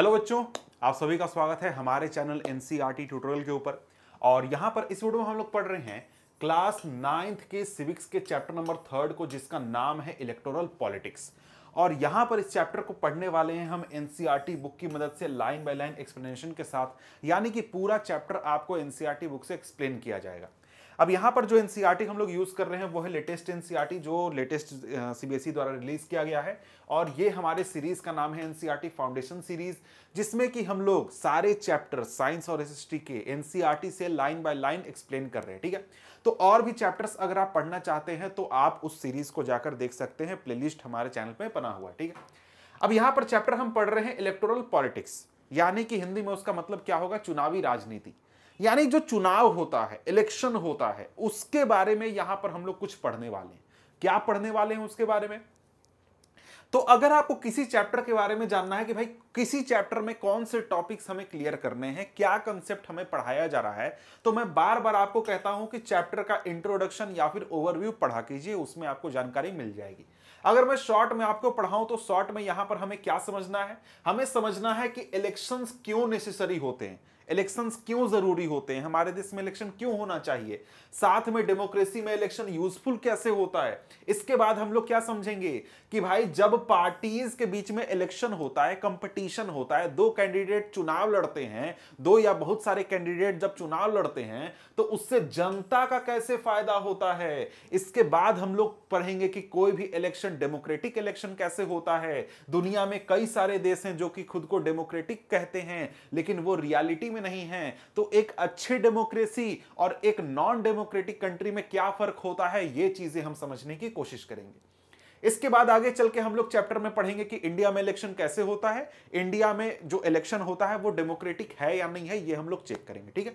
Hello बच्चों आप सभी का स्वागत है हमारे चैनल एन e ट्यूटोरियल के ऊपर और यहाँ पर इस वीडियो में हम लोग पढ़ रहे हैं क्लास नाइन्थ के सिविक्स के चैप्टर नंबर थर्ड को जिसका नाम है इलेक्टोरल पॉलिटिक्स और यहाँ पर इस चैप्टर को पढ़ने वाले हैं हम एन e बुक की मदद से लाइन बाय लाइन एक्सप्लेनेशन के साथ यानी कि पूरा चैप्टर आपको एन e बुक से एक्सप्लेन किया जाएगा अब यहाँ पर जो एनसीईआरटी हम लोग यूज़ कर रहे हैं वो है लेटेस्ट एनसीईआरटी जो लेटेस्ट सीबीएसई e द्वारा रिलीज किया गया है और ये हमारे सीरीज का नाम है एनसीईआरटी फाउंडेशन सीरीज जिसमें कि हम लोग सारे चैप्टर साइंस और हिस्ट्री के एनसीईआरटी से लाइन बाय लाइन एक्सप्लेन कर रहे हैं ठीक है तो और भी चैप्टर्स अगर आप पढ़ना चाहते हैं तो आप उस सीरीज को जाकर देख सकते हैं प्ले हमारे चैनल पर बना हुआ है ठीक है अब यहां पर चैप्टर हम पढ़ रहे हैं इलेक्टोरल पॉलिटिक्स यानी कि हिंदी में उसका मतलब क्या होगा चुनावी राजनीति यानी जो चुनाव होता है इलेक्शन होता है उसके बारे में यहां पर हम लोग कुछ पढ़ने वाले हैं क्या पढ़ने वाले हैं उसके बारे में तो अगर आपको किसी चैप्टर के बारे में जानना है कि भाई किसी चैप्टर में कौन से टॉपिक्स हमें क्लियर करने हैं क्या कंसेप्ट हमें पढ़ाया जा रहा है तो मैं बार बार आपको कहता हूं कि चैप्टर का इंट्रोडक्शन या फिर ओवरव्यू पढ़ा कीजिए उसमें आपको जानकारी मिल जाएगी अगर मैं शॉर्ट में आपको पढ़ाऊं तो शॉर्ट में यहां पर हमें क्या समझना है हमें समझना है कि इलेक्शन क्यों नेसेसरी होते हैं इलेक्शन क्यों जरूरी होते हैं हमारे देश में इलेक्शन क्यों होना चाहिए साथ में डेमोक्रेसी में इलेक्शन यूजफुल कैसे होता है इसके बाद हम लोग क्या समझेंगे कि भाई जब पार्टीज के बीच में इलेक्शन होता है कंपटीशन होता है दो कैंडिडेट चुनाव लड़ते हैं दो या बहुत सारे कैंडिडेट जब चुनाव लड़ते हैं तो उससे जनता का कैसे फायदा होता है इसके बाद हम लोग पढ़ेंगे कि कोई भी इलेक्शन डेमोक्रेटिक इलेक्शन कैसे होता है दुनिया में कई सारे देश हैं जो कि खुद को डेमोक्रेटिक कहते हैं लेकिन वो रियलिटी में में नहीं है तो एक अच्छी डेमोक्रेसी और एक नॉन डेमोक्रेटिक कंट्री में क्या फर्क होता है ये चीजें हम समझने की कोशिश करेंगे इसके बाद आगे चल के हम लोग चैप्टर में पढ़ेंगे कि इंडिया में इलेक्शन कैसे होता है इंडिया में जो इलेक्शन होता है वो डेमोक्रेटिक है या नहीं है ये हम लोग चेक करेंगे ठीक है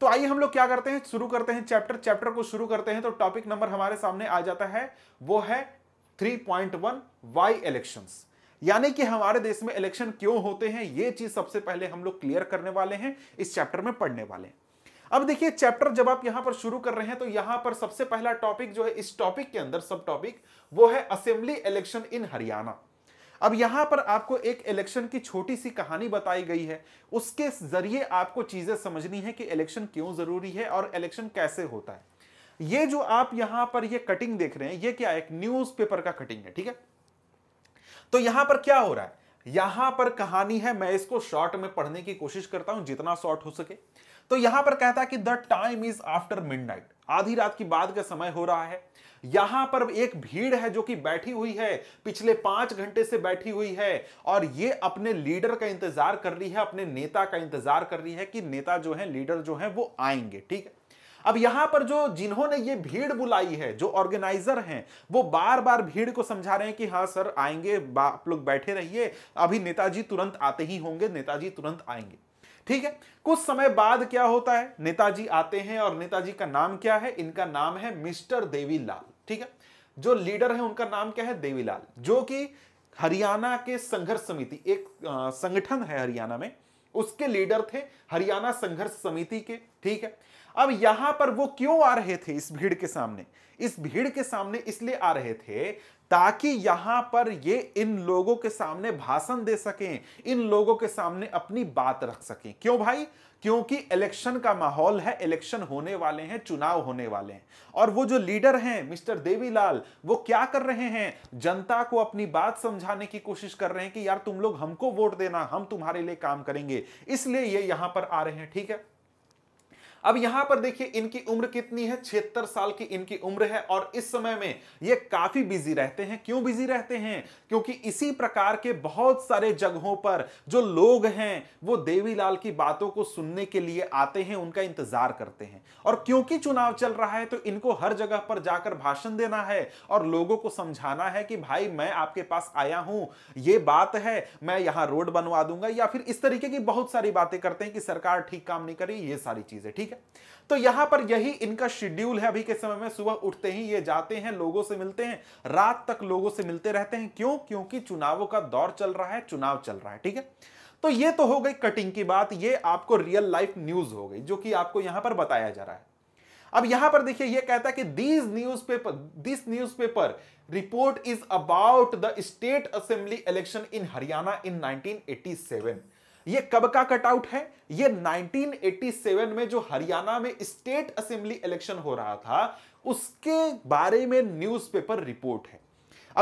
तो आइए हम लोग क्या करते हैं शुरू करते हैं चैप्टर चैप्टर को शुरू करते हैं तो टॉपिक नंबर हमारे सामने आ जाता है वो है 3.1 वाई इलेक्शंस यानी कि हमारे देश में इलेक्शन क्यों होते हैं ये चीज सबसे पहले हम लोग क्लियर करने वाले हैं इस चैप्टर में पढ़ने वाले हैं अब देखिए चैप्टर जब आप यहां पर शुरू कर रहे हैं तो यहां पर सबसे पहला टॉपिक जो है इस टॉपिक के अंदर सब टॉपिक वो है असेंबली इलेक्शन इन हरियाणा अब यहां पर आपको एक इलेक्शन की छोटी सी कहानी बताई गई है उसके जरिए आपको चीजें समझनी है कि इलेक्शन क्यों जरूरी है और इलेक्शन कैसे होता है ये जो आप यहां पर ये कटिंग देख रहे हैं ये क्या है पेपर का कटिंग है ठीक है तो यहां पर क्या हो रहा है यहां पर कहानी है मैं इसको शॉर्ट में पढ़ने की कोशिश करता हूं जितना शॉर्ट हो सके तो यहां पर कहता है कि the time is after midnight आधी रात की बाद का समय हो रहा है यहां पर एक भीड़ है जो कि बैठी हुई है पिछले पांच घंटे से बैठी हुई है और ये अपने लीडर का इंतजार कर रही है अपने नेता का इंतजार कर रही है कि नेता जो है लीडर जो है वो आएंगे ठीक है अब यहां पर जो जिन्होंने ये भीड़ बुलाई है जो ऑर्गेनाइजर हैं वो बार बार भीड़ को समझा रहे हैं कि हाँ सर आएंगे आप लोग बैठे रहिए अभी नेताजी तुरंत आते ही होंगे नेताजी तुरंत आएंगे ठीक है कुछ समय बाद क्या होता है नेताजी आते हैं और नेताजी का नाम क्या है इनका नाम है मिस्टर देवीलाल ठीक है जो लीडर है उनका नाम क्या है देवीलाल जो कि हरियाणा के संघर्ष समिति एक संगठन है हरियाणा में उसके लीडर थे हरियाणा संघर्ष समिति के ठीक है अब यहां पर वो क्यों आ रहे थे इस भीड़ के सामने इस भीड़ के सामने इसलिए आ रहे थे ताकि यहां पर ये इन लोगों के सामने भाषण दे सकें इन लोगों के सामने अपनी बात रख सकें क्यों भाई क्योंकि इलेक्शन का माहौल है इलेक्शन होने वाले हैं चुनाव होने वाले हैं और वो जो लीडर हैं मिस्टर देवीलाल वो क्या कर रहे हैं जनता को अपनी बात समझाने की कोशिश कर रहे हैं कि यार तुम लोग हमको वोट देना हम तुम्हारे लिए काम करेंगे इसलिए ये यहां पर आ रहे हैं ठीक है अब यहां पर देखिए इनकी उम्र कितनी है छिहत्तर साल की इनकी उम्र है और इस समय में ये काफी बिजी रहते हैं क्यों बिजी रहते हैं क्योंकि इसी प्रकार के बहुत सारे जगहों पर जो लोग हैं वो देवीलाल की बातों को सुनने के लिए आते हैं उनका इंतजार करते हैं और क्योंकि चुनाव चल रहा है तो इनको हर जगह पर जाकर भाषण देना है और लोगों को समझाना है कि भाई मैं आपके पास आया हूं ये बात है मैं यहां रोड बनवा दूंगा या फिर इस तरीके की बहुत सारी बातें करते हैं कि सरकार ठीक काम नहीं करी ये सारी चीजें ठीक है है तो यहां पर यही इनका शेड्यूल है अभी के समय में सुबह उठते ही ये जाते हैं लोगों से मिलते हैं रात तक लोगों से मिलते रहते हैं क्यों क्योंकि चुनावों का दौर चल रहा है चुनाव चल रहा है ठीक है तो ये तो हो गई कटिंग की बात ये आपको रियल लाइफ न्यूज हो गई जो कि आपको यहां पर बताया जा रहा है अब यहां पर देखिए ये कहता है कि these paper this newspaper report is about the state assembly election in Haryana in 1987 ये कब का कटआउट है ये 1987 में जो हरियाणा में स्टेट असेंबली इलेक्शन हो रहा था उसके बारे में न्यूज़पेपर रिपोर्ट है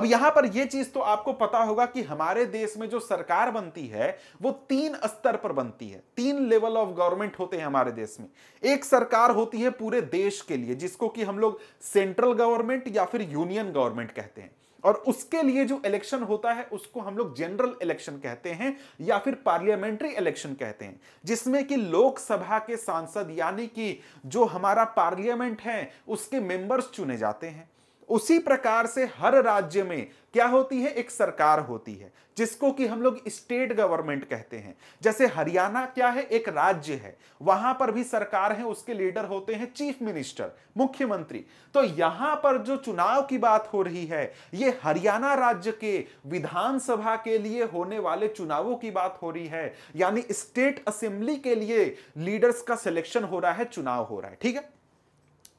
अब यहां पर यह चीज तो आपको पता होगा कि हमारे देश में जो सरकार बनती है वो तीन स्तर पर बनती है तीन लेवल ऑफ गवर्नमेंट होते हैं हमारे देश में एक सरकार होती है पूरे देश के लिए जिसको कि हम लोग सेंट्रल गवर्नमेंट या फिर यूनियन गवर्नमेंट कहते हैं और उसके लिए जो इलेक्शन होता है उसको हम लोग जनरल इलेक्शन कहते हैं या फिर पार्लियामेंट्री इलेक्शन कहते हैं जिसमें कि लोकसभा के सांसद यानी कि जो हमारा पार्लियामेंट है उसके मेंबर्स चुने जाते हैं उसी प्रकार से हर राज्य में क्या होती है एक सरकार होती है जिसको कि हम लोग स्टेट गवर्नमेंट कहते हैं जैसे हरियाणा क्या है एक राज्य है वहां पर भी सरकार है उसके लीडर होते हैं चीफ मिनिस्टर मुख्यमंत्री तो यहां पर जो चुनाव की बात हो रही है ये हरियाणा राज्य के विधानसभा के लिए होने वाले चुनावों की बात हो रही है यानी स्टेट असेंबली के लिए लीडर्स का सिलेक्शन हो रहा है चुनाव हो रहा है ठीक है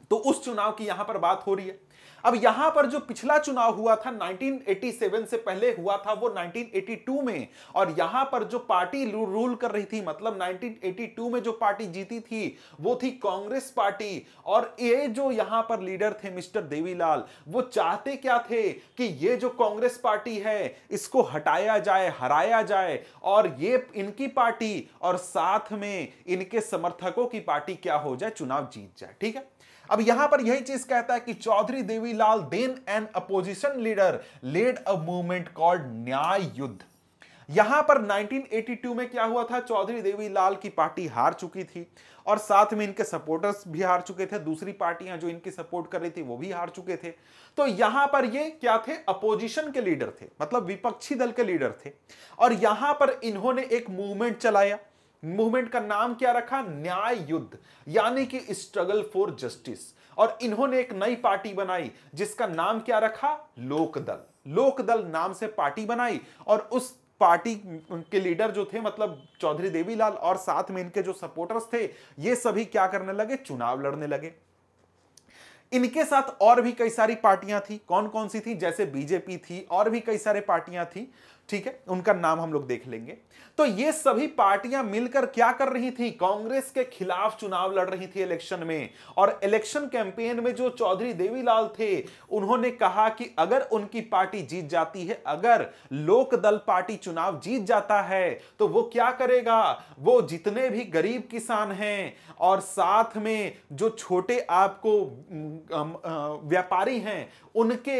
तो उस चुनाव की यहां पर बात हो रही है अब यहां पर जो पिछला चुनाव हुआ था 1987 से पहले हुआ था वो 1982 में और यहां पर जो पार्टी रूल कर रही थी मतलब 1982 में जो पार्टी जीती थी वो थी कांग्रेस पार्टी और ये जो यहां पर लीडर थे मिस्टर देवीलाल वो चाहते क्या थे कि ये जो कांग्रेस पार्टी है इसको हटाया जाए हराया जाए और ये इनकी पार्टी और साथ में इनके समर्थकों की पार्टी क्या हो जाए चुनाव जीत जाए ठीक है अब यहां पर यही चीज कहता है कि Chaudhary Devi Lal then an opposition leader led a movement called Nyaya Yuddh यहां पर 1982 में क्या हुआ था चौधरी देवीलाल की पार्टी हार चुकी थी और साथ में इनके सपोर्टर्स भी हार चुके थे दूसरी पार्टियां जो इनकी सपोर्ट कर रही थी वो भी हार चुके थे तो यहां पर ये क्या थे अपोजिशन के लीडर थे मतलब विपक्षी दल के लीडर थे और यहां पर इन्होंने एक मूवमेंट चलाया मूवमेंट का नाम क्या रखा न्याय युद्ध यानी कि स्ट्रगल फॉर जस्टिस और इन्होंने एक नई पार्टी बनाई जिसका नाम क्या रखा लोकदल लोकदल नाम से पार्टी बनाई और उस पार्टी के लीडर जो थे मतलब चौधरी देवीलाल और साथ में इनके जो सपोर्टर्स थे ये सभी क्या करने लगे चुनाव लड़ने लगे इनके साथ और भी कई सारी पार्टियां थी कौन कौन सी थी जैसे बीजेपी थी और भी कई सारे पार्टियां थी ठीक है उनका नाम हम लोग देख लेंगे तो ये सभी पार्टियां मिलकर क्या कर रही थी कांग्रेस के खिलाफ चुनाव लड़ रही थी इलेक्शन में और इलेक्शन कैंपेन में जो चौधरी देवीलाल थे उन्होंने कहा कि अगर उनकी पार्टी जीत जाती है अगर लोकदल पार्टी चुनाव जीत जाता है तो वो क्या करेगा वो जितने भी गरीब किसान हैं और साथ में जो छोटे आपको व्यापारी हैं उनके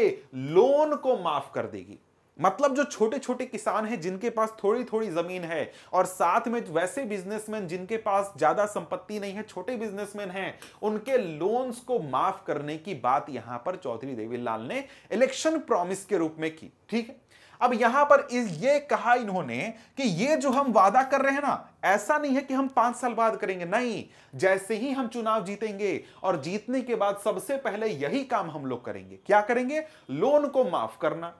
लोन को माफ कर देगी मतलब जो छोटे छोटे किसान हैं जिनके पास थोड़ी थोड़ी जमीन है और साथ में वैसे बिजनेसमैन जिनके पास ज्यादा संपत्ति नहीं है छोटे बिजनेसमैन हैं उनके लोन्स को माफ करने की बात यहां पर चौधरी देवीलाल ने इलेक्शन प्रॉमिस के रूप में की ठीक है अब यहां पर इस ये कहा इन्होंने कि ये जो हम वादा कर रहे हैं ना ऐसा नहीं है कि हम पांच साल बाद करेंगे नहीं जैसे ही हम चुनाव जीतेंगे और जीतने के बाद सबसे पहले यही काम हम लोग करेंगे क्या करेंगे लोन को माफ करना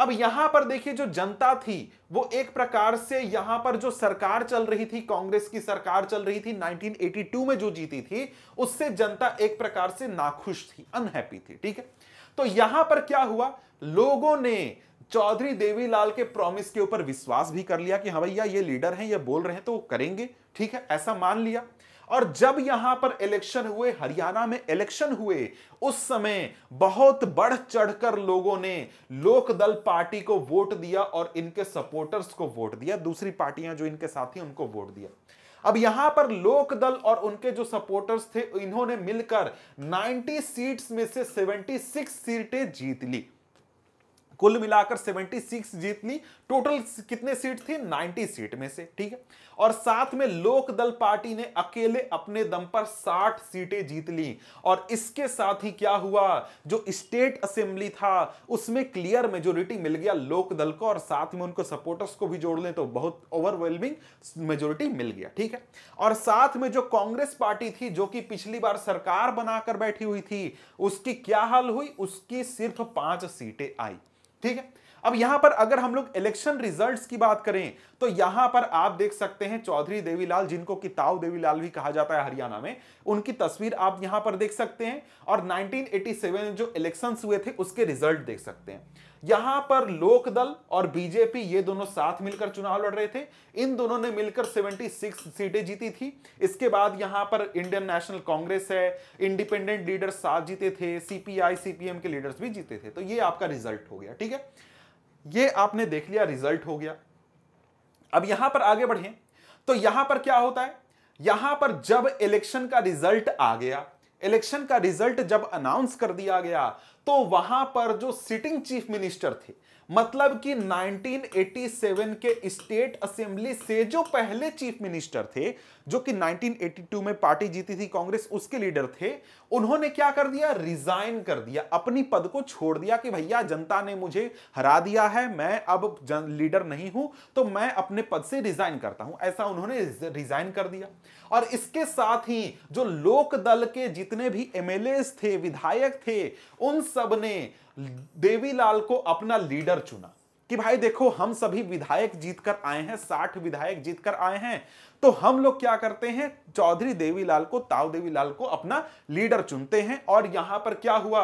अब यहां पर देखिए जो जनता थी वो एक प्रकार से यहां पर जो सरकार चल रही थी कांग्रेस की सरकार चल रही थी 1982 में जो जीती थी उससे जनता एक प्रकार से नाखुश थी अनहैप्पी थी ठीक है तो यहां पर क्या हुआ लोगों ने चौधरी देवीलाल के प्रॉमिस के ऊपर विश्वास भी कर लिया कि हाँ भैया ये लीडर हैं ये बोल रहे हैं तो वो करेंगे ठीक है ऐसा मान लिया और जब यहां पर इलेक्शन हुए हरियाणा में इलेक्शन हुए उस समय बहुत बढ़ चढ़कर लोगों ने लोकदल पार्टी को वोट दिया और इनके सपोर्टर्स को वोट दिया दूसरी पार्टियां जो इनके साथी उनको वोट दिया अब यहां पर लोकदल और उनके जो सपोर्टर्स थे इन्होंने मिलकर 90 सीट्स में से 76 सीटें जीत ली कुल मिलाकर 76 जीत ली टोटल कितने सीट थी 90 सीट में से ठीक है और साथ में लोक दल पार्टी ने अकेले अपने दम पर 60 सीटें जीत ली और इसके साथ ही क्या हुआ जो स्टेट असेंबली था उसमें क्लियर मेजोरिटी मिल गया लोक दल को और साथ में उनको सपोर्टर्स को भी जोड़ लें तो बहुत ओवरवेलमिंग मेजोरिटी मिल गया ठीक है और साथ में जो कांग्रेस पार्टी थी जो कि पिछली बार सरकार बनाकर बैठी हुई थी उसकी क्या हाल हुई उसकी सिर्फ पांच सीटें आई ठीक है अब यहां पर अगर हम लोग इलेक्शन रिजल्ट्स की बात करें तो यहां पर आप देख सकते हैं चौधरी देवीलाल जिनको किताव देवीलाल भी कहा जाता है हरियाणा में उनकी तस्वीर आप यहां पर देख सकते हैं और 1987 जो इलेक्शन हुए थे उसके रिजल्ट देख सकते हैं यहां पर लोकदल और बीजेपी ये दोनों साथ मिलकर चुनाव लड़ रहे थे इन दोनों ने मिलकर 76 सीटें जीती थी इसके बाद यहां पर इंडियन नेशनल कांग्रेस है इंडिपेंडेंट लीडर्स साथ जीते थे सीपीआई सीपीएम के लीडर्स भी जीते थे तो ये आपका रिजल्ट हो गया ठीक है ये आपने देख लिया रिजल्ट हो गया अब यहां पर आगे बढ़े तो यहां पर क्या होता है यहां पर जब इलेक्शन का रिजल्ट आ गया इलेक्शन का रिजल्ट जब अनाउंस कर दिया गया तो वहां पर जो सिटिंग चीफ मिनिस्टर थे मतलब कि 1987 के स्टेट असेंबली से जो पहले चीफ मिनिस्टर थे जो कि 1982 में पार्टी जीती थी कांग्रेस उसके लीडर थे उन्होंने क्या कर दिया रिजाइन कर दिया अपनी पद को छोड़ दिया कि भैया जनता ने मुझे हरा दिया है मैं अब लीडर नहीं हूं तो मैं अपने पद से रिजाइन करता हूं ऐसा उन्होंने रिजाइन कर दिया और इसके साथ ही जो लोक दल के जितने भी एमएलए थे विधायक थे उन सब ने देवीलाल को अपना लीडर चुना कि भाई देखो हम सभी विधायक जीतकर आए हैं साठ विधायक जीतकर आए हैं तो हम लोग क्या करते हैं चौधरी देवीलाल को ताऊ देवीलाल को अपना लीडर चुनते हैं और यहां पर क्या हुआ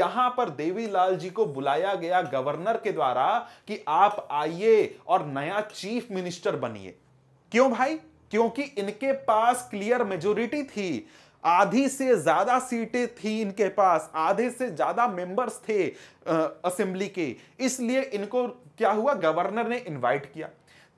यहां पर देवीलाल जी को बुलाया गया गवर्नर के द्वारा कि आप आइए और नया चीफ मिनिस्टर बनिए क्यों भाई क्योंकि इनके पास क्लियर मेजोरिटी थी आधी से ज्यादा सीटें थी इनके पास आधे से ज्यादा मेंबर्स थे असेंबली के इसलिए इनको क्या हुआ गवर्नर ने इनवाइट किया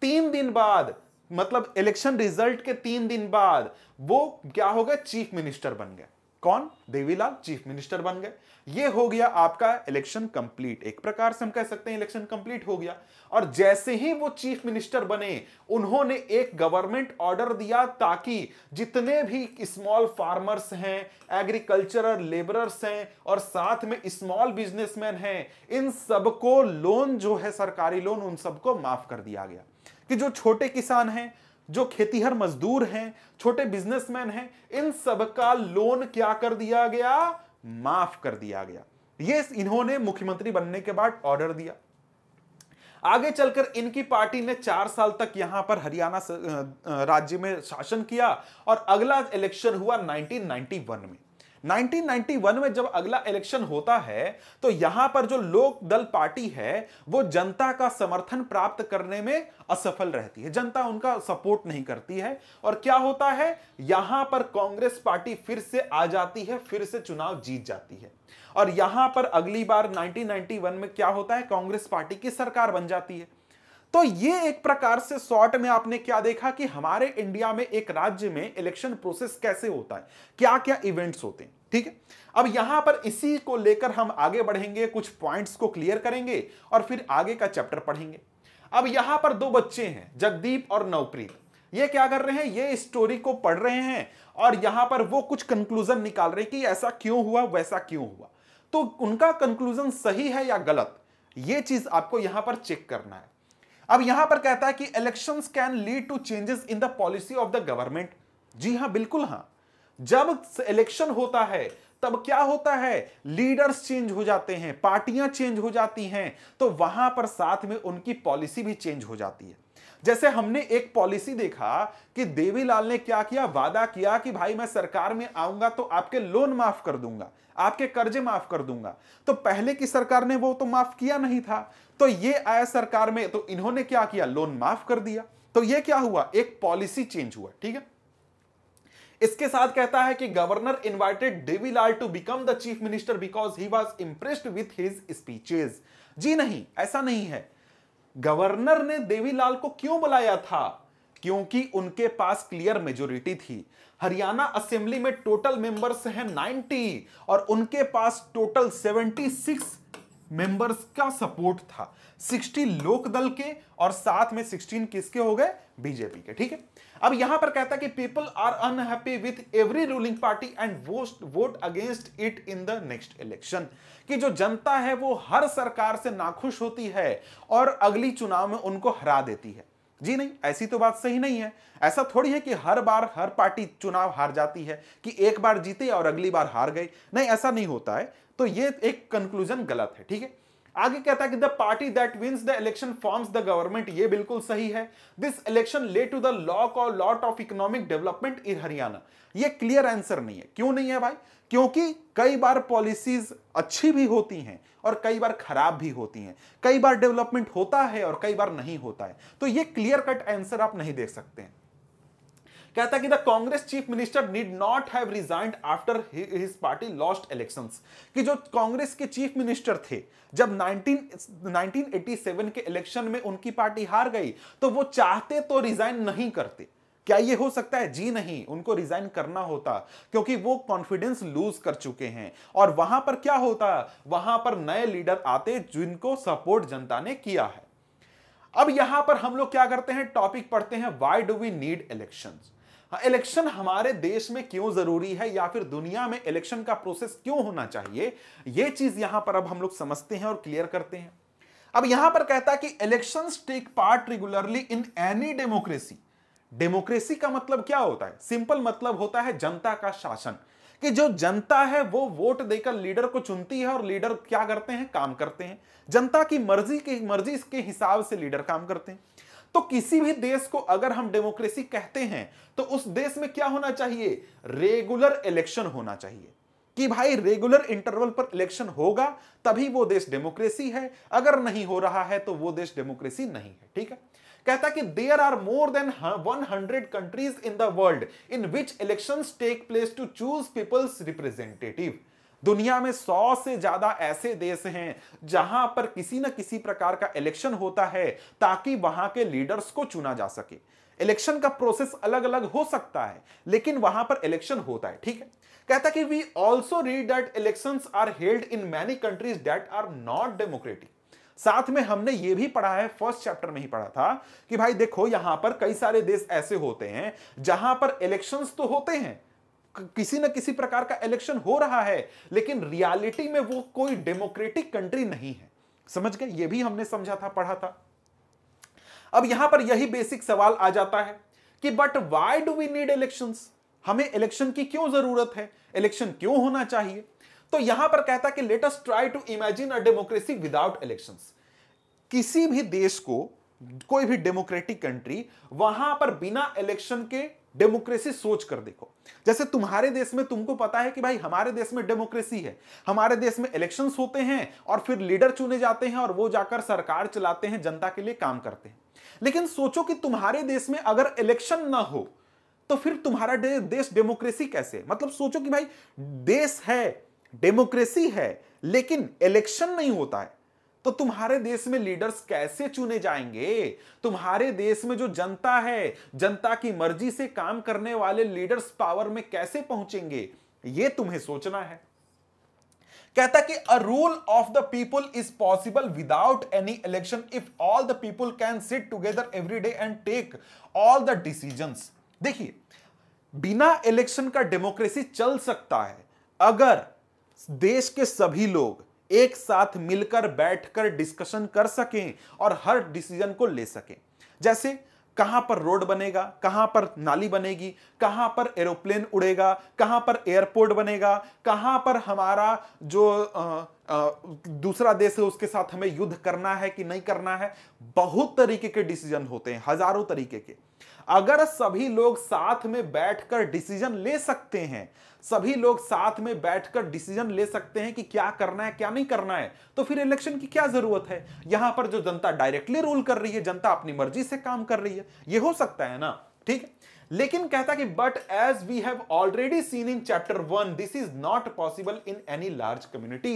तीन दिन बाद मतलब इलेक्शन रिजल्ट के तीन दिन बाद वो क्या हो गए चीफ मिनिस्टर बन गए कौन देवीलाल चीफ मिनिस्टर बन गए ये हो गया आपका इलेक्शन कंप्लीट एक प्रकार से हम कह सकते हैं इलेक्शन कंप्लीट हो गया और जैसे ही वो चीफ मिनिस्टर बने उन्होंने एक गवर्नमेंट ऑर्डर दिया ताकि जितने भी स्मॉल फार्मर्स हैं एग्रीकल्चरल लेबरर्स हैं और साथ में स्मॉल बिजनेसमैन हैं इन सबको लोन जो है सरकारी लोन उन सबको माफ कर दिया गया कि जो छोटे किसान हैं जो खेतीहर मजदूर हैं छोटे बिजनेसमैन हैं इन सब का लोन क्या कर दिया गया माफ कर दिया गया ये इन्होंने मुख्यमंत्री बनने के बाद ऑर्डर दिया आगे चलकर इनकी पार्टी ने चार साल तक यहां पर हरियाणा राज्य में शासन किया और अगला इलेक्शन हुआ 1991 में 1991 में जब अगला इलेक्शन होता है तो यहां पर जो लोक दल पार्टी है वो जनता का समर्थन प्राप्त करने में असफल रहती है जनता उनका सपोर्ट नहीं करती है और क्या होता है यहां पर कांग्रेस पार्टी फिर से आ जाती है फिर से चुनाव जीत जाती है और यहां पर अगली बार 1991 में क्या होता है कांग्रेस पार्टी की सरकार बन जाती है तो ये एक प्रकार से शॉर्ट में आपने क्या देखा कि हमारे इंडिया में एक राज्य में इलेक्शन प्रोसेस कैसे होता है क्या क्या इवेंट्स होते हैं ठीक है अब यहां पर इसी को लेकर हम आगे बढ़ेंगे कुछ पॉइंट्स को क्लियर करेंगे और फिर आगे का चैप्टर पढ़ेंगे अब यहां पर दो बच्चे हैं जगदीप और नवप्रीत ये क्या कर रहे हैं ये स्टोरी को पढ़ रहे हैं और यहां पर वो कुछ कंक्लूजन निकाल रहे हैं कि ऐसा क्यों हुआ वैसा क्यों हुआ तो उनका कंक्लूजन सही है या गलत ये चीज आपको यहां पर चेक करना है अब यहां पर कहता है कि elections can lead to changes in the policy of the government जी हां बिल्कुल हां जब इलेक्शन होता है तब क्या होता है लीडर्स चेंज हो जाते हैं पार्टियां चेंज हो जाती हैं तो वहां पर साथ में उनकी पॉलिसी भी चेंज हो जाती है जैसे हमने एक पॉलिसी देखा कि देवीलाल ने क्या किया वादा किया कि भाई मैं सरकार में आऊंगा तो आपके लोन माफ कर दूंगा आपके कर्जे माफ कर दूंगा तो पहले की सरकार ने वो तो माफ किया नहीं था तो ये आया सरकार में तो इन्होंने क्या किया लोन माफ कर दिया तो ये क्या हुआ एक पॉलिसी चेंज हुआ ठीक है इसके साथ कहता है कि governor invited Devi Lal to become the chief minister because he was impressed with his speeches जी नहीं ऐसा नहीं है गवर्नर ने देवीलाल को क्यों बुलाया था क्योंकि उनके पास क्लियर मेजोरिटी थी हरियाणा असेंबली में टोटल मेंबर्स हैं 90 और उनके पास टोटल 76 मेंबर्स का सपोर्ट था 60 लोकदल के और साथ में 16 किसके हो गए बीजेपी के ठीक है अब यहां पर कहता है कि people are unhappy with every ruling party and vote against it in the next election कि जो जनता है वो हर सरकार से नाखुश होती है और अगली चुनाव में उनको हरा देती है जी नहीं ऐसी तो बात सही नहीं है ऐसा थोड़ी है कि हर बार हर पार्टी चुनाव हार जाती है कि एक बार जीते और अगली बार हार गई नहीं ऐसा नहीं होता है तो ये एक कंक्लूजन गलत है ठीक है आगे कहता है कि the party that wins the election forms the government ये बिल्कुल सही है this election led to the lot और lot of economic development in Haryana ये क्लियर आंसर नहीं है क्यों नहीं है भाई क्योंकि कई बार पॉलिसीज अच्छी भी होती हैं और कई बार खराब भी होती हैं कई बार डेवलपमेंट होता है और कई बार नहीं होता है तो ये क्लियर कट आंसर आप नहीं देख सकते हैं कहता कि the Congress chief minister need not have resigned after his party lost elections कि जो कांग्रेस के चीफ मिनिस्टर थे जब 19 1987 के इलेक्शन में उनकी पार्टी हार गई तो वो चाहते तो रिजाइन नहीं करते क्या ये हो सकता है जी नहीं उनको रिजाइन करना होता क्योंकि वो कॉन्फिडेंस लूज कर चुके हैं और वहां पर क्या होता वहां पर नए लीडर आते जिनको सपोर्ट जनता ने किया है अब यहां पर हम लोग क्या करते हैं टॉपिक पढ़ते हैं why do we need elections election हाँ, हमारे देश में क्यों जरूरी है या फिर दुनिया में इलेक्शन का प्रोसेस क्यों होना चाहिए ये चीज यहां पर अब हम लोग समझते हैं और क्लियर करते हैं अब यहां पर कहता है कि election take part regularly in any democracy democracy का मतलब क्या होता है सिंपल मतलब होता है जनता का शासन कि जो जनता है वो वोट देकर लीडर को चुनती है और लीडर क्या करते हैं काम करते हैं जनता की मर्जी की मर्जी के हिसाब से लीडर काम करते हैं तो किसी भी देश को अगर हम डेमोक्रेसी कहते हैं तो उस देश में क्या होना चाहिए रेगुलर इलेक्शन होना चाहिए कि भाई रेगुलर इंटरवल पर इलेक्शन होगा तभी वो देश डेमोक्रेसी है अगर नहीं हो रहा है तो वो देश डेमोक्रेसी नहीं है ठीक है कहता कि there are more than 100 countries in the world in which elections take place to choose people's representative दुनिया में सौ से ज्यादा ऐसे देश हैं जहां पर किसी न किसी प्रकार का इलेक्शन होता है ताकि वहां के लीडर्स को चुना जा सके इलेक्शन का प्रोसेस अलग अलग हो सकता है लेकिन वहां पर इलेक्शन होता है ठीक है कहता कि we also read that election are held in many countries that are not democratic साथ में हमने ये भी पढ़ा है फर्स्ट चैप्टर में ही पढ़ा था कि भाई देखो यहां पर कई सारे देश ऐसे होते हैं जहां पर इलेक्शंस तो होते हैं किसी ना किसी प्रकार का इलेक्शन हो रहा है लेकिन रियलिटी में वो कोई डेमोक्रेटिक कंट्री नहीं है समझ गए ये भी हमने समझा था पढ़ा था अब यहां पर यही बेसिक सवाल आ जाता है कि but why do we need election हमें इलेक्शन की क्यों जरूरत है इलेक्शन क्यों होना चाहिए तो यहां पर कहता कि let us try to imagine a democracy without election किसी भी देश को कोई भी डेमोक्रेटिक कंट्री वहां पर बिना इलेक्शन के डेमोक्रेसी सोच कर देखो जैसे तुम्हारे देश में तुमको पता है कि भाई हमारे देश में डेमोक्रेसी है हमारे देश में इलेक्शंस होते हैं और फिर लीडर चुने जाते हैं और वो जाकर सरकार चलाते हैं जनता के लिए काम करते हैं लेकिन सोचो कि तुम्हारे देश में अगर इलेक्शन ना हो तो फिर तुम्हारा दे, देश डेमोक्रेसी कैसे मतलब सोचो कि भाई देश है डेमोक्रेसी है लेकिन इलेक्शन नहीं होता है तो तुम्हारे देश में लीडर्स कैसे चुने जाएंगे तुम्हारे देश में जो जनता है जनता की मर्जी से काम करने वाले लीडर्स पावर में कैसे पहुंचेंगे ये तुम्हें सोचना है कहता कि a rule of the people is possible without any election if all the people can sit together every day and take all the decision देखिए बिना इलेक्शन का डेमोक्रेसी चल सकता है अगर देश के सभी लोग एक साथ मिलकर बैठकर डिस्कशन कर सकें और हर डिसीजन को ले सकें जैसे कहां पर रोड बनेगा कहां पर नाली बनेगी कहां पर एरोप्लेन उड़ेगा कहां पर एयरपोर्ट बनेगा कहां पर हमारा जो आ, आ, दूसरा देश है उसके साथ हमें युद्ध करना है कि नहीं करना है बहुत तरीके के डिसीजन होते हैं हजारों तरीके के अगर सभी लोग साथ में बैठकर डिसीजन ले सकते हैं सभी लोग साथ में बैठकर डिसीजन ले सकते हैं कि क्या करना है क्या नहीं करना है तो फिर इलेक्शन की क्या जरूरत है यहां पर जो जनता डायरेक्टली रूल कर रही है जनता अपनी मर्जी से काम कर रही है यह हो सकता है ना ठीक है लेकिन कहता कि but as we have already seen in chapter one this is not possible in any large community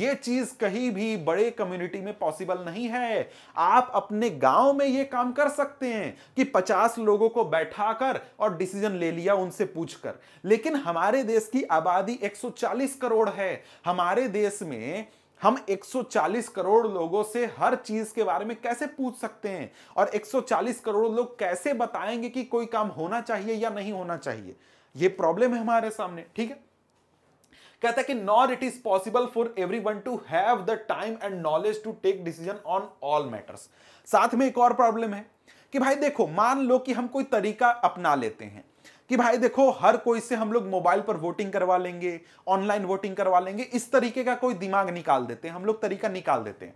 ये चीज कहीं भी बड़े कम्युनिटी में पॉसिबल नहीं है आप अपने गांव में ये काम कर सकते हैं कि 50 लोगों को बैठाकर और डिसीजन ले लिया उनसे पूछकर लेकिन हमारे देश की आबादी 140 करोड़ है हमारे देश में हम 140 करोड़ लोगों से हर चीज के बारे में कैसे पूछ सकते हैं और 140 करोड़ लोग कैसे बताएंगे कि कोई काम होना चाहिए या नहीं होना चाहिए यह प्रॉब्लम है हमारे सामने ठीक है कहता है कि not it is possible for everyone to have the time and knowledge to take decision on all matters साथ में एक और प्रॉब्लम है कि भाई देखो मान लो कि हम कोई तरीका अपना लेते हैं कि भाई देखो हर कोई से हम लोग मोबाइल पर वोटिंग करवा लेंगे ऑनलाइन वोटिंग करवा लेंगे इस तरीके का कोई दिमाग निकाल देते हैं हम लोग तरीका निकाल देते हैं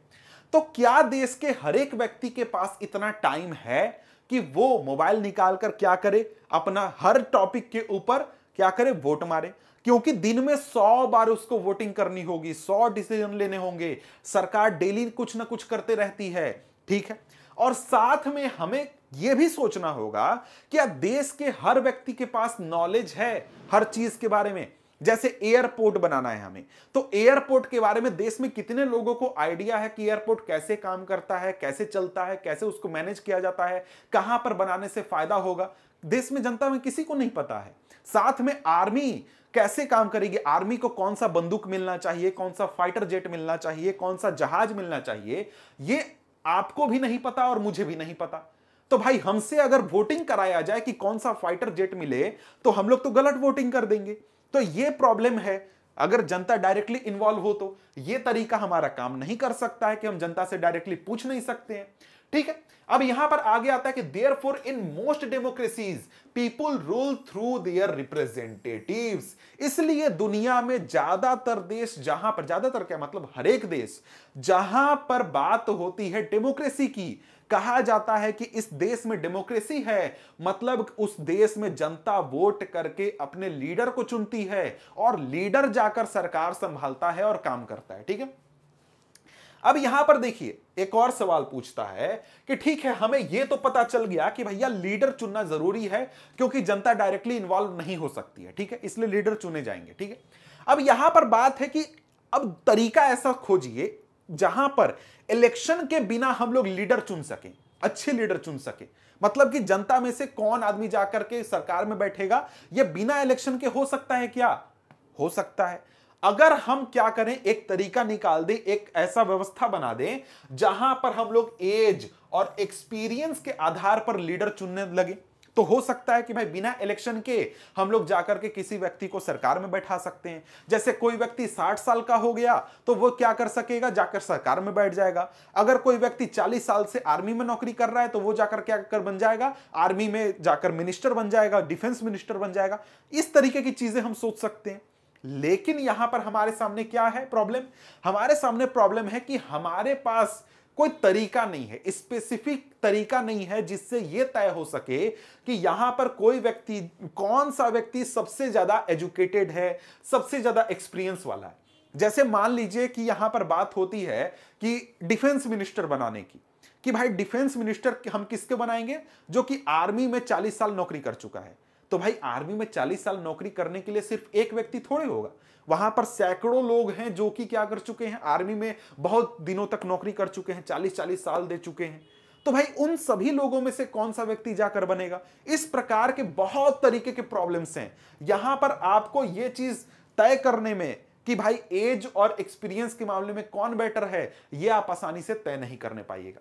तो क्या देश के हर एक व्यक्ति के पास इतना टाइम है कि वो मोबाइल निकाल कर क्या करे अपना हर टॉपिक के ऊपर क्या करे वोट मारे क्योंकि दिन में सौ बार उसको वोटिंग करनी होगी सौ डिसीजन लेने होंगे सरकार डेली कुछ ना कुछ करते रहती है ठीक है और साथ में हमें यह भी सोचना होगा क्या देश के हर व्यक्ति के पास नॉलेज है हर चीज के बारे में जैसे एयरपोर्ट बनाना है हमें तो एयरपोर्ट के बारे में देश में कितने लोगों को आइडिया है कि एयरपोर्ट कैसे काम करता है कैसे चलता है कैसे उसको मैनेज किया जाता है कहां पर बनाने से फायदा होगा देश में जनता में किसी को नहीं पता है साथ में आर्मी कैसे काम करेगी आर्मी को कौन सा बंदूक मिलना चाहिए कौन सा फाइटर जेट मिलना चाहिए कौन सा जहाज मिलना चाहिए ये आपको भी नहीं पता और मुझे भी नहीं पता तो भाई हमसे अगर वोटिंग कराया जाए कि कौन सा फाइटर जेट मिले तो हम लोग तो गलत वोटिंग कर देंगे तो ये प्रॉब्लम है अगर जनता डायरेक्टली इन्वॉल्व हो तो ये तरीका हमारा काम नहीं कर सकता है कि हम जनता से डायरेक्टली पूछ नहीं सकते हैं ठीक है अब यहां पर आगे आता है कि therefore in most democracies people rule through their representative इसलिए दुनिया में ज्यादातर देश जहां पर ज्यादातर क्या मतलब हर एक देश जहां पर बात होती है डेमोक्रेसी की कहा जाता है कि इस देश में डेमोक्रेसी है मतलब उस देश में जनता वोट करके अपने लीडर को चुनती है और लीडर जाकर सरकार संभालता है और काम करता है ठीक है अब यहां पर देखिए एक और सवाल पूछता है कि ठीक है हमें यह तो पता चल गया कि भैया लीडर चुनना जरूरी है क्योंकि जनता डायरेक्टली इन्वॉल्व नहीं हो सकती है ठीक है इसलिए लीडर चुने जाएंगे ठीक है अब यहां पर बात है कि अब तरीका ऐसा खोजिए जहां पर इलेक्शन के बिना हम लोग लीडर चुन सके अच्छे लीडर चुन सके मतलब कि जनता में से कौन आदमी जाकर के सरकार में बैठेगा यह बिना इलेक्शन के हो सकता है क्या हो सकता है अगर हम क्या करें एक तरीका निकाल दें एक ऐसा व्यवस्था बना दें जहां पर हम लोग एज और एक्सपीरियंस के आधार पर लीडर चुनने लगे तो हो सकता है कि भाई बिना इलेक्शन के हम लोग जाकर के किसी व्यक्ति को सरकार में बैठा सकते हैं जैसे कोई व्यक्ति 60 साल का हो गया तो वो क्या कर सकेगा जाकर सरकार में बैठ जाएगा अगर कोई व्यक्ति 40 साल से आर्मी में नौकरी कर रहा है तो वो जाकर क्या कर बन जाएगा आर्मी में जाकर मिनिस्टर बन जाएगा डिफेंस मिनिस्टर बन जाएगा इस तरीके की चीजें हम सोच सकते हैं लेकिन यहां पर हमारे सामने क्या है प्रॉब्लम हमारे सामने प्रॉब्लम है कि हमारे पास कोई तरीका नहीं है स्पेसिफिक तरीका नहीं है जिससे यह तय हो सके कि यहां पर कोई व्यक्ति कौन सा व्यक्ति सबसे ज्यादा एजुकेटेड है सबसे ज्यादा एक्सपीरियंस वाला है जैसे मान लीजिए कि यहां पर बात होती है कि डिफेंस मिनिस्टर बनाने की कि भाई डिफेंस मिनिस्टर हम किसके बनाएंगे जो कि आर्मी में 40 साल नौकरी कर चुका है तो भाई आर्मी में 40 साल नौकरी करने के लिए सिर्फ एक व्यक्ति थोड़े होगा वहां पर सैकड़ों लोग हैं जो कि क्या कर चुके हैं आर्मी में बहुत दिनों तक नौकरी कर चुके हैं चालीस चालीस साल दे चुके हैं तो भाई उन सभी लोगों में से कौन सा व्यक्ति जाकर बनेगा इस प्रकार के बहुत तरीके के प्रॉब्लम्स हैं यहां पर आपको यह चीज तय करने में कि भाई एज और एक्सपीरियंस के मामले में कौन बेटर है यह आप आसानी से तय नहीं करने पाइएगा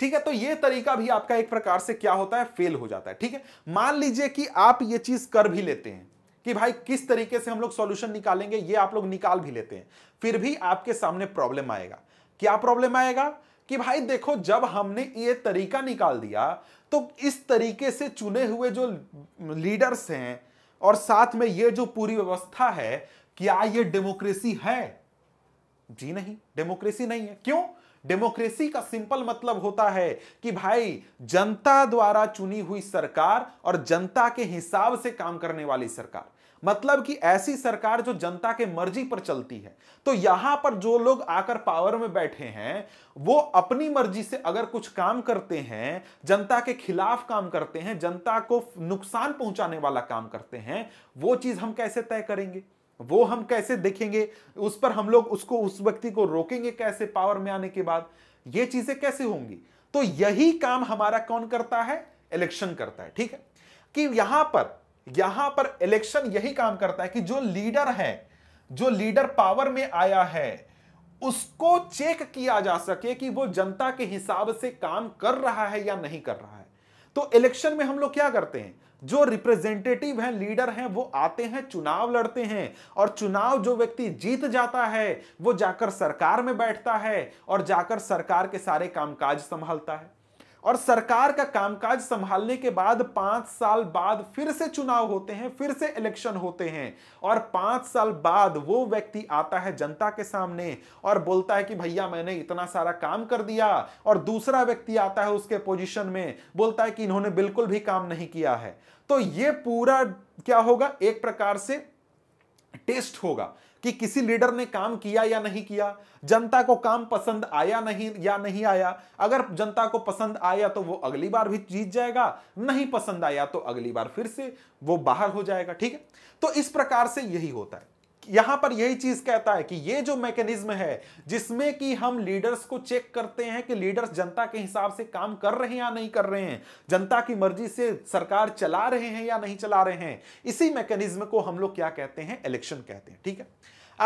ठीक है तो यह तरीका भी आपका एक प्रकार से क्या होता है फेल हो जाता है ठीक है मान लीजिए कि आप ये चीज कर भी लेते हैं कि भाई किस तरीके से हम लोग सोल्यूशन निकालेंगे ये आप लोग निकाल भी लेते हैं फिर भी आपके सामने प्रॉब्लम आएगा क्या प्रॉब्लम आएगा कि भाई देखो जब हमने ये तरीका निकाल दिया तो इस तरीके से चुने हुए जो लीडर्स हैं और साथ में ये जो पूरी व्यवस्था है क्या ये डेमोक्रेसी है जी नहीं डेमोक्रेसी नहीं है क्यों डेमोक्रेसी का सिंपल मतलब होता है कि भाई जनता द्वारा चुनी हुई सरकार और जनता के हिसाब से काम करने वाली सरकार मतलब कि ऐसी सरकार जो जनता के मर्जी पर चलती है तो यहां पर जो लोग आकर पावर में बैठे हैं वो अपनी मर्जी से अगर कुछ काम करते हैं जनता के खिलाफ काम करते हैं जनता को नुकसान पहुंचाने वाला काम करते हैं वो चीज हम कैसे तय करेंगे वो हम कैसे देखेंगे उस पर हम लोग उसको उस व्यक्ति को रोकेंगे कैसे पावर में आने के बाद ये चीजें कैसे होंगी तो यही काम हमारा कौन करता है इलेक्शन करता है ठीक है कि यहां पर यहां पर इलेक्शन यही काम करता है कि जो लीडर है जो लीडर पावर में आया है उसको चेक किया जा सके कि वो जनता के हिसाब से काम कर रहा है या नहीं कर रहा है तो इलेक्शन में हम लोग क्या करते हैं जो रिप्रेजेंटेटिव है लीडर हैं वो आते हैं चुनाव लड़ते हैं और चुनाव जो व्यक्ति जीत जाता है वो जाकर सरकार में बैठता है और जाकर सरकार के सारे कामकाज संभालता है और सरकार का कामकाज संभालने के बाद पांच साल बाद फिर से चुनाव होते हैं फिर से इलेक्शन होते हैं और पांच साल बाद वो व्यक्ति आता है जनता के सामने और बोलता है कि भैया मैंने इतना सारा काम कर दिया और दूसरा व्यक्ति आता है उसके पोजीशन में बोलता है कि इन्होंने बिल्कुल भी काम नहीं किया है तो ये पूरा क्या होगा एक प्रकार से टेस्ट होगा कि किसी लीडर ने काम किया या नहीं किया जनता को काम पसंद आया नहीं या नहीं आया अगर जनता को पसंद आया तो वो अगली बार भी जीत जाएगा नहीं पसंद आया तो अगली बार फिर से वो बाहर हो जाएगा ठीक है तो इस प्रकार से यही होता है यहां पर यही चीज कहता है कि ये जो मैकेनिज्म है जिसमें कि हम लीडर्स को चेक करते हैं कि लीडर्स जनता के हिसाब से काम कर रहे हैं या नहीं कर रहे हैं जनता की मर्जी से सरकार चला रहे हैं या नहीं चला रहे हैं इसी मैकेनिज्म को हम लोग क्या कहते हैं इलेक्शन कहते हैं ठीक है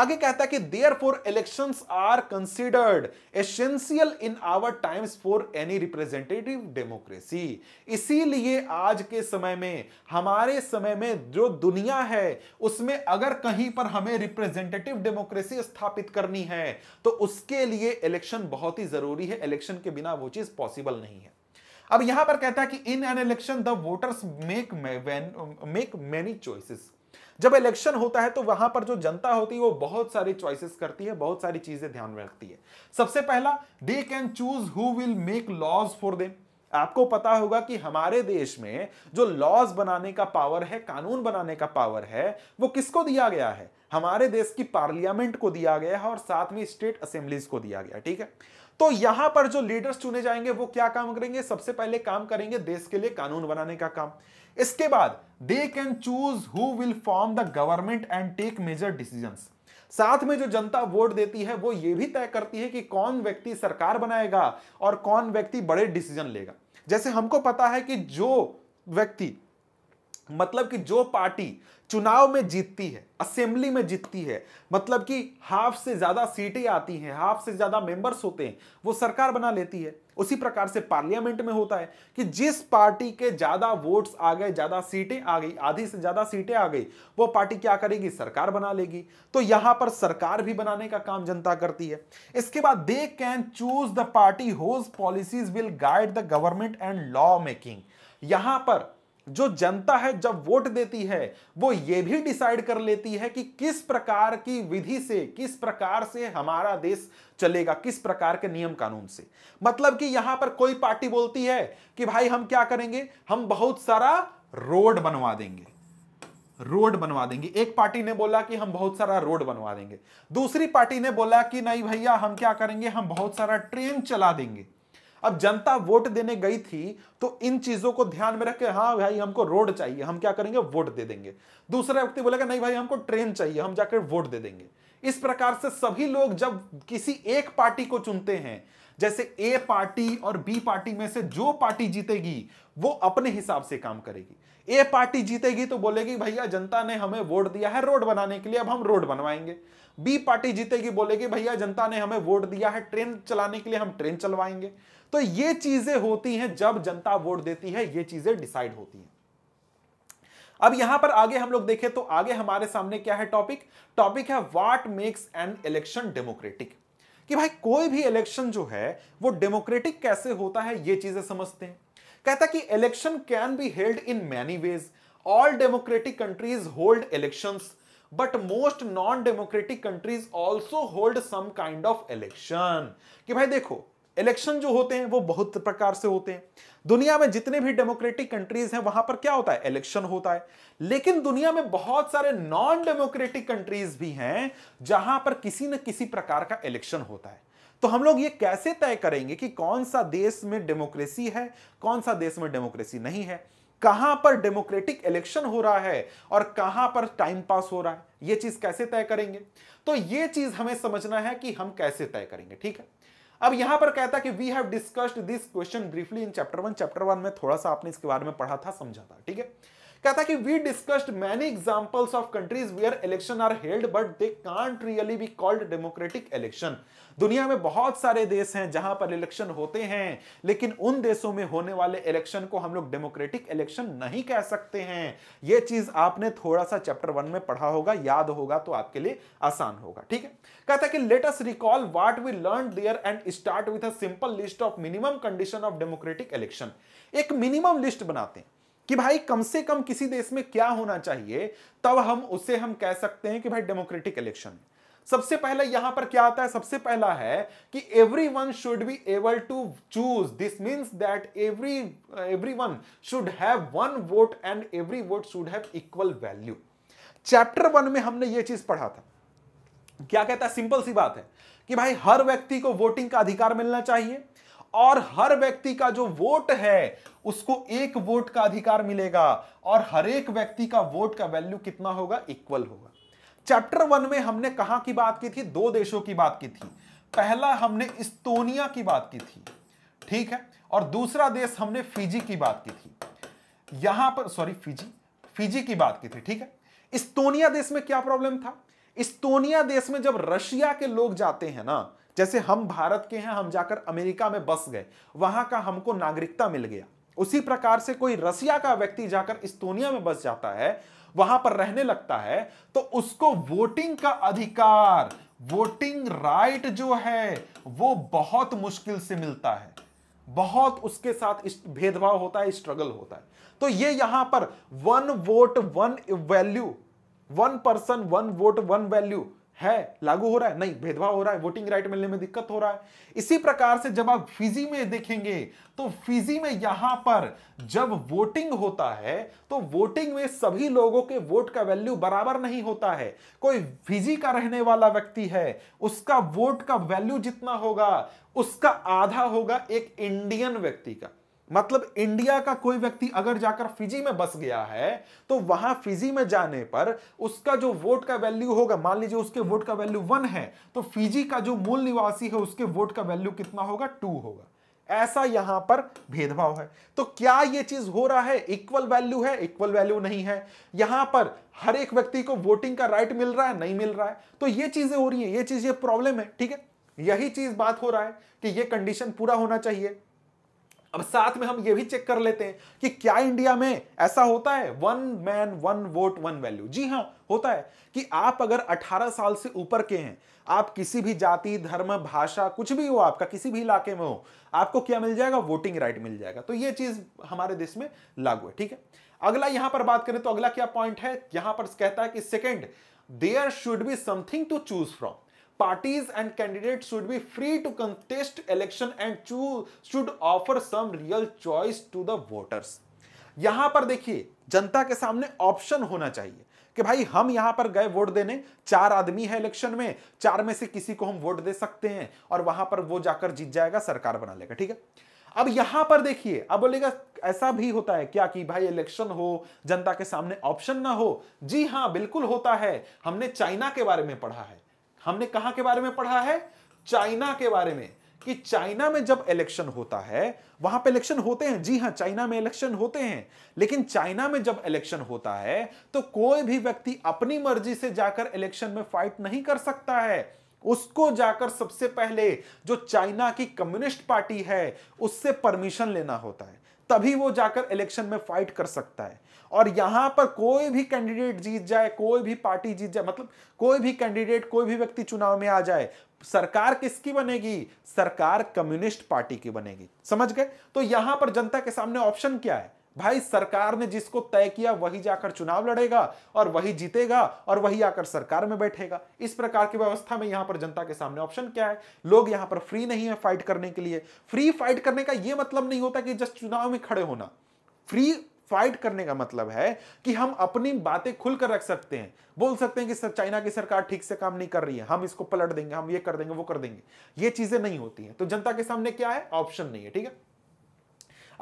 आगे कहता है कि therefore election are considered essential in our times for any representative democracy इसीलिए आज के समय में हमारे समय में जो दुनिया है उसमें अगर कहीं पर हमें रिप्रेजेंटेटिव डेमोक्रेसी स्थापित करनी है तो उसके लिए इलेक्शन बहुत ही जरूरी है इलेक्शन के बिना वो चीज पॉसिबल नहीं है अब यहां पर कहता है कि in an election the voters make make many choices जब इलेक्शन होता है तो वहां पर जो जनता होती है वो बहुत सारी चॉइसेस करती है बहुत सारी चीजें ध्यान में रखती है सबसे पहला they can choose who will make laws for them आपको पता होगा कि हमारे देश में जो लॉज बनाने का पावर है कानून बनाने का पावर है वो किसको दिया गया है हमारे देश की पार्लियामेंट को दिया गया है और साथ में स्टेट असेंबलीज को दिया गया ठीक है तो यहां पर जो लीडर्स चुने जाएंगे वो क्या काम करेंगे सबसे पहले काम करेंगे देश के लिए कानून बनाने का काम इसके बाद they can choose who will form the government and take major decision साथ में जो जनता वोट देती है वो ये भी तय करती है कि कौन व्यक्ति सरकार बनाएगा और कौन व्यक्ति बड़े डिसीजन लेगा जैसे हमको पता है कि जो व्यक्ति मतलब कि जो पार्टी चुनाव में जीतती है असेंबली में जीतती है मतलब कि हाफ से ज्यादा सीटें आती हैं हाफ से ज्यादा मेंबर्स होते हैं वो सरकार बना लेती है उसी प्रकार से पार्लियामेंट में होता है कि जिस पार्टी के ज्यादा वोट्स आ गए ज्यादा सीटें आ गई आधी से ज्यादा सीटें आ गई वो पार्टी क्या करेगी सरकार बना लेगी तो यहां पर सरकार भी बनाने का काम जनता करती है इसके बाद they can choose the party whose policies will guide the government and law making यहां पर जो जनता है जब वोट देती है वो ये भी डिसाइड कर लेती है कि किस प्रकार की विधि से किस प्रकार से हमारा देश चलेगा किस प्रकार के नियम कानून से मतलब कि यहां पर कोई पार्टी बोलती है कि भाई हम क्या करेंगे हम बहुत सारा रोड बनवा देंगे रोड बनवा देंगे एक पार्टी ने बोला कि हम बहुत सारा रोड बनवा देंगे दूसरी पार्टी ने बोला कि नहीं भैया हम क्या करेंगे हम बहुत सारा ट्रेन चला देंगे अब जनता वोट देने गई थी तो इन चीजों को ध्यान में रख हाँ भाई हमको रोड चाहिए हम क्या करेंगे वोट दे देंगे दूसरा व्यक्ति बोलेगा नहीं भाई हमको ट्रेन चाहिए हम जाकर वोट दे देंगे इस प्रकार से सभी लोग जब किसी एक पार्टी को चुनते हैं जैसे ए पार्टी और बी पार्टी में से जो पार्टी जीतेगी वो अपने हिसाब से काम करेगी ए पार्टी जीतेगी तो बोलेगी भैया जनता ने हमें वोट दिया है रोड बनाने के लिए अब हम रोड बनवाएंगे बी पार्टी जीतेगी बोलेगी भैया जनता ने हमें वोट दिया है ट्रेन चलाने के लिए हम ट्रेन चलवाएंगे तो ये चीजें होती हैं जब जनता वोट देती है ये चीजें डिसाइड होती हैं अब यहां पर आगे हम लोग देखें तो आगे हमारे सामने क्या है टॉपिक टॉपिक है what makes an election democratic कि भाई कोई भी इलेक्शन जो है वो डेमोक्रेटिक कैसे होता है ये चीजें समझते हैं कहता कि election can be held in many ways all democratic countries hold election but most non democratic countries also hold some kind of election कि भाई देखो इलेक्शन जो होते हैं वो बहुत प्रकार से होते हैं दुनिया में जितने भी डेमोक्रेटिक कंट्रीज हैं वहां पर क्या होता है इलेक्शन होता है लेकिन दुनिया में बहुत सारे नॉन डेमोक्रेटिक कंट्रीज भी हैं जहां पर किसी न किसी प्रकार का इलेक्शन होता है तो हम लोग ये कैसे तय करेंगे कि कौन सा देश में डेमोक्रेसी है कौन सा देश में डेमोक्रेसी नहीं है कहां पर डेमोक्रेटिक इलेक्शन हो रहा है और कहां पर टाइम पास हो रहा है यह चीज कैसे तय करेंगे तो यह चीज हमें समझना है कि हम कैसे तय करेंगे ठीक है अब यहां पर कहता कि we have discussed this question briefly in chapter one chapter one में थोड़ा सा आपने इसके बारे में पढ़ा था समझा था ठीक है कहता कि we discussed many examples of countries where election are held but they can't really be called democratic election दुनिया में बहुत सारे देश हैं जहां पर इलेक्शन होते हैं लेकिन उन देशों में होने वाले इलेक्शन को हम लोग डेमोक्रेटिक इलेक्शन नहीं कह सकते हैं यह चीज आपने थोड़ा सा चैप्टर वन में पढ़ा होगा याद होगा तो आपके लिए आसान होगा ठीक है कहता है कि let's recall what we learn there and start with a simple list of minimum condition of democratic election एक मिनिमम लिस्ट बनाते हैं कि भाई कम से कम किसी देश में क्या होना चाहिए तब हम उसे हम कह सकते हैं कि भाई डेमोक्रेटिक इलेक्शन सबसे पहले यहां पर क्या आता है सबसे पहला है कि every one should be able to choose this means that every every one should have one vote and every vote should have equal value chapter one में हमने ये चीज पढ़ा था क्या कहता है सिंपल सी बात है कि भाई हर व्यक्ति को वोटिंग का अधिकार मिलना चाहिए और हर व्यक्ति का जो वोट है उसको एक वोट का अधिकार मिलेगा और हर एक व्यक्ति का वोट का वैल्यू कितना होगा इक्वल होगा चैप्टर वन में हमने कहा की बात की थी दो देशों की बात की थी पहला हमने इस्तोनिया की बात की थी ठीक है और दूसरा देश हमने फिजी की बात की थी यहां पर सॉरी फिजी फिजी की बात की थी ठीक है इस्तोनिया देश में क्या प्रॉब्लम था इस्तोनिया देश में जब रशिया के लोग जाते हैं ना जैसे हम भारत के हैं हम जाकर अमेरिका में बस गए वहां का हमको नागरिकता मिल गया उसी प्रकार से कोई रशिया का व्यक्ति जाकर इस्तोनिया में बस जाता है वहां पर रहने लगता है तो उसको वोटिंग का अधिकार वोटिंग राइट जो है वो बहुत मुश्किल से मिलता है बहुत उसके साथ भेदभाव होता है स्ट्रगल होता है तो ये यहां पर one vote one value one person one vote one value है लागू हो रहा है नहीं भेदभाव हो रहा है वोटिंग राइट मिलने में दिक्कत हो रहा है इसी प्रकार से जब आप फिजी में देखेंगे तो फिजी में यहां पर जब वोटिंग होता है तो वोटिंग में सभी लोगों के वोट का वैल्यू बराबर नहीं होता है कोई फिजी का रहने वाला व्यक्ति है उसका वोट का वैल्यू जितना होगा उसका आधा होगा एक इंडियन व्यक्ति का मतलब इंडिया का कोई व्यक्ति अगर जाकर फिजी में बस गया है तो वहां फिजी में जाने पर उसका जो वोट का वैल्यू होगा मान लीजिए उसके वोट का वैल्यू वन है तो फिजी का जो मूल निवासी है उसके वोट का वैल्यू कितना होगा टू होगा ऐसा यहां पर भेदभाव है तो क्या यह चीज हो रहा है इक्वल वैल्यू है इक्वल वैल्यू नहीं है यहां पर हर एक व्यक्ति को वोटिंग का राइट मिल रहा है नहीं मिल रहा है तो यह चीजें हो रही है यह चीज ये प्रॉब्लम है ठीक है यही चीज बात हो रहा है कि यह कंडीशन पूरा होना चाहिए अब साथ में हम ये भी चेक कर लेते हैं कि क्या इंडिया में ऐसा होता है one man one vote one value जी हाँ होता है कि आप अगर 18 साल से ऊपर के हैं आप किसी भी जाति धर्म भाषा कुछ भी हो आपका किसी भी इलाके में हो आपको क्या मिल जाएगा वोटिंग राइट मिल जाएगा तो ये चीज हमारे देश में लागू है ठीक है अगला यहां पर बात करें तो अगला क्या पॉइंट है यहां पर कहता है कि second there should be something to choose from parties and candidates should be free to contest election and choose should offer some real choice to the voters यहां पर देखिए जनता के सामने ऑप्शन होना चाहिए कि भाई हम यहां पर गए वोट देने चार आदमी है इलेक्शन में चार में से किसी को हम वोट दे सकते हैं और वहां पर वो जाकर जीत जाएगा सरकार बना लेगा ठीक है अब यहां पर देखिए अब बोलेगा ऐसा भी होता है क्या कि भाई इलेक्शन हो जनता के सामने ऑप्शन ना हो जी हां बिल्कुल होता है हमने चाइना के बारे में पढ़ा है हमने कहा के बारे में पढ़ा है चाइना के बारे में कि चाइना में जब इलेक्शन होता है वहां पे इलेक्शन होते हैं जी हाँ चाइना में इलेक्शन होते हैं लेकिन चाइना में जब इलेक्शन होता है तो कोई भी व्यक्ति अपनी मर्जी से जाकर इलेक्शन में फाइट नहीं कर सकता है उसको जाकर सबसे पहले जो चाइना की कम्युनिस्ट पार्टी है उससे परमिशन लेना होता है तभी वो जाकर इलेक्शन में फाइट कर सकता है और यहां पर कोई भी कैंडिडेट जीत जाए कोई भी पार्टी जीत जाए मतलब कोई भी कैंडिडेट कोई भी व्यक्ति चुनाव में आ जाए सरकार किसकी बनेगी सरकार कम्युनिस्ट पार्टी की बनेगी समझ गए तो यहां पर जनता के सामने ऑप्शन क्या है भाई सरकार ने जिसको तय किया वही जाकर चुनाव लड़ेगा और वही जीतेगा और वही आकर सरकार में बैठेगा इस प्रकार की व्यवस्था में यहां पर जनता के सामने ऑप्शन क्या है लोग यहां पर फ्री नहीं है फाइट करने के लिए फ्री फाइट करने का यह मतलब नहीं होता कि जस्ट चुनाव में खड़े होना फ्री फाइट करने का मतलब है कि हम अपनी बातें खुलकर रख सकते हैं बोल सकते हैं कि सर चाइना की सरकार ठीक से काम नहीं कर रही है हम इसको पलट देंगे हम ये कर देंगे वो कर देंगे ये चीजें नहीं होती हैं तो जनता के सामने क्या है ऑप्शन नहीं है ठीक है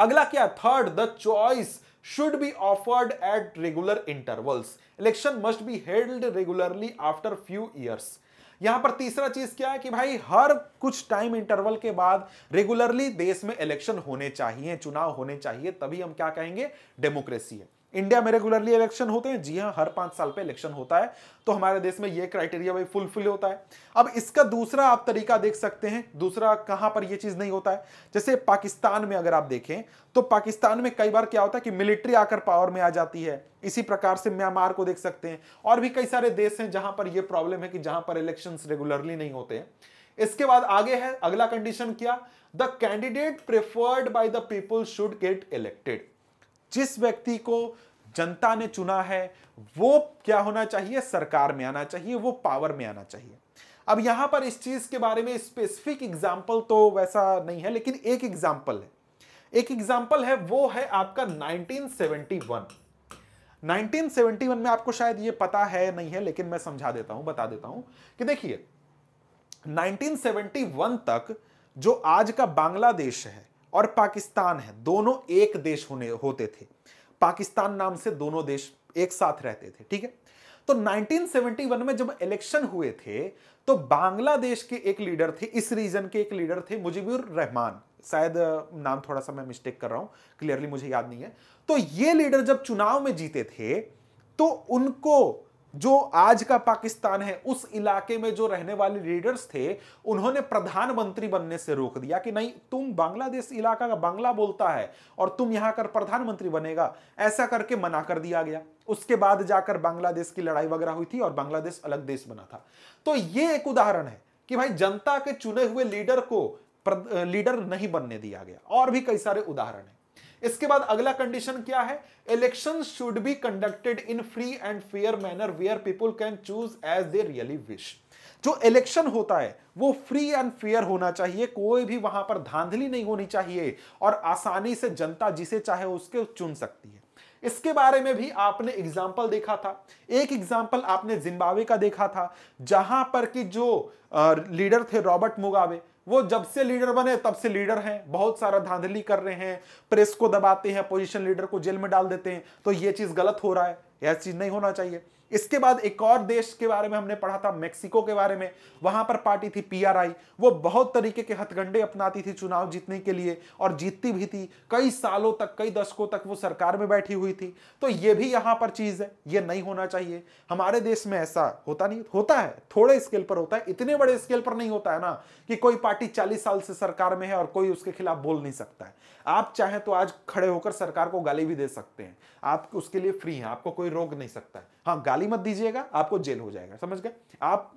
अगला क्या third the choice should be offered at regular intervals election must be held regularly after few years यहां पर तीसरा चीज क्या है कि भाई हर कुछ टाइम इंटरवल के बाद रेगुलरली देश में इलेक्शन होने चाहिए चुनाव होने चाहिए तभी हम क्या कहेंगे डेमोक्रेसी है इंडिया में रेगुलरली इलेक्शन होते हैं जी हाँ हर पांच साल पे इलेक्शन होता है तो हमारे देश में ये क्राइटेरिया भाई फुलफिल होता है अब इसका दूसरा आप तरीका देख सकते हैं दूसरा कहां पर ये चीज नहीं होता है जैसे पाकिस्तान में अगर आप देखें तो पाकिस्तान में कई बार क्या होता है कि मिलिट्री आकर पावर में आ जाती है इसी प्रकार से म्यांमार को देख सकते हैं और भी कई सारे देश हैं जहां पर यह प्रॉब्लम है कि जहां पर इलेक्शन रेगुलरली नहीं होते इसके बाद आगे है अगला कंडीशन क्या the candidate preferred by the people should get elected जिस व्यक्ति को जनता ने चुना है वो क्या होना चाहिए सरकार में आना चाहिए वो पावर में आना चाहिए अब यहां पर इस चीज के बारे में स्पेसिफिक एग्जाम्पल तो वैसा नहीं है लेकिन एक एग्जाम्पल है एक एग्जाम्पल है वो है आपका 1971 1971 में आपको शायद ये पता है नहीं है लेकिन मैं समझा देता हूं बता देता हूं कि देखिए 1971 तक जो आज का बांग्लादेश है और पाकिस्तान है दोनों एक देश होने होते थे पाकिस्तान नाम से दोनों देश एक साथ रहते थे ठीक है तो 1971 में जब इलेक्शन हुए थे तो बांग्लादेश के एक लीडर थे इस रीजन के एक लीडर थे मुजीबुर रहमान शायद नाम थोड़ा सा मैं मिस्टेक कर रहा हूं क्लियरली मुझे याद नहीं है तो ये लीडर जब चुनाव में जीते थे तो उनको जो आज का पाकिस्तान है उस इलाके में जो रहने वाले लीडर्स थे उन्होंने प्रधानमंत्री बनने से रोक दिया कि नहीं तुम बांग्लादेश इलाका का बांग्ला बोलता है और तुम यहां कर प्रधानमंत्री बनेगा ऐसा करके मना कर दिया गया उसके बाद जाकर बांग्लादेश की लड़ाई वगैरह हुई थी और बांग्लादेश अलग देश बना था तो ये एक उदाहरण है कि भाई जनता के चुने हुए लीडर को लीडर नहीं बनने दिया गया और भी कई सारे उदाहरण है इसके बाद अगला कंडीशन क्या है election should be conducted in free and fair manner where people can choose as they really wish जो इलेक्शन होता है वो फ्री एंड फेयर होना चाहिए कोई भी वहां पर धांधली नहीं होनी चाहिए और आसानी से जनता जिसे चाहे उसके चुन सकती है इसके बारे में भी आपने एग्जाम्पल देखा था एक एग्जाम्पल आपने जिम्बावे का देखा था जहां पर कि जो लीडर थे रॉबर्ट मुगावे वो जब से लीडर बने तब से लीडर हैं बहुत सारा धांधली कर रहे हैं प्रेस को दबाते हैं पोजीशन लीडर को जेल में डाल देते हैं तो ये चीज़ गलत हो रहा है ऐसी चीज़ नहीं होना चाहिए इसके बाद एक और देश के बारे में हमने पढ़ा था मेक्सिको के बारे में वहां पर पार्टी थी पीआरआई वो बहुत तरीके के हथगंडे अपनाती थी चुनाव जीतने के लिए और जीतती भी थी कई सालों तक कई दशकों तक वो सरकार में बैठी हुई थी तो ये भी यहां पर चीज है ये नहीं होना चाहिए हमारे देश में ऐसा होता नहीं होता है थोड़े स्केल पर होता है इतने बड़े स्केल पर नहीं होता है ना कि कोई पार्टी चालीस साल से सरकार में है और कोई उसके खिलाफ बोल नहीं सकता है आप चाहे तो आज खड़े होकर सरकार को गाली भी दे सकते हैं आप उसके लिए फ्री हैं आपको कोई रोक नहीं सकता है हाँ गाली मत दीजिएगा आपको जेल हो जाएगा समझ गए आप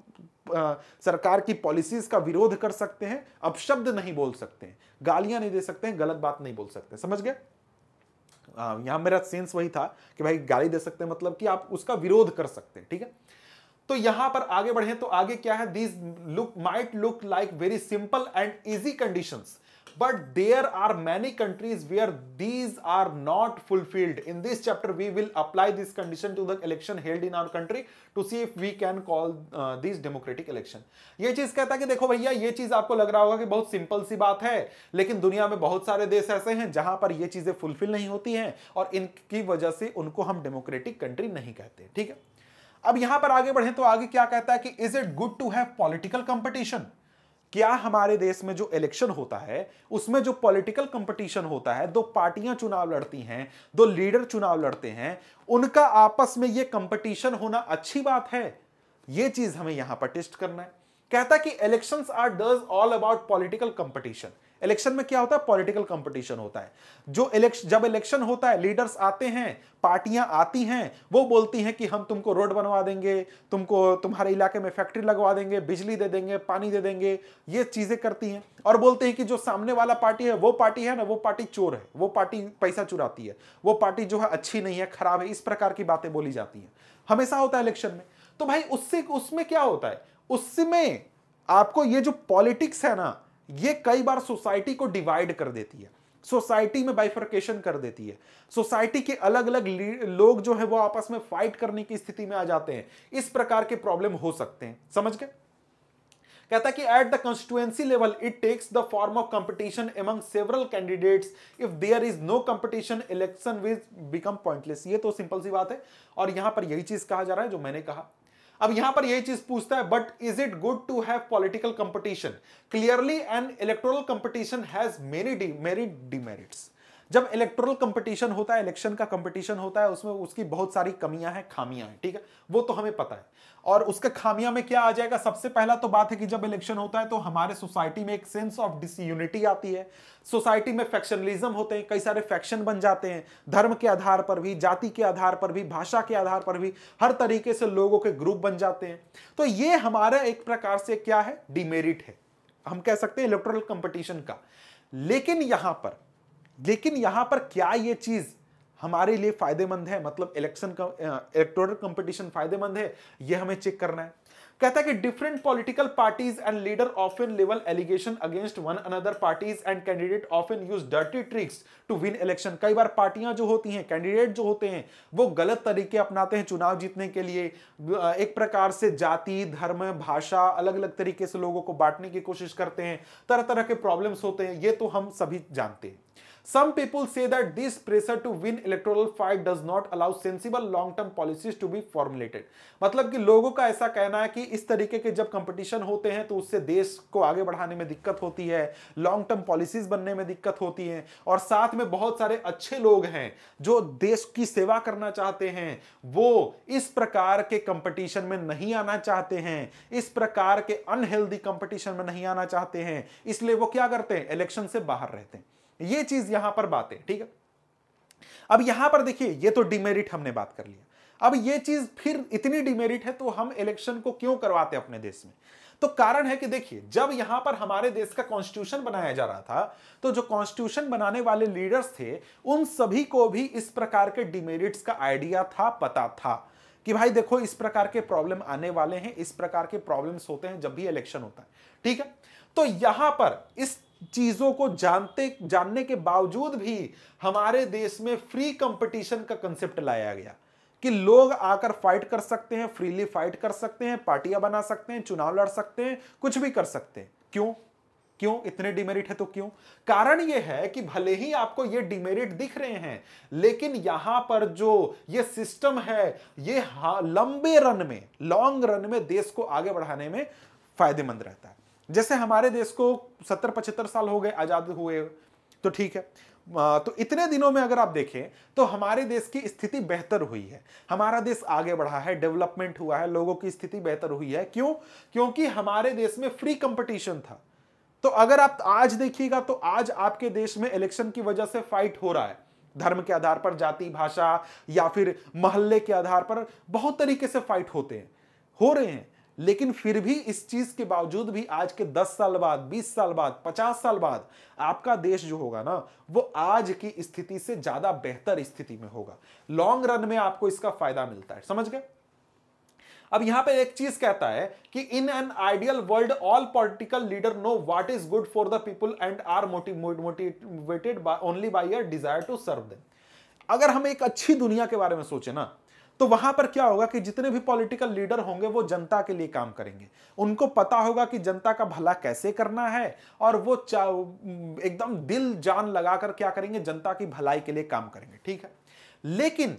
आ, सरकार की पॉलिसीज का विरोध कर सकते हैं अपशब्द नहीं बोल सकते हैं गालियां नहीं दे सकते हैं गलत बात नहीं बोल सकते समझ गए यहां मेरा सेंस वही था कि भाई गाली दे सकते हैं मतलब कि आप उसका विरोध कर सकते हैं ठीक है तो यहां पर आगे बढ़े तो आगे क्या है this look might look like very simple and easy conditions But there are many countries where these are not fulfilled. In this chapter, we will apply this condition to the election held in our country to see if we can call uh, these democratic election. ye cheez kehta hai ki dekho bhaiya ye cheez aapko lag raha hoga ki bahut simple si baat hai lekin duniya mein bahut sare desh aise hain jahan par ye cheeze fulfill nahi hoti hain aur inki wajah se unko hum democratic country nahi kehte theek hai अब यहां पर आगे बढ़े तो आगे क्या कहता है कि is it good to have political competition क्या हमारे देश में जो इलेक्शन होता है उसमें जो पॉलिटिकल कंपटीशन होता है दो पार्टियां चुनाव लड़ती हैं दो लीडर चुनाव लड़ते हैं उनका आपस में ये कंपटीशन होना अच्छी बात है ये चीज हमें यहां पर टेस्ट करना है कहता है कि elections are thus all about political competition election में क्या होता है पॉलिटिकल कंपटीशन होता है जो इलेक्शन जब इलेक्शन होता है लीडर्स आते हैं पार्टियां आती हैं वो बोलती हैं कि हम तुमको रोड बनवा देंगे तुमको तुम्हारे इलाके में फैक्ट्री लगवा देंगे बिजली दे देंगे पानी दे देंगे ये चीजें करती हैं और बोलते हैं कि जो सामने वाला पार्टी है वो पार्टी है ना वो पार्टी चोर है वो पार्टी पैसा चुराती है वो पार्टी जो है अच्छी नहीं है खराब है इस प्रकार की बातें बोली जाती हैं हमेशा होता है इलेक्शन में तो भाई उससे उसमें क्या होता है उसमें आपको ये जो पॉलिटिक्स है ना ये कई बार सोसाइटी को डिवाइड कर देती है सोसाइटी में बाइफर्केशन कर देती है सोसाइटी के अलग अलग लोग जो है वो आपस में फाइट करने की स्थिति में आ जाते हैं इस प्रकार के प्रॉब्लम हो सकते हैं समझ गए कहता है कि at the constituency level it takes the form of competition among several candidates if there is no competition election will become pointless ये तो सिंपल सी बात है और यहां पर यही चीज कहा जा रहा है जो मैंने कहा अब यहां पर यही चीज पूछता है but is it good to have political competition clearly and electoral competition has many many demerits जब इलेक्ट्रल कंपटीशन होता है इलेक्शन का कंपटीशन होता है उसमें उसकी बहुत सारी कमियां हैं खामियां हैं ठीक है वो तो हमें पता है और उसके खामियां में क्या आ जाएगा सबसे पहला तो बात है कि जब इलेक्शन होता है तो हमारे सोसाइटी में एक सेंस ऑफ डिसयूनिटी आती है सोसाइटी में फैक्शनलिज्म होते हैं कई सारे फैक्शन बन जाते हैं धर्म के आधार पर भी जाति के आधार पर भी भाषा के आधार पर भी हर तरीके से लोगों के ग्रुप बन जाते हैं तो ये हमारा एक प्रकार से क्या है डिमेरिट है हम कह सकते हैं इलेक्ट्रल कंपटीशन का लेकिन यहां पर लेकिन यहां पर क्या ये चीज हमारे लिए फायदेमंद है मतलब इलेक्शन का इलेक्टोरल कंपटीशन फायदेमंद है ये हमें चेक करना है कहता है कि different political parties and leader often level allegation against one another parties and candidate often use dirty tricks to win election कई बार पार्टियां जो होती हैं कैंडिडेट जो होते हैं वो गलत तरीके अपनाते हैं चुनाव जीतने के लिए एक प्रकार से जाति धर्म भाषा अलग अलग तरीके से लोगों को बांटने की कोशिश करते हैं तरह तरह के प्रॉब्लम्स होते हैं ये तो हम सभी जानते हैं Some people say that this pressure to win electoral fight does not allow sensible long term policies to be formulated. मतलब कि लोगों का ऐसा कहना है कि इस तरीके के जब कंपटीशन होते हैं तो उससे देश को आगे बढ़ाने में दिक्कत होती है लॉन्ग टर्म पॉलिसीज बनने में दिक्कत होती है और साथ में बहुत सारे अच्छे लोग हैं जो देश की सेवा करना चाहते हैं वो इस प्रकार के कंपटीशन में नहीं आना चाहते हैं इस प्रकार के अनहेल्दी कंपटीशन में नहीं आना चाहते हैं इसलिए वो क्या करते हैं इलेक्शन से बाहर रहते हैं ये चीज यहां पर बात है ठीक है अब यहां पर देखिए ये तो डिमेरिट हमने बात कर लिया अब ये चीज फिर इतनी डिमेरिट है तो हम इलेक्शन को क्यों करवाते अपने देश में तो कारण है कि देखिए जब यहां पर हमारे देश का कॉन्स्टिट्यूशन बनाया जा रहा था तो जो कॉन्स्टिट्यूशन बनाने वाले लीडर्स थे उन सभी को भी इस प्रकार के डिमेरिट्स का आइडिया था पता था कि भाई देखो इस प्रकार के प्रॉब्लम आने वाले हैं इस प्रकार के प्रॉब्लम्स होते हैं जब भी इलेक्शन होता है ठीक है तो यहां पर इस चीज़ों को जानते जानने के बावजूद भी हमारे देश में फ्री कंपटीशन का कंसेप्ट लाया गया कि लोग आकर फाइट कर सकते हैं फ्रीली फाइट कर सकते हैं पार्टियां बना सकते हैं चुनाव लड़ सकते हैं कुछ भी कर सकते हैं क्यों क्यों इतने डिमेरिट है तो क्यों कारण यह है कि भले ही आपको ये डिमेरिट दिख रहे हैं लेकिन यहां पर जो ये सिस्टम है ये लंबे रन में लॉन्ग रन में देश को आगे बढ़ाने में फायदेमंद रहता है जैसे हमारे देश को सत्तर पचहत्तर साल हो गए आज़ाद हुए तो ठीक है तो इतने दिनों में अगर आप देखें तो हमारे देश की स्थिति बेहतर हुई है हमारा देश आगे बढ़ा है डेवलपमेंट हुआ है लोगों की स्थिति बेहतर हुई है क्यों क्योंकि हमारे देश में फ्री कंपटीशन था तो अगर आप आज देखिएगा तो आज आपके देश में इलेक्शन की वजह से फाइट हो रहा है धर्म के आधार पर जाति भाषा या फिर मोहल्ले के आधार पर बहुत तरीके से फाइट होते हैं हो रहे हैं लेकिन फिर भी इस चीज के बावजूद भी आज के 10 साल बाद 20 साल बाद 50 साल बाद आपका देश जो होगा ना वो आज की स्थिति से ज्यादा बेहतर स्थिति में होगा लॉन्ग रन में आपको इसका फायदा मिलता है समझ गए अब यहां पे एक चीज कहता है कि in an ideal world all political leader know what is good for the people and are motivated only by desire to serve them अगर हम एक अच्छी दुनिया के बारे में सोचे ना तो वहां पर क्या होगा कि जितने भी पॉलिटिकल लीडर होंगे वो जनता के लिए काम करेंगे उनको पता होगा कि जनता का भला कैसे करना है और वो एकदम दिल जान लगाकर क्या करेंगे जनता की भलाई के लिए काम करेंगे ठीक है लेकिन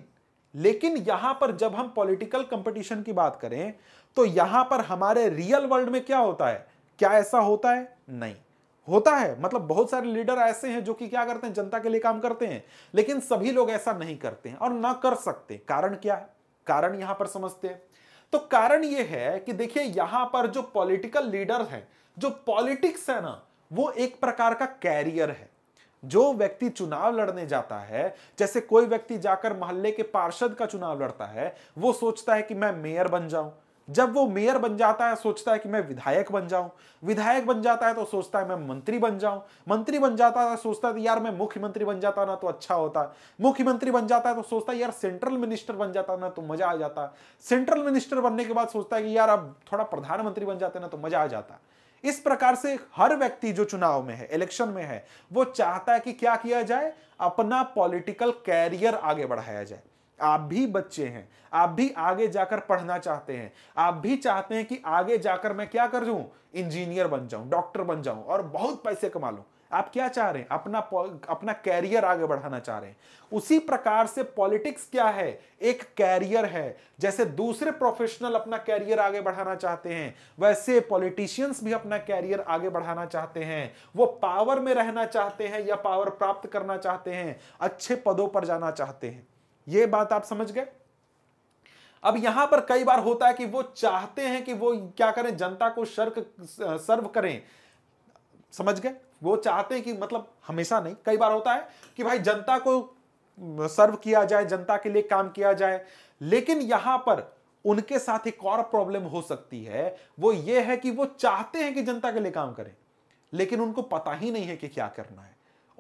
लेकिन यहां पर जब हम पॉलिटिकल कंपटीशन की बात करें तो यहां पर हमारे रियल वर्ल्ड में क्या होता है क्या ऐसा होता है नहीं होता है मतलब बहुत सारे लीडर ऐसे हैं जो कि क्या करते हैं जनता के लिए काम करते हैं लेकिन सभी लोग ऐसा नहीं करते हैं और ना कर सकते कारण क्या है कारण यहां पर समझते हैं तो कारण यह है कि देखिए यहां पर जो पॉलिटिकल लीडर है जो पॉलिटिक्स है ना वो एक प्रकार का कैरियर है जो व्यक्ति चुनाव लड़ने जाता है जैसे कोई व्यक्ति जाकर मोहल्ले के पार्षद का चुनाव लड़ता है वो सोचता है कि मैं मेयर बन जाऊं जब वो मेयर बन जाता है सोचता है कि मैं विधायक बन जाऊं विधायक बन जाता है तो सोचता है मैं मंत्री बन जाऊं मंत्री बन जाता है तो सोचता है यार मैं मुख्यमंत्री बन जाता ना तो अच्छा होता मुख्यमंत्री बन जाता है तो सोचता है यार सेंट्रल मिनिस्टर बन जाता ना तो मजा आ जाता सेंट्रल मिनिस्टर बनने के बाद सोचता है कि यार अब थोड़ा प्रधानमंत्री बन जाते ना तो मजा आ जाता इस प्रकार से हर व्यक्ति जो चुनाव में है इलेक्शन में है वो चाहता है कि क्या किया जाए अपना पॉलिटिकल कैरियर आगे बढ़ाया जाए आप भी बच्चे हैं आप भी आगे जाकर पढ़ना चाहते हैं आप भी चाहते हैं कि आगे जाकर मैं क्या कर जाऊं इंजीनियर बन जाऊं डॉक्टर बन जाऊं और बहुत पैसे कमा लूं आप क्या चाह रहे हैं अपना अपना कैरियर आगे बढ़ाना चाह रहे हैं उसी प्रकार से पॉलिटिक्स क्या है एक कैरियर है जैसे दूसरे प्रोफेशनल अपना कैरियर आगे बढ़ाना चाहते हैं वैसे पॉलिटिशियंस भी अपना कैरियर आगे बढ़ाना चाहते हैं वो पावर में रहना चाहते हैं या पावर प्राप्त करना चाहते हैं अच्छे पदों पर जाना चाहते हैं ये बात आप समझ गए अब यहां पर कई बार होता है कि वो चाहते हैं कि वो क्या करें जनता को शर्क सर्व करें समझ गए वो चाहते हैं कि मतलब हमेशा नहीं कई बार होता है कि भाई जनता को सर्व किया जाए जनता के लिए काम किया जाए लेकिन यहां पर उनके साथ एक और प्रॉब्लम हो सकती है वो ये है कि वो चाहते हैं कि जनता के लिए काम करें लेकिन उनको पता ही नहीं है कि क्या करना है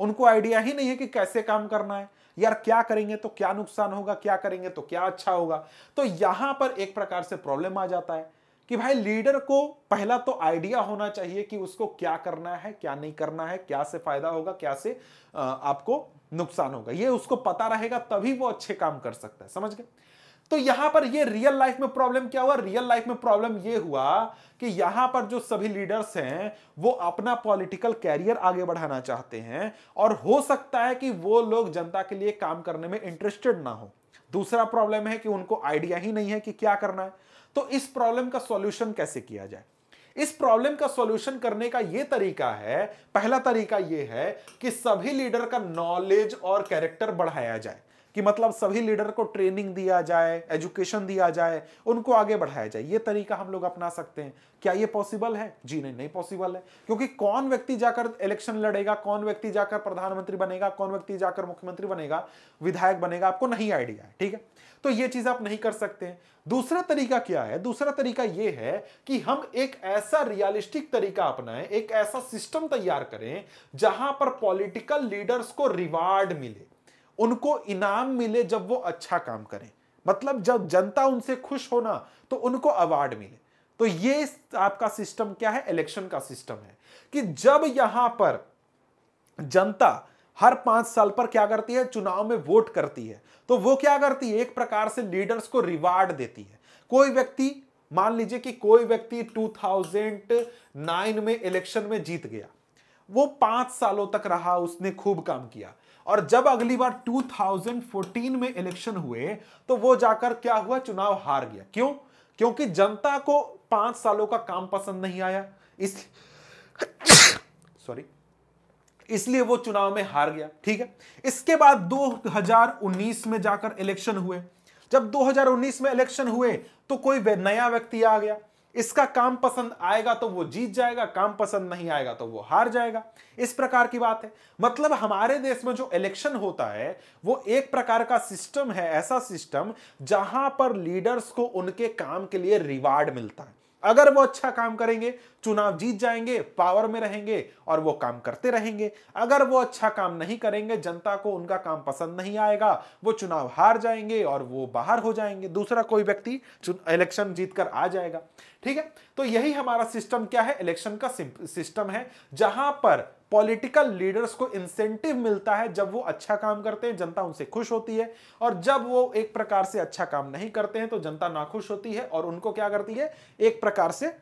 उनको आइडिया ही नहीं है कि कैसे काम करना है यार क्या करेंगे तो क्या नुकसान होगा क्या करेंगे तो क्या अच्छा होगा तो यहां पर एक प्रकार से प्रॉब्लम आ जाता है कि भाई लीडर को पहला तो आइडिया होना चाहिए कि उसको क्या करना है क्या नहीं करना है क्या से फायदा होगा क्या से आपको नुकसान होगा ये उसको पता रहेगा तभी वो अच्छे काम कर सकता है समझ गए तो यहां पर ये रियल लाइफ में प्रॉब्लम क्या हुआ रियल लाइफ में प्रॉब्लम ये हुआ कि यहां पर जो सभी लीडर्स हैं वो अपना पॉलिटिकल कैरियर आगे बढ़ाना चाहते हैं और हो सकता है कि वो लोग जनता के लिए काम करने में इंटरेस्टेड ना हो दूसरा प्रॉब्लम है कि उनको आइडिया ही नहीं है कि क्या करना है तो इस प्रॉब्लम का सॉल्यूशन कैसे किया जाए इस प्रॉब्लम का सॉल्यूशन करने का यह तरीका है पहला तरीका यह है कि सभी लीडर का नॉलेज और कैरेक्टर बढ़ाया जाए कि मतलब सभी लीडर को ट्रेनिंग दिया जाए एजुकेशन दिया जाए उनको आगे बढ़ाया जाए ये तरीका हम लोग अपना सकते हैं क्या ये पॉसिबल है जी नहीं नहीं पॉसिबल है क्योंकि कौन व्यक्ति जाकर इलेक्शन लड़ेगा कौन व्यक्ति जाकर प्रधानमंत्री बनेगा कौन व्यक्ति जाकर मुख्यमंत्री बनेगा विधायक बनेगा आपको नहीं आइडिया है ठीक है तो ये चीज आप नहीं कर सकते हैं दूसरा तरीका क्या है दूसरा तरीका यह है कि हम एक ऐसा रियलिस्टिक तरीका अपनाएं एक ऐसा सिस्टम तैयार करें जहां पर पॉलिटिकल लीडर्स को रिवार्ड मिले उनको इनाम मिले जब वो अच्छा काम करें मतलब जब जनता उनसे खुश होना तो उनको अवार्ड मिले तो ये आपका सिस्टम क्या है इलेक्शन का सिस्टम है कि जब यहां पर जनता हर पांच साल पर क्या करती है चुनाव में वोट करती है तो वो क्या करती है एक प्रकार से लीडर्स को रिवार्ड देती है कोई व्यक्ति मान लीजिए कि कोई व्यक्ति 2009 में इलेक्शन में जीत गया वो पांच सालों तक रहा उसने खूब काम किया और जब अगली बार 2014 में इलेक्शन हुए तो वो जाकर क्या हुआ चुनाव हार गया क्यों क्योंकि जनता को पांच सालों का काम पसंद नहीं आया इस सॉरी इसलिए वो चुनाव में हार गया ठीक है इसके बाद 2019 में जाकर इलेक्शन हुए जब 2019 में इलेक्शन हुए तो कोई नया व्यक्ति आ गया इसका काम पसंद आएगा तो वो जीत जाएगा काम पसंद नहीं आएगा तो वो हार जाएगा इस प्रकार की बात है मतलब हमारे देश में जो इलेक्शन होता है वो एक प्रकार का सिस्टम है ऐसा सिस्टम जहां पर लीडर्स को उनके काम के लिए रिवार्ड मिलता है अगर वो अच्छा काम करेंगे चुनाव जीत जाएंगे पावर में रहेंगे और वो काम करते रहेंगे अगर वो अच्छा काम नहीं करेंगे जनता को उनका काम पसंद नहीं आएगा वो चुनाव हार जाएंगे और वो बाहर हो जाएंगे दूसरा कोई व्यक्ति इलेक्शन जीत कर आ जाएगा ठीक है तो यही हमारा सिस्टम क्या है इलेक्शन का सिस्टम है जहां पर पॉलिटिकल लीडर्स को इंसेंटिव मिलता है जब वो अच्छा काम करते हैं जनता उनसे खुश होती है और जब वो एक प्रकार से अच्छा काम नहीं करते हैं तो जनता नाखुश होती है और उनको क्या करती है एक प्रकार से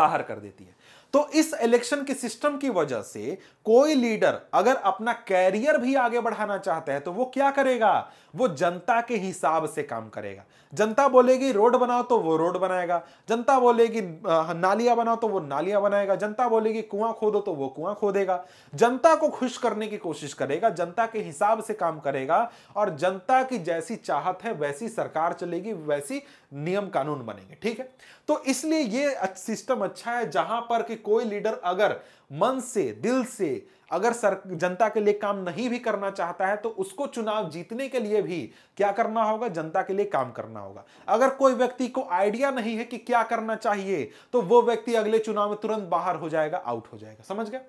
बाहर कर देती है तो इस इलेक्शन के सिस्टम की वजह से कोई लीडर अगर अपना कैरियर भी आगे बढ़ाना चाहता है तो वो क्या करेगा वो जनता के हिसाब से काम करेगा जनता बोलेगी रोड बनाओ तो वो रोड बनाएगा जनता बोलेगी नालियां बनाओ तो वो नालियां बनाएगा जनता बोलेगी कुआं खोदो तो वो कुआं खोदेगा जनता को खुश करने की कोशिश करेगा जनता के हिसाब से काम करेगा और जनता की जैसी चाहत है वैसी सरकार चलेगी वैसी नियम कानून बनेंगे ठीक है तो इसलिए ये सिस्टम अच्छा है जहां पर कि कोई लीडर अगर मन से दिल से अगर सर जनता के लिए काम नहीं भी करना चाहता है तो उसको चुनाव जीतने के लिए भी क्या करना होगा जनता के लिए काम करना होगा अगर कोई व्यक्ति को आइडिया नहीं है कि क्या करना चाहिए तो वो व्यक्ति अगले चुनाव में तुरंत बाहर हो जाएगा आउट हो जाएगा समझ गया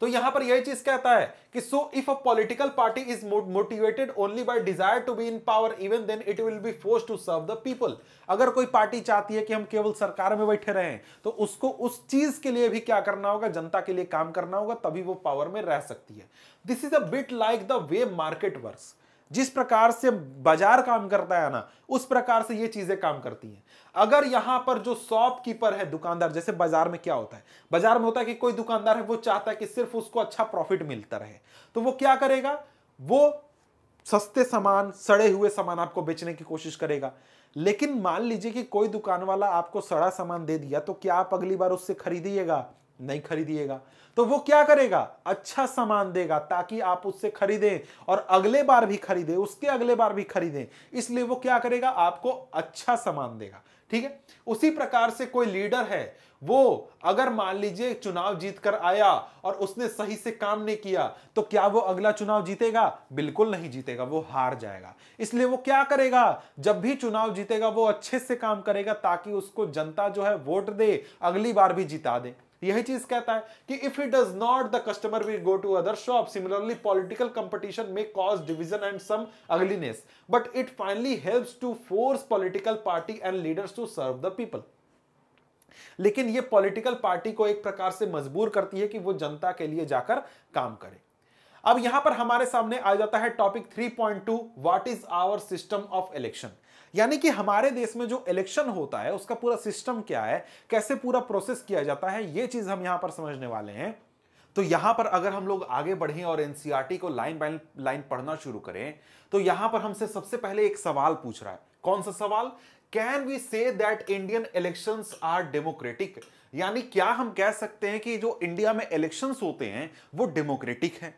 तो यहां पर यही चीज कहता है कि so if a political party is motivated only by desire to be in power even then it will be forced to serve the people अगर कोई पार्टी चाहती है कि हम केवल सरकार में बैठे रहे तो उसको उस चीज के लिए भी क्या करना होगा जनता के लिए काम करना होगा तभी वो पावर में रह सकती है this is a bit like the way market works जिस प्रकार से बाजार काम करता है ना उस प्रकार से ये चीजें काम करती हैं अगर यहां पर जो शॉपकीपर है दुकानदार जैसे बाजार में क्या होता है बाजार में होता है कि कोई दुकानदार है वो चाहता है कि सिर्फ उसको अच्छा प्रॉफिट मिलता रहे तो वो क्या करेगा वो सस्ते सामान सड़े हुए सामान आपको बेचने की कोशिश करेगा लेकिन मान लीजिए कि कोई दुकान वाला आपको सड़ा सामान दे दिया तो क्या आप अगली बार उससे खरीदिएगा नहीं खरीदिएगा तो वो क्या करेगा अच्छा सामान देगा ताकि आप उससे खरीदें और अगले बार भी खरीदें उसके अगले बार भी खरीदें इसलिए वो क्या करेगा आपको अच्छा सामान देगा ठीक है उसी प्रकार से कोई लीडर है वो अगर मान लीजिए चुनाव जीतकर आया और उसने सही से काम नहीं किया तो क्या वो अगला चुनाव जीतेगा बिल्कुल नहीं जीतेगा वो हार जाएगा इसलिए वो क्या करेगा जब भी चुनाव जीतेगा वो अच्छे से काम करेगा ताकि उसको जनता जो है वोट दे अगली बार भी जिता दे यही चीज कहता है कि if it does not the customer will go to other shop similarly political competition में causes division and some ugliness but it finally helps to force political party and leaders to serve the people लेकिन ये political party को एक प्रकार से मजबूर करती है कि वो जनता के लिए जाकर काम करे अब यहां पर हमारे सामने आ जाता है topic 3.2 what is our system of election यानी कि हमारे देश में जो इलेक्शन होता है उसका पूरा सिस्टम क्या है कैसे पूरा प्रोसेस किया जाता है ये चीज हम यहां पर समझने वाले हैं तो यहां पर अगर हम लोग आगे बढ़ें और एनसीआरटी e को लाइन बाय लाइन पढ़ना शुरू करें तो यहां पर हमसे सबसे पहले एक सवाल पूछ रहा है कौन सा सवाल can we say that Indian election are democratic यानी क्या हम कह सकते हैं कि जो इंडिया में इलेक्शन होते हैं वो डेमोक्रेटिक है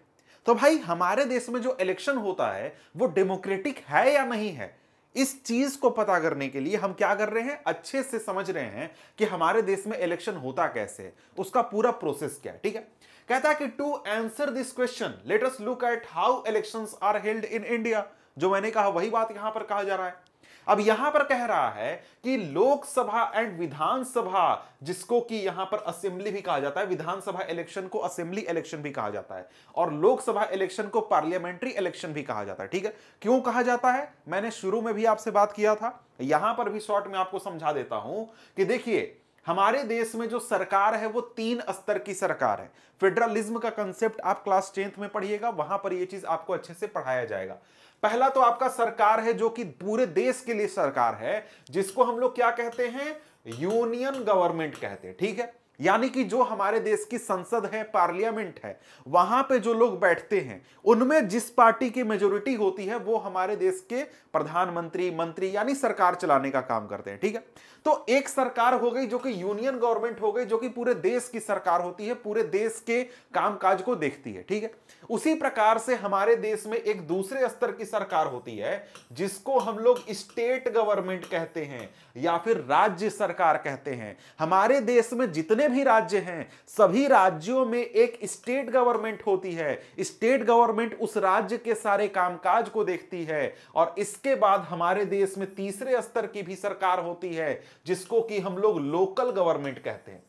तो भाई हमारे देश में जो इलेक्शन होता है वो डेमोक्रेटिक है या नहीं है इस चीज को पता करने के लिए हम क्या कर रहे हैं अच्छे से समझ रहे हैं कि हमारे देश में इलेक्शन होता कैसे है उसका पूरा प्रोसेस क्या है ठीक है कहता है कि to answer this question let us look at how elections are held in India जो मैंने कहा वही बात यहां पर कहा जा रहा है अब यहां पर कह रहा है कि लोकसभा एंड विधानसभा जिसको कि यहां पर असेंबली भी कहा जाता है विधानसभा इलेक्शन को असेंबली इलेक्शन भी कहा जाता है और लोकसभा इलेक्शन को पार्लियामेंट्री इलेक्शन भी कहा जाता है ठीक है क्यों कहा जाता है मैंने शुरू में भी आपसे बात किया था यहां पर भी शॉर्ट में आपको समझा देता हूं कि देखिए हमारे देश में जो सरकार है वो तीन स्तर की सरकार है फेडरलिज्म का कंसेप्ट आप क्लास टेंथ में पढ़िएगा वहां पर यह चीज आपको अच्छे से पढ़ाया जाएगा पहला तो आपका सरकार है जो कि पूरे देश के लिए सरकार है जिसको हम लोग क्या कहते हैं यूनियन गवर्नमेंट कहते हैं ठीक है यानी कि जो हमारे देश की संसद है पार्लियामेंट है वहां पे जो लोग बैठते हैं उनमें जिस पार्टी की मेजोरिटी होती है वो हमारे देश के प्रधानमंत्री मंत्री यानी सरकार चलाने का काम करते हैं ठीक है तो एक सरकार हो गई जो कि यूनियन गवर्नमेंट हो गई जो कि पूरे देश की सरकार होती है पूरे देश के कामकाज को देखती है ठीक है उसी प्रकार से हमारे देश में एक दूसरे स्तर की सरकार होती है जिसको हम लोग स्टेट गवर्नमेंट कहते हैं या फिर राज्य सरकार कहते हैं हमारे देश में जितने जितने भी राज्य हैं सभी राज्यों में एक स्टेट गवर्नमेंट होती है स्टेट गवर्नमेंट उस राज्य के सारे कामकाज को देखती है और इसके बाद हमारे देश में तीसरे स्तर की भी सरकार होती है जिसको कि हम लोग लोकल गवर्नमेंट कहते हैं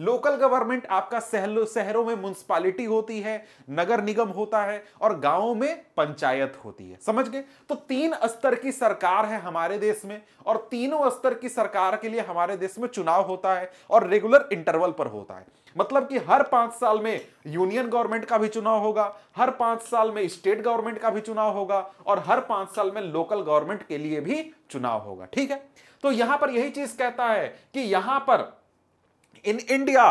लोकल गवर्नमेंट आपका शहरों में म्यूनसिपालिटी होती है नगर निगम होता है और गांवों में पंचायत होती है समझ गए तो तीन स्तर की सरकार है हमारे देश में और तीनों स्तर की सरकार के लिए हमारे देश में चुनाव होता है और रेगुलर इंटरवल पर होता है मतलब कि हर पांच साल में यूनियन गवर्नमेंट का भी चुनाव होगा हर पांच साल में स्टेट गवर्नमेंट का भी चुनाव होगा और हर पांच साल में लोकल गवर्नमेंट के लिए भी चुनाव होगा ठीक है तो यहां पर यही चीज कहता है कि यहां पर इन इंडिया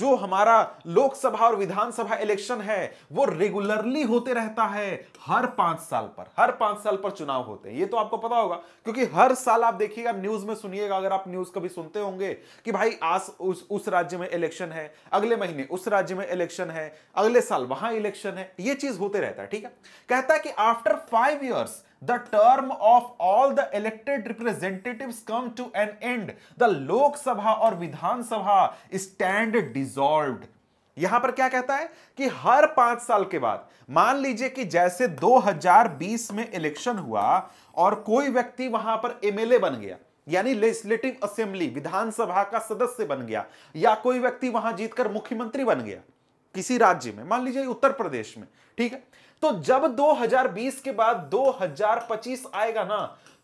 जो हमारा लोकसभा और विधानसभा इलेक्शन है वो रेगुलरली होते रहता है हर पांच साल पर हर पांच साल पर चुनाव होते हैं ये तो आपको पता होगा क्योंकि हर साल आप देखिएगा न्यूज में सुनिएगा अगर आप न्यूज कभी सुनते होंगे कि भाई आज उस उस राज्य में इलेक्शन है अगले महीने उस राज्य में इलेक्शन है अगले साल वहां इलेक्शन है ये चीज होते रहता है ठीक है कहता है कि after five years the term of all the elected representatives come to an end the lok sabha or vidhan sabha stand dissolved यहां पर क्या कहता है कि हर पांच साल के बाद मान लीजिए कि जैसे 2020 में इलेक्शन हुआ और कोई व्यक्ति वहां पर एमएलए बन गया यानी लेजिस्लेटिव असेंबली विधानसभा का सदस्य बन गया या कोई व्यक्ति वहां जीतकर मुख्यमंत्री बन गया किसी राज्य में मान लीजिए उत्तर प्रदेश में ठीक है तो जब 2020 के बाद 2025 आएगा ना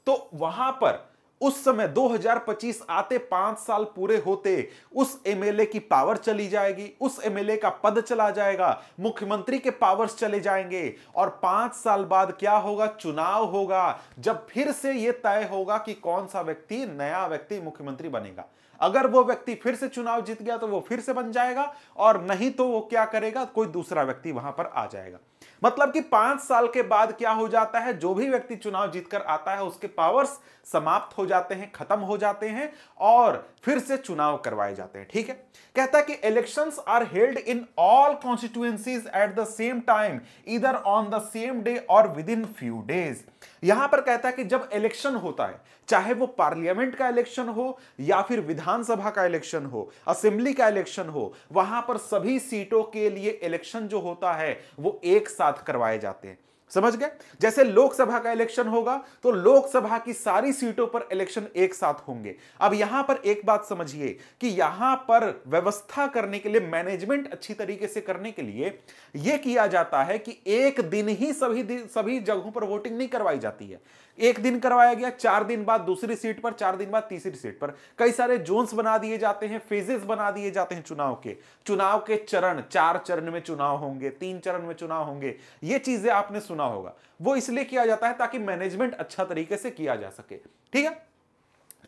तो वहां पर उस समय 2025 आते पांच साल पूरे होते उस एमएलए की पावर चली जाएगी उस एमएलए का पद चला जाएगा मुख्यमंत्री के पावर्स चले जाएंगे और पांच साल बाद क्या होगा चुनाव होगा जब फिर से यह तय होगा कि कौन सा व्यक्ति नया व्यक्ति मुख्यमंत्री बनेगा अगर वो व्यक्ति फिर से चुनाव जीत गया तो वो फिर से बन जाएगा और नहीं तो वो क्या करेगा कोई दूसरा व्यक्ति वहां पर आ जाएगा मतलब कि पांच साल के बाद क्या हो जाता है जो भी व्यक्ति चुनाव जीतकर आता है उसके पावर्स समाप्त हो जाते हैं खत्म हो जाते हैं और फिर से चुनाव करवाए जाते हैं ठीक है कहता है कि elections are held in all constituencies at the same time इधर ऑन द सेम डे और विद इन फ्यू डेज यहां पर कहता है कि जब इलेक्शन होता है चाहे वो पार्लियामेंट का इलेक्शन हो या फिर विधानसभा का इलेक्शन हो असेंबली का इलेक्शन हो वहां पर सभी सीटों के लिए इलेक्शन जो होता है वो एक साथ करवाए जाते हैं समझ गए जैसे लोकसभा का इलेक्शन होगा तो लोकसभा की सारी सीटों पर इलेक्शन एक साथ होंगे अब यहां पर एक बात समझिए कि यहां पर व्यवस्था करने के लिए मैनेजमेंट अच्छी तरीके से करने के लिए यह किया जाता है कि एक दिन ही सभी सभी जगहों पर वोटिंग नहीं करवाई जाती है एक दिन करवाया गया चार दिन बाद दूसरी सीट पर चार दिन बाद तीसरी सीट पर कई सारे जोन्स बना दिए जाते हैं फेजेस बना दिए जाते हैं चुनाव के चुनाव के चरण चार चरण में चुनाव होंगे तीन चरण में चुनाव होंगे ये चीजें आपने सुना होगा वो इसलिए किया जाता है ताकि मैनेजमेंट अच्छा तरीके से किया जा सके ठीक है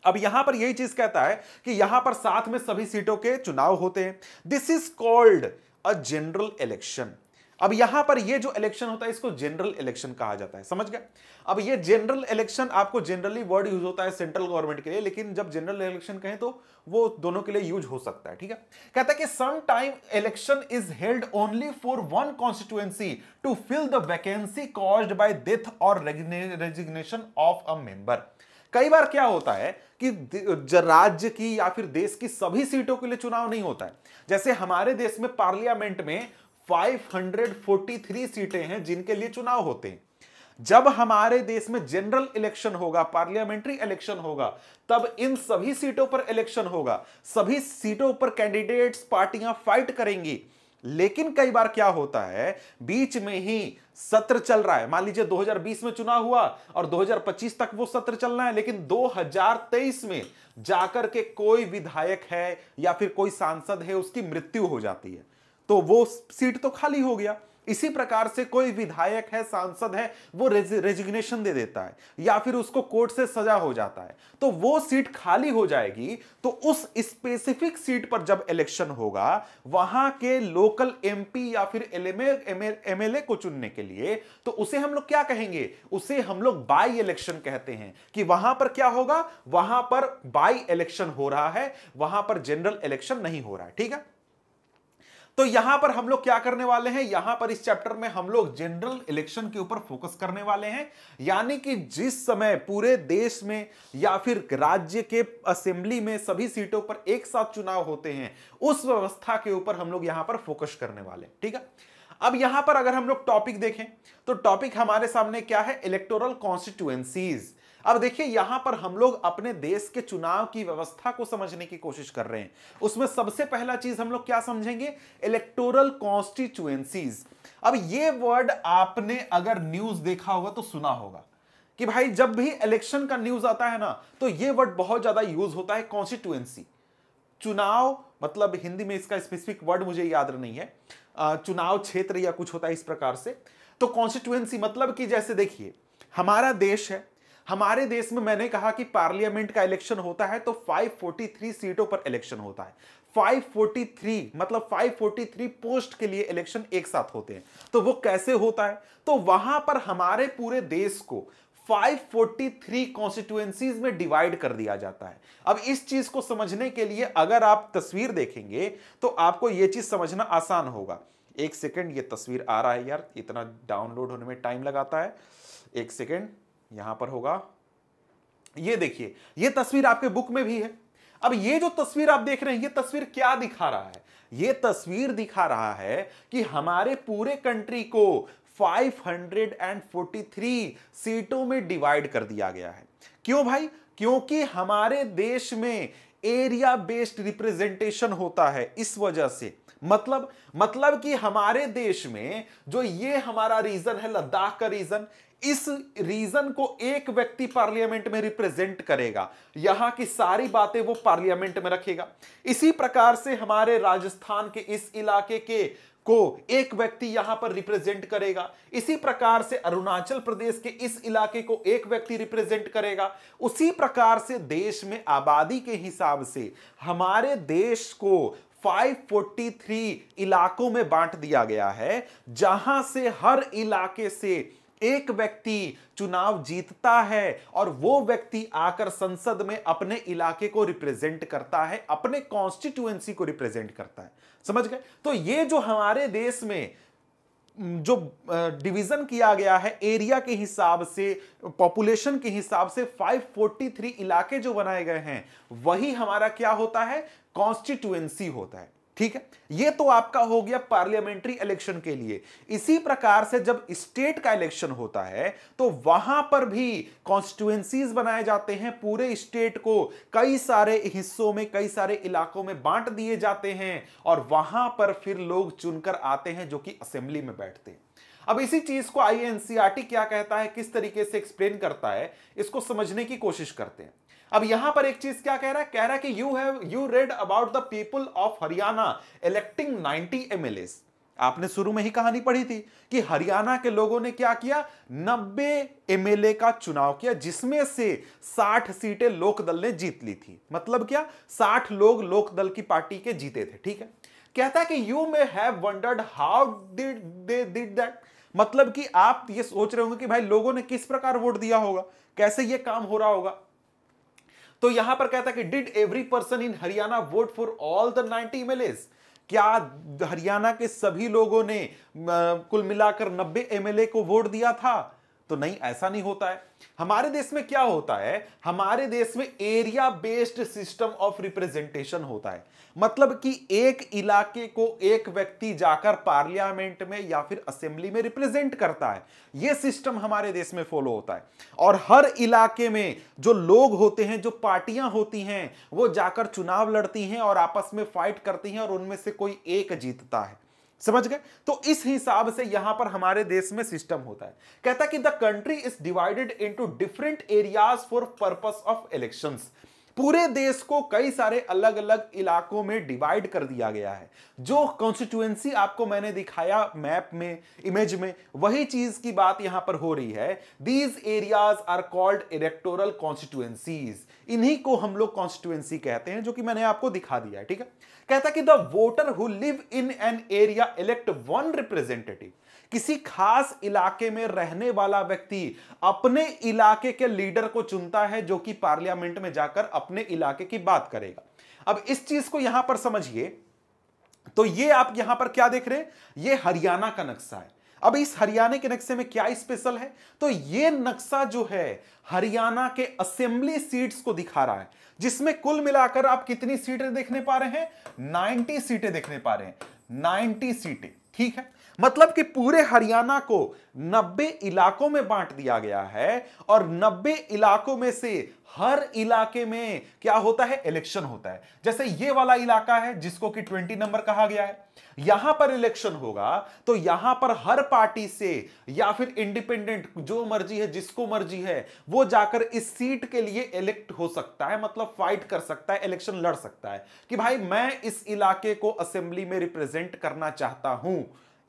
अब यहां पर यही चीज कहता है कि यहां पर साथ में सभी सीटों के चुनाव होते हैं this is called a general election अब यहां पर ये जो इलेक्शन होता है इसको जनरल इलेक्शन कहा जाता है समझ गए अब ये जनरल इलेक्शन आपको जनरली वर्ड यूज होता है सेंट्रल गवर्नमेंट के लिए लेकिन जब जनरल इलेक्शन कहें तो वो दोनों के लिए यूज हो सकता है ठीक है कहता है कि sometime election is held only for one constituency to fill the vacancy caused by death और रेजिग्नेशन ऑफ अ मेंबर कई बार क्या होता है कि राज्य की या फिर देश की सभी सीटों के लिए चुनाव नहीं होता है जैसे हमारे देश में पार्लियामेंट में 543 सीटें हैं जिनके लिए चुनाव होते हैं जब हमारे देश में जनरल इलेक्शन होगा पार्लियामेंट्री इलेक्शन होगा तब इन सभी सीटों पर इलेक्शन होगा सभी सीटों पर कैंडिडेट्स पार्टियां फाइट करेंगी लेकिन कई बार क्या होता है बीच में ही सत्र चल रहा है मान लीजिए 2020 में चुनाव हुआ और 2025 तक वो सत्र चलना है लेकिन 2023 में जाकर के कोई विधायक है या फिर कोई सांसद है उसकी मृत्यु हो जाती है तो वो सीट तो खाली हो गया इसी प्रकार से कोई विधायक है सांसद है वो रेजिग्नेशन दे देता है या फिर उसको कोर्ट से सजा हो जाता है तो वो सीट खाली हो जाएगी तो उस स्पेसिफिक सीट पर जब इलेक्शन होगा वहां के लोकल एमपी या फिर एमएलए को चुनने के लिए तो उसे हम लोग क्या कहेंगे उसे हम लोग बाई इलेक्शन कहते हैं कि वहां पर क्या होगा वहां पर बाई इलेक्शन हो रहा है वहां पर जनरल इलेक्शन नहीं हो रहा है ठीक है तो यहां पर हम लोग क्या करने वाले हैं यहां पर इस चैप्टर में हम लोग जनरल इलेक्शन के ऊपर फोकस करने वाले हैं यानी कि जिस समय पूरे देश में या फिर राज्य के असेंबली में सभी सीटों पर एक साथ चुनाव होते हैं उस व्यवस्था के ऊपर हम लोग यहां पर फोकस करने वाले ठीक है अब यहां पर अगर हम लोग टॉपिक देखें तो टॉपिक हमारे सामने क्या है इलेक्टोरल कॉन्स्टिट्यूएंसीज अब देखिए यहां पर हम लोग अपने देश के चुनाव की व्यवस्था को समझने की कोशिश कर रहे हैं उसमें सबसे पहला चीज हम लोग क्या समझेंगे इलेक्टोरल कॉन्स्टिट्यूएंसीज अब ये वर्ड आपने अगर न्यूज देखा होगा तो सुना होगा कि भाई जब भी इलेक्शन का न्यूज आता है ना तो ये वर्ड बहुत ज्यादा यूज होता है कॉन्स्टिट्यूएंसी चुनाव मतलब हिंदी में इसका स्पेसिफिक वर्ड मुझे याद नहीं है चुनाव क्षेत्र या कुछ होता है इस प्रकार से तो कॉन्स्टिट्यूएंसी मतलब कि जैसे देखिए हमारा देश है हमारे देश में मैंने कहा कि पार्लियामेंट का इलेक्शन होता है तो 543 सीटों पर इलेक्शन होता है 543 मतलब 543 पोस्ट के लिए इलेक्शन एक साथ होते हैं तो वो कैसे होता है तो वहां पर हमारे पूरे देश को 543 कॉन्स्टिट्यूएंसीज में डिवाइड कर दिया जाता है अब इस चीज को समझने के लिए अगर आप तस्वीर देखेंगे तो आपको यह चीज समझना आसान होगा एक सेकेंड ये तस्वीर आ रहा है यार इतना डाउनलोड होने में टाइम लगाता है एक सेकेंड यहां पर होगा ये देखिए ये तस्वीर आपके बुक में भी है अब ये जो तस्वीर आप देख रहे हैं ये तस्वीर क्या दिखा रहा है ये तस्वीर दिखा रहा है कि हमारे पूरे कंट्री को 543 सीटों में डिवाइड कर दिया गया है क्यों भाई क्योंकि हमारे देश में एरिया बेस्ड रिप्रेजेंटेशन होता है इस वजह से मतलब मतलब कि हमारे देश में जो ये हमारा रीजन है लद्दाख का रीजन इस रीजन को एक व्यक्ति पार्लियामेंट में रिप्रेजेंट करेगा यहां की सारी बातें वो पार्लियामेंट में रखेगा इसी प्रकार से हमारे राजस्थान के इस इलाके के को एक व्यक्ति यहां पर रिप्रेजेंट करेगा इसी प्रकार से अरुणाचल प्रदेश के इस इलाके को एक व्यक्ति रिप्रेजेंट करेगा उसी प्रकार से देश में आबादी के हिसाब से हमारे देश को 543 इलाकों में बांट दिया गया है जहां से हर इलाके से एक व्यक्ति चुनाव जीतता है और वो व्यक्ति आकर संसद में अपने इलाके को रिप्रेजेंट करता है अपने कॉन्स्टिट्यूएंसी को रिप्रेजेंट करता है समझ गए तो ये जो हमारे देश में जो डिवीज़न किया गया है एरिया के हिसाब से पॉपुलेशन के हिसाब से 543 इलाके जो बनाए गए हैं वही हमारा क्या होता है कॉन्स्टिट्यूएंसी होता है ठीक है ये तो आपका हो गया पार्लियामेंट्री इलेक्शन के लिए इसी प्रकार से जब स्टेट का इलेक्शन होता है तो वहां पर भी कॉन्स्टिट्यूएंसीज बनाए जाते हैं पूरे स्टेट को कई सारे हिस्सों में कई सारे इलाकों में बांट दिए जाते हैं और वहां पर फिर लोग चुनकर आते हैं जो कि असेंबली में बैठते हैं अब इसी चीज को आई e क्या कहता है किस तरीके से एक्सप्लेन करता है इसको समझने की कोशिश करते हैं अब यहां पर एक चीज क्या कह रहा है कह रहा है कि you have you read about the people of Haryana electing 90 MLA आपने शुरू में ही कहानी पढ़ी थी कि हरियाणा के लोगों ने क्या किया 90 एमएलए का चुनाव किया जिसमें से 60 सीटें लोकदल ने जीत ली थी मतलब क्या 60 लोग लोकदल की पार्टी के जीते थे ठीक है कहता है कि you may have wondered how did they did that मतलब कि आप ये सोच रहे होंगे कि भाई लोगों ने किस प्रकार वोट दिया होगा कैसे ये काम हो रहा होगा तो यहां पर कहता है कि did every person in Haryana vote for all the ninety M क्या हरियाणा के सभी लोगों ने कुल मिलाकर 90 एमएलए को वोट दिया था तो नहीं ऐसा नहीं होता है हमारे देश में क्या होता है हमारे देश में area based system of representation होता है मतलब कि एक इलाके को एक व्यक्ति जाकर पार्लियामेंट में या फिर असेंबली में रिप्रेजेंट करता है यह सिस्टम हमारे देश में फॉलो होता है और हर इलाके में जो लोग होते हैं जो पार्टियां होती हैं वो जाकर चुनाव लड़ती हैं और आपस में फाइट करती हैं और उनमें से कोई एक जीतता है समझ गए तो इस हिसाब से यहां पर हमारे देश में सिस्टम होता है कहता है कि the country is divided into different areas for purpose of elections पूरे देश को कई सारे अलग अलग इलाकों में डिवाइड कर दिया गया है जो कॉन्स्टिट्यूएंसी आपको मैंने दिखाया मैप में इमेज में वही चीज की बात यहां पर हो रही है these areas are called electoral constituencies इन्हीं को हम लोग कॉन्स्टिट्यूएंसी कहते हैं जो कि मैंने आपको दिखा दिया है ठीक है कहता कि the voter who live in an area elect one representative किसी खास इलाके में रहने वाला व्यक्ति अपने इलाके के लीडर को चुनता है जो कि पार्लियामेंट में जाकर अपने इलाके की बात करेगा अब इस चीज को यहां पर समझिए तो ये आप यहां पर क्या देख रहे हैं ये हरियाणा का नक्शा है अब इस हरियाणा के नक्शे में क्या स्पेशल है तो ये नक्शा जो है हरियाणा के असेंबली सीट्स को दिखा रहा है जिसमें कुल मिलाकर आप कितनी सीटें देखने पा रहे हैं नाइनटी सीटें देखने पा रहे हैं नाइनटी सीटें ठीक है मतलब कि पूरे हरियाणा को 90 इलाकों में बांट दिया गया है और 90 इलाकों में से हर इलाके में क्या होता है इलेक्शन होता है जैसे ये वाला इलाका है जिसको कि ट्वेंटी नंबर कहा गया है यहां पर इलेक्शन होगा तो यहां पर हर पार्टी से या फिर इंडिपेंडेंट जो मर्जी है जिसको मर्जी है वो जाकर इस सीट के लिए इलेक्ट हो सकता है मतलब फाइट कर सकता है इलेक्शन लड़ सकता है कि भाई मैं इस इलाके को असेंबली में रिप्रेजेंट करना चाहता हूं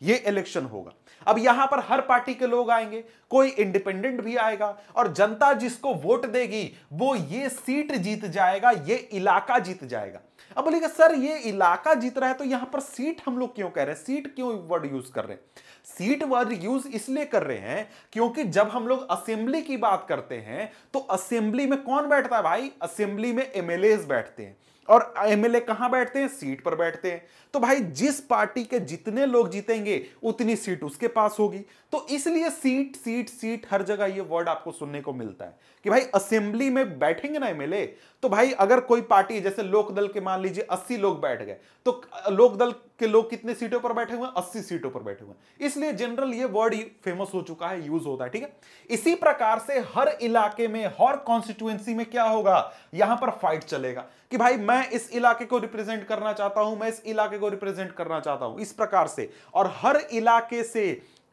ये इलेक्शन होगा अब यहां पर हर पार्टी के लोग आएंगे कोई इंडिपेंडेंट भी आएगा और जनता जिसको वोट देगी वो ये सीट जीत जाएगा ये इलाका जीत जाएगा अब बोलेगा सर ये इलाका जीत रहा है तो यहां पर सीट हम लोग क्यों कह रहे हैं सीट क्यों वर्ड यूज कर रहे हैं सीट वर्ड यूज इसलिए कर रहे हैं क्योंकि जब हम लोग असेंबली की बात करते हैं तो असेंबली में कौन बैठता है भाई असेंबली में एमएलए बैठते हैं और एमएलए कहां बैठते हैं सीट पर बैठते हैं तो भाई जिस पार्टी के जितने लोग जीतेंगे उतनी सीट उसके पास होगी तो इसलिए सीट सीट सीट हर जगह ये वर्ड आपको सुनने को मिलता है कि भाई असेंबली में बैठेंगे ना एमएलए तो भाई अगर कोई पार्टी जैसे लोकदल के मान लीजिए अस्सी लोग बैठ गए तो लोकदल के लोग कितने सीटों पर बैठे हुए हैं अस्सी सीटों पर बैठे हुए हैं इसलिए जनरल ये वर्ड फेमस हो चुका है यूज होता है ठीक है इसी प्रकार से हर इलाके में हर कॉन्स्टिट्यूएंसी में क्या होगा यहां पर फाइट चलेगा कि भाई मैं इस इलाके को रिप्रेजेंट करना चाहता हूं मैं इस इलाके को रिप्रेजेंट करना चाहता हूं इस प्रकार से और हर इलाके से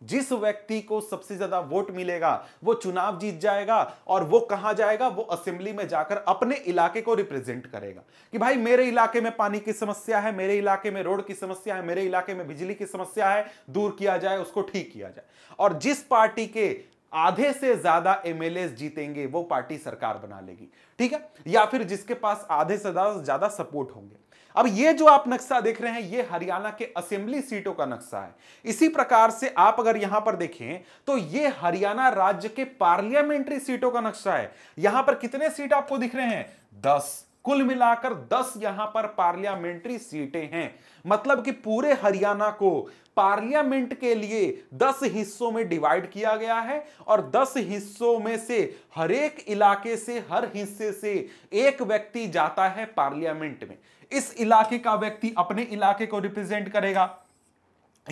जिस व्यक्ति को सबसे ज्यादा वोट मिलेगा वो चुनाव जीत जाएगा और वो कहा जाएगा वो असेंबली में जाकर अपने इलाके को रिप्रेजेंट करेगा कि भाई मेरे इलाके में पानी की समस्या है मेरे इलाके में रोड की समस्या है मेरे इलाके में बिजली की समस्या है दूर किया जाए उसको ठीक किया जाए और जिस पार्टी के आधे से ज्यादा एमएलए जीतेंगे वो पार्टी सरकार बना लेगी ठीक है या फिर जिसके पास आधे से ज्यादा सपोर्ट होंगे अब ये जो आप नक्शा देख रहे हैं ये हरियाणा के असेंबली सीटों का नक्शा है इसी प्रकार से आप अगर यहां पर देखें तो ये हरियाणा राज्य के पार्लियामेंट्री सीटों का नक्शा है यहां पर कितने सीट आपको दिख रहे हैं दस कुल मिलाकर दस यहां पर पार्लियामेंट्री सीटें हैं मतलब कि पूरे हरियाणा को पार्लियामेंट के लिए दस हिस्सों में डिवाइड किया गया है और दस हिस्सों में से हर एक इलाके से हर हिस्से से एक व्यक्ति जाता है पार्लियामेंट में इस इलाके का व्यक्ति अपने इलाके को रिप्रेजेंट करेगा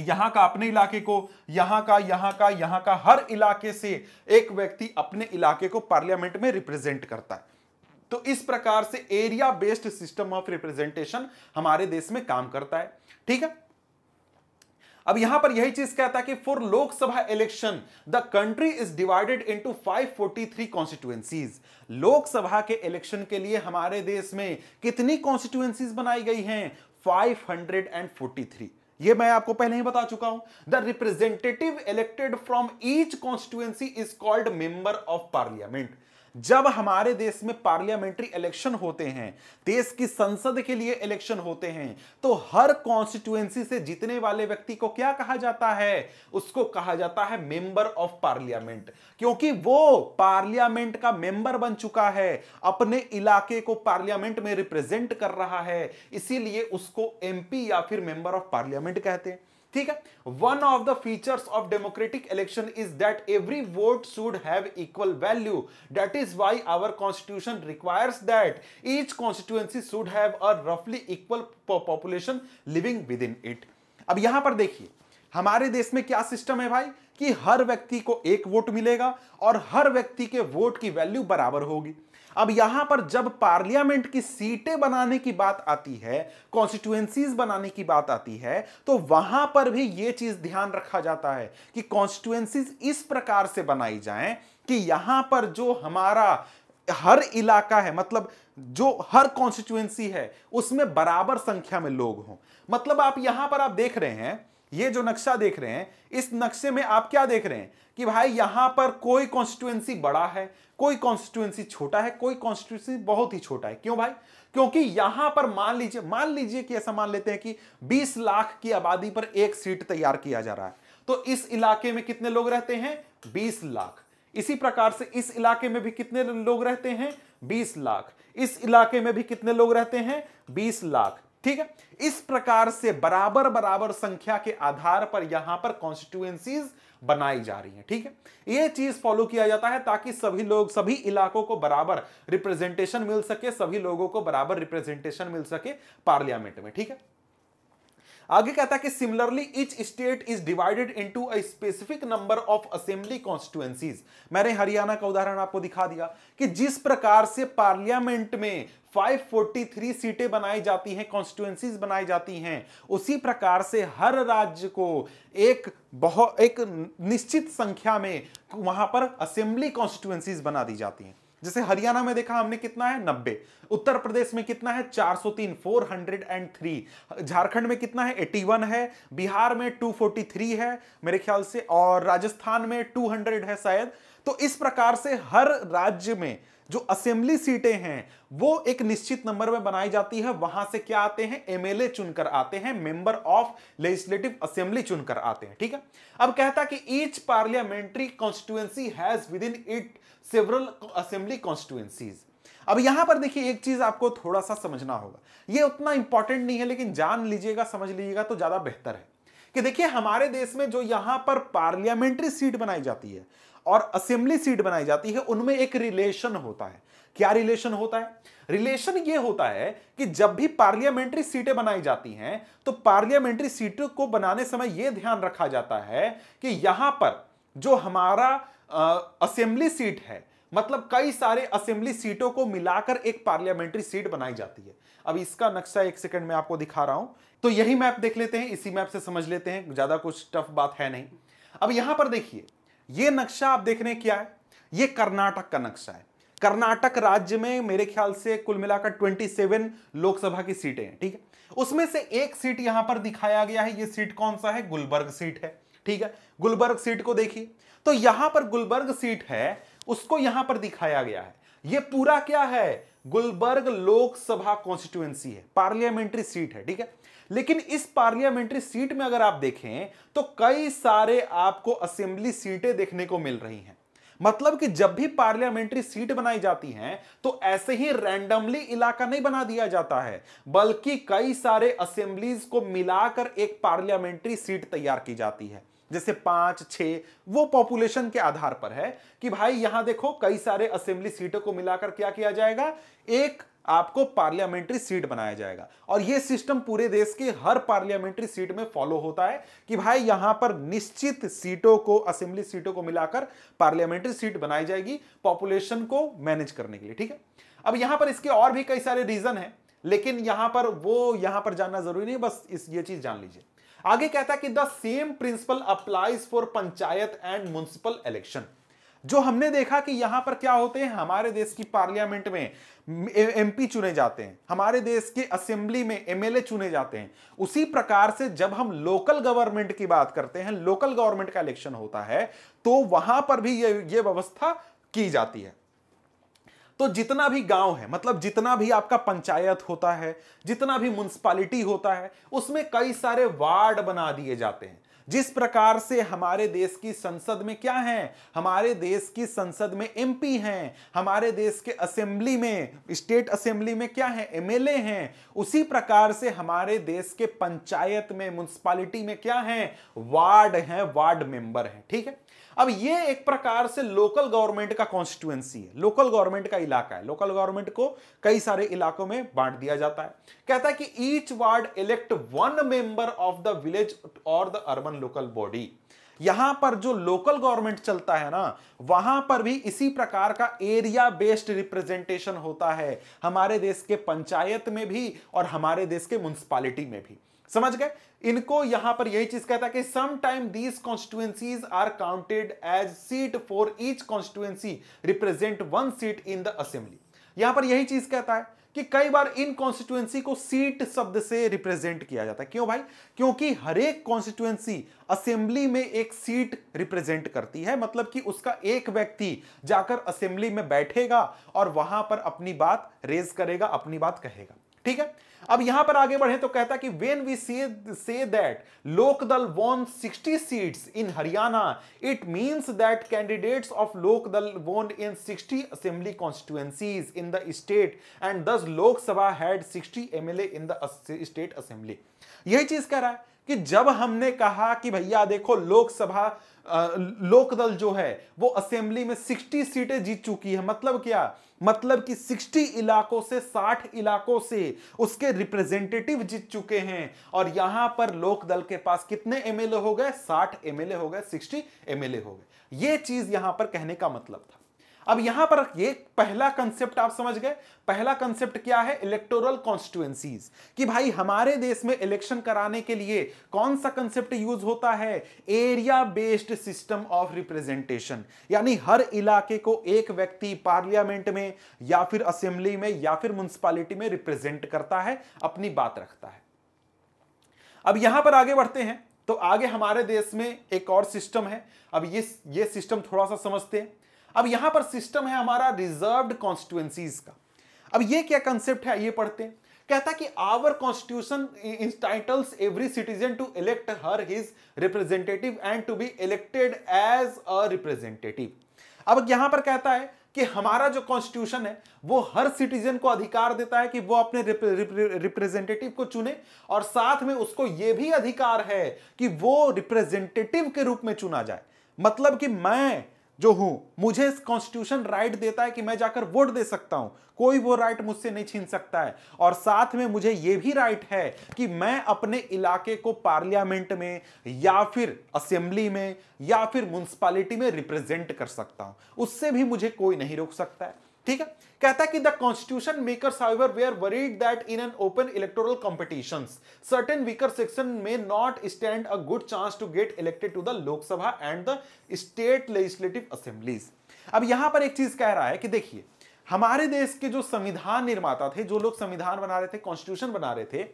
यहां का अपने इलाके को यहां का यहां का यहां का हर इलाके से एक व्यक्ति अपने इलाके को पार्लियामेंट में रिप्रेजेंट करता है तो इस प्रकार से area based system of representation हमारे देश में काम करता है ठीक है अब यहां पर यही चीज कहता है कि for Lok Sabha election the country is divided into 543 constituencies Lok Sabha के इलेक्शन के लिए हमारे देश में कितनी कॉन्स्टिट्यूएंसीज बनाई गई हैं 543 ये मैं आपको पहले ही बता चुका हूं the representative elected from each constituency is called member of parliament जब हमारे देश में पार्लियामेंट्री इलेक्शन होते हैं देश की संसद के लिए इलेक्शन होते हैं तो हर कॉन्स्टिट्यूएंसी से जीतने वाले व्यक्ति को क्या कहा जाता है उसको कहा जाता है मेंबर ऑफ पार्लियामेंट क्योंकि वो पार्लियामेंट का मेंबर बन चुका है अपने इलाके को पार्लियामेंट में रिप्रेजेंट कर रहा है इसीलिए उसको एमपी या फिर मेंबर ऑफ पार्लियामेंट कहते हैं ठीक है one of the features of democratic election is that every vote should have equal value that is why our constitution requires that each constituency should have a रफली equal population living within it अब यहां पर देखिए हमारे देश में क्या system है भाई कि हर व्यक्ति को एक वोट मिलेगा और हर व्यक्ति के वोट की वैल्यू बराबर होगी अब यहां पर जब पार्लियामेंट की सीटें बनाने की बात आती है कॉन्स्टिट्युएंसीज बनाने की बात आती है तो वहां पर भी यह चीज ध्यान रखा जाता है कि कॉन्स्टिट्युएंसीज इस प्रकार से बनाई जाएं कि यहां पर जो हमारा हर इलाका है मतलब जो हर कॉन्स्टिट्युएंसी है उसमें बराबर संख्या में लोग हों मतलब आप यहां पर आप देख रहे हैं ये जो नक्शा देख रहे हैं इस नक्शे में आप क्या देख रहे हैं कि भाई यहां पर कोई कॉन्स्टिट्युएंसी बड़ा है कोई कॉन्स्टिट्युएंसी छोटा है कोई कॉन्स्टिट्युएंसी बहुत ही छोटा है क्यों भाई क्योंकि यहां पर मान लीजिए मान लीजिए कि ऐसा मान लेते हैं कि 20 लाख की आबादी पर एक सीट तैयार किया जा रहा है तो इस इलाके में कितने लोग रहते हैं 20 लाख इसी प्रकार से इस इलाके में भी कितने लोग रहते हैं 20 लाख इस इलाके में भी कितने लोग रहते हैं 20 लाख ठीक है इस प्रकार से बराबर बराबर संख्या के आधार पर यहां पर कॉन्स्टिट्यूएंसीज बनाई जा रही हैं ठीक है ये चीज फॉलो किया जाता है ताकि सभी लोग सभी इलाकों को बराबर रिप्रेजेंटेशन मिल सके सभी लोगों को बराबर रिप्रेजेंटेशन मिल सके पार्लियामेंट में ठीक है आगे कहता है कि similarly each state is divided into a specific number of assembly constituencies मैंने हरियाणा का उदाहरण आपको दिखा दिया कि जिस प्रकार से पार्लियामेंट में 543 सीटें बनाई जाती हैं कॉन्स्टिट्यूएंसीज बनाई जाती हैं उसी प्रकार से हर राज्य को एक बहुत एक निश्चित संख्या में वहां पर असेंबली कॉन्स्टिट्यूएंसीज बना दी जाती हैं जैसे हरियाणा में देखा हमने कितना है नब्बे उत्तर प्रदेश में कितना है 403 403 झारखंड में कितना है 81 है बिहार में 243 है मेरे ख्याल से और राजस्थान में 200 है शायद तो इस प्रकार से हर राज्य में जो असेंबली सीटें हैं वो एक निश्चित नंबर में बनाई जाती है वहां से क्या आते हैं एमएलए चुनकर आते हैं मेंबर ऑफ लेजिस्लेटिव असेंबली चुनकर आते हैं ठीक है अब कहता कि ईच parliamentary constituency has within it several assembly constituencies अब यहां पर देखिए एक चीज आपको थोड़ा सा समझना होगा ये उतना इंपॉर्टेंट नहीं है लेकिन जान लीजिएगा समझ लीजिएगा तो ज्यादा बेहतर है कि देखिए हमारे देश में जो यहां पर पार्लियामेंट्री सीट बनाई जाती है और असेंबली सीट बनाई जाती है उनमें एक रिलेशन होता है क्या रिलेशन होता है रिलेशन ये होता है कि जब भी पार्लियामेंट्री सीटें बनाई जाती हैं तो पार्लियामेंट्री सीटों को बनाने समय यह ध्यान रखा जाता है कि यहां पर जो हमारा असेंबली सीट है मतलब कई सारे असेंबली सीटों को मिलाकर एक पार्लियामेंट्री सीट बनाई जाती है अब इसका नक्शा एक सेकंड में आपको दिखा रहा हूं तो यही मैप देख लेते हैं इसी मैप से समझ लेते हैं ज्यादा कुछ टफ बात है नहीं अब यहां पर देखिए यह नक्शा आप देख रहे हैं क्या है यह कर्नाटक का नक्शा है कर्नाटक राज्य में मेरे ख्याल से कुल मिलाकर 27 लोकसभा की सीटें हैं ठीक है उसमें से एक सीट यहां पर दिखाया गया है यह सीट कौन सा है गुलबर्ग सीट है ठीक है गुलबर्ग सीट को देखिए तो यहां पर गुलबर्ग सीट है उसको यहां पर दिखाया गया है यह पूरा क्या है गुलबर्ग लोकसभा कॉन्स्टिट्यूएंसी है पार्लियामेंट्री सीट है ठीक है लेकिन इस पार्लियामेंट्री सीट में अगर आप देखें तो कई सारे आपको असेंबली सीटें देखने को मिल रही हैं मतलब कि जब भी पार्लियामेंट्री सीट बनाई जाती हैं तो ऐसे ही रैंडमली इलाका नहीं बना दिया जाता है बल्कि कई सारे असेंबलीज को मिलाकर एक पार्लियामेंट्री सीट तैयार की जाती है जैसे पांच छ वो पॉपुलेशन के आधार पर है कि भाई यहां देखो कई सारे असेंबली सीटों को मिलाकर क्या किया जाएगा एक आपको पार्लियामेंट्री सीट बनाया जाएगा और यह सिस्टम पूरे देश के हर पार्लियामेंट्री सीट में फॉलो होता है कि भाई यहां पर निश्चित सीटों को असेंबली सीटों को मिलाकर पार्लियामेंट्री सीट बनाई जाएगी पॉपुलेशन को मैनेज करने के लिए ठीक है अब यहां पर इसके और भी कई सारे रीजन है लेकिन यहां पर वो यहां पर जानना जरूरी नहीं बस इस ये चीज जान लीजिए आगे कहता है कि the same principle applies for panchayat and municipal election जो हमने देखा कि यहां पर क्या होते हैं हमारे देश की पार्लियामेंट में एमपी चुने जाते हैं हमारे देश के असेंबली में एमएलए चुने जाते हैं उसी प्रकार से जब हम लोकल गवर्नमेंट की बात करते हैं लोकल गवर्नमेंट का इलेक्शन होता है तो वहां पर भी ये ये व्यवस्था की जाती है तो जितना भी गांव है मतलब जितना भी आपका पंचायत होता है जितना भी म्यूनसिपालिटी होता है उसमें कई सारे वार्ड बना दिए जाते हैं जिस प्रकार से हमारे देश की संसद में क्या है हमारे देश की संसद में एमपी हैं हमारे देश के असेंबली में स्टेट असेंबली में क्या है एमएलए हैं उसी प्रकार से हमारे देश के पंचायत में म्यूनसिपालिटी में क्या है वार्ड हैं वार्ड मेंबर हैं ठीक है अब ये एक प्रकार से लोकल गवर्नमेंट का कॉन्स्टिट्यूएंसी है लोकल गवर्नमेंट का इलाका है लोकल गवर्नमेंट को कई सारे इलाकों में बांट दिया जाता है कहता है कि each ward elect one member of the village और द अर्बन लोकल बॉडी यहां पर जो लोकल गवर्नमेंट चलता है ना वहां पर भी इसी प्रकार का एरिया बेस्ड रिप्रेजेंटेशन होता है हमारे देश के पंचायत में भी और हमारे देश के म्यूनिसपालिटी में भी समझ गए इनको यहां पर यही चीज कहता है कि sometimes these constituencies are counted as seat for each constituency represent one seat in the assembly यहां पर यही चीज कहता है कि कई बार इन कॉन्स्टिट्युएंसी को सीट शब्द से रिप्रेजेंट किया जाता है क्यों भाई क्योंकि हर एक कॉन्स्टिट्युएंसी असेंबली में एक सीट रिप्रेजेंट करती है मतलब कि उसका एक व्यक्ति जाकर असेंबली में बैठेगा और वहां पर अपनी बात रेज करेगा अपनी बात कहेगा ठीक है अब यहां पर आगे बढ़े तो कहता कि when we say that Lok Dal won 60 seats in Haryana it means that candidates of Lok Dal won in 60 assembly constituencies in the state and this Lok Sabha had 60 MLA in the state assembly यही चीज कह रहा है कि जब हमने कहा कि भैया देखो लोकसभा लोकदल जो है वो असेंबली में 60 सीटें जीत चुकी है मतलब क्या मतलब कि 60 इलाकों से 60 इलाकों से उसके रिप्रेजेंटेटिव जीत चुके हैं और यहां पर लोक दल के पास कितने एमएलए हो गए 60 एमएलए हो गए 60 एमएलए हो गए ये चीज यहां पर कहने का मतलब था अब यहां पर ये पहला कंसेप्ट आप समझ गए पहला कंसेप्ट क्या है इलेक्टोरल कॉन्स्टिट्यूएंसीज कि भाई हमारे देश में इलेक्शन कराने के लिए कौन सा कंसेप्ट यूज होता है area based system of representation यानी हर इलाके को एक व्यक्ति पार्लियामेंट में या फिर असेंबली में या फिर म्यूनसिपालिटी में रिप्रेजेंट करता है अपनी बात रखता है अब यहां पर आगे बढ़ते हैं तो आगे हमारे देश में एक और सिस्टम है अब ये ये सिस्टम थोड़ा सा समझते हैं अब यहां पर सिस्टम है हमारा रिजर्व कॉन्स्टिट्यूएंसीज का अब ये क्या कंसेप्ट है ये पढ़ते हैं कहता कि our constitution entitles every citizen to elect her his representative and to be elected as a representative अब यहां पर कहता है कि हमारा जो कॉन्स्टिट्यूशन है वो हर सिटीजन को अधिकार देता है कि वो अपने रिप्रेजेंटेटिव को चुने और साथ में उसको ये भी अधिकार है कि वो रिप्रेजेंटेटिव के रूप में चुना जाए मतलब कि मैं जो हूं मुझे कॉन्स्टिट्यूशन राइट देता है कि मैं जाकर वोट दे सकता हूं कोई वो राइट मुझसे नहीं छीन सकता है और साथ में मुझे ये भी राइट है कि मैं अपने इलाके को पार्लियामेंट में या फिर असेंबली में या फिर म्यूनसिपालिटी में रिप्रेजेंट कर सकता हूं उससे भी मुझे कोई नहीं रोक सकता है ठीक है कहता है कि the constitution makers however were worried that in an open electoral competition certain weaker section may not stand a good chance to get elected to the Lok Sabha and the state legislative assemblies अब यहां पर एक चीज कह रहा है कि देखिए हमारे देश के जो संविधान निर्माता थे जो लोग संविधान बना रहे थे कॉन्स्टिट्यूशन बना रहे थे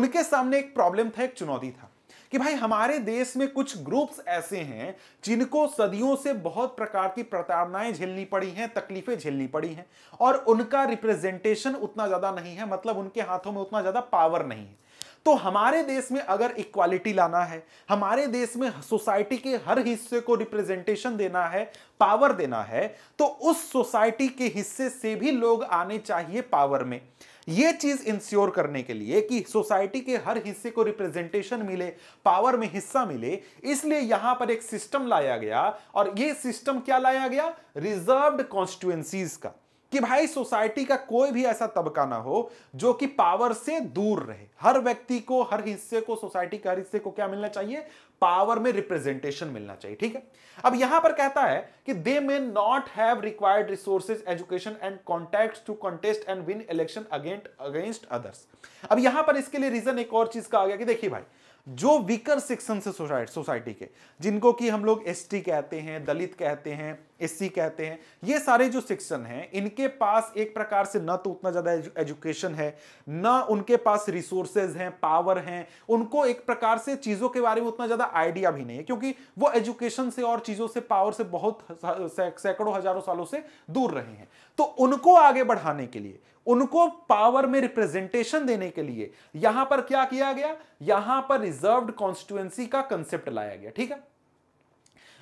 उनके सामने एक प्रॉब्लम था एक चुनौती था कि भाई हमारे देश में कुछ ग्रुप्स ऐसे हैं जिनको सदियों से बहुत प्रकार की प्रताड़नाएं झेलनी पड़ी हैं तकलीफें झेलनी पड़ी हैं और उनका रिप्रेजेंटेशन उतना ज़्यादा नहीं है मतलब उनके हाथों में उतना ज़्यादा पावर नहीं है तो हमारे देश में अगर इक्वालिटी लाना है हमारे देश में सोसाइटी के हर हिस्से को रिप्रेजेंटेशन देना है पावर देना है तो उस सोसाइटी के हिस्से से भी लोग आने चाहिए पावर में ये चीज इंश्योर करने के लिए कि सोसाइटी के हर हिस्से को रिप्रेजेंटेशन मिले पावर में हिस्सा मिले इसलिए यहां पर एक सिस्टम लाया गया और ये सिस्टम क्या लाया गया रिजर्व्ड कॉन्स्टिट्यूएंसीज का कि भाई सोसाइटी का कोई भी ऐसा तबका ना हो जो कि पावर से दूर रहे हर व्यक्ति को हर हिस्से को सोसाइटी के हर हिस्से को क्या मिलना चाहिए पावर में रिप्रेजेंटेशन मिलना चाहिए ठीक है अब यहां पर कहता है कि they may not have required resources education and contact to contest and win election against against others अब यहां पर इसके लिए रीजन एक और चीज का आ गया कि देखिए भाई जो वीकर सेक्शन से सोसाइटी के जिनको कि हम लोग एस कहते हैं दलित कहते हैं एस कहते हैं ये सारे जो सेक्शन हैं इनके पास एक प्रकार से ना तो उतना ज़्यादा एजुकेशन है ना उनके पास रिसोर्सेज हैं पावर हैं उनको एक प्रकार से चीज़ों के बारे में उतना ज़्यादा आइडिया भी नहीं है क्योंकि वो एजुकेशन से और चीज़ों से पावर से बहुत सैकड़ों हजारों सालों से दूर रहे हैं तो उनको आगे बढ़ाने के लिए उनको पावर में रिप्रेजेंटेशन देने के लिए यहां पर क्या किया गया यहां पर रिजर्व्ड कॉन्स्टिट्यूएंसी का कंसेप्ट लाया गया ठीक है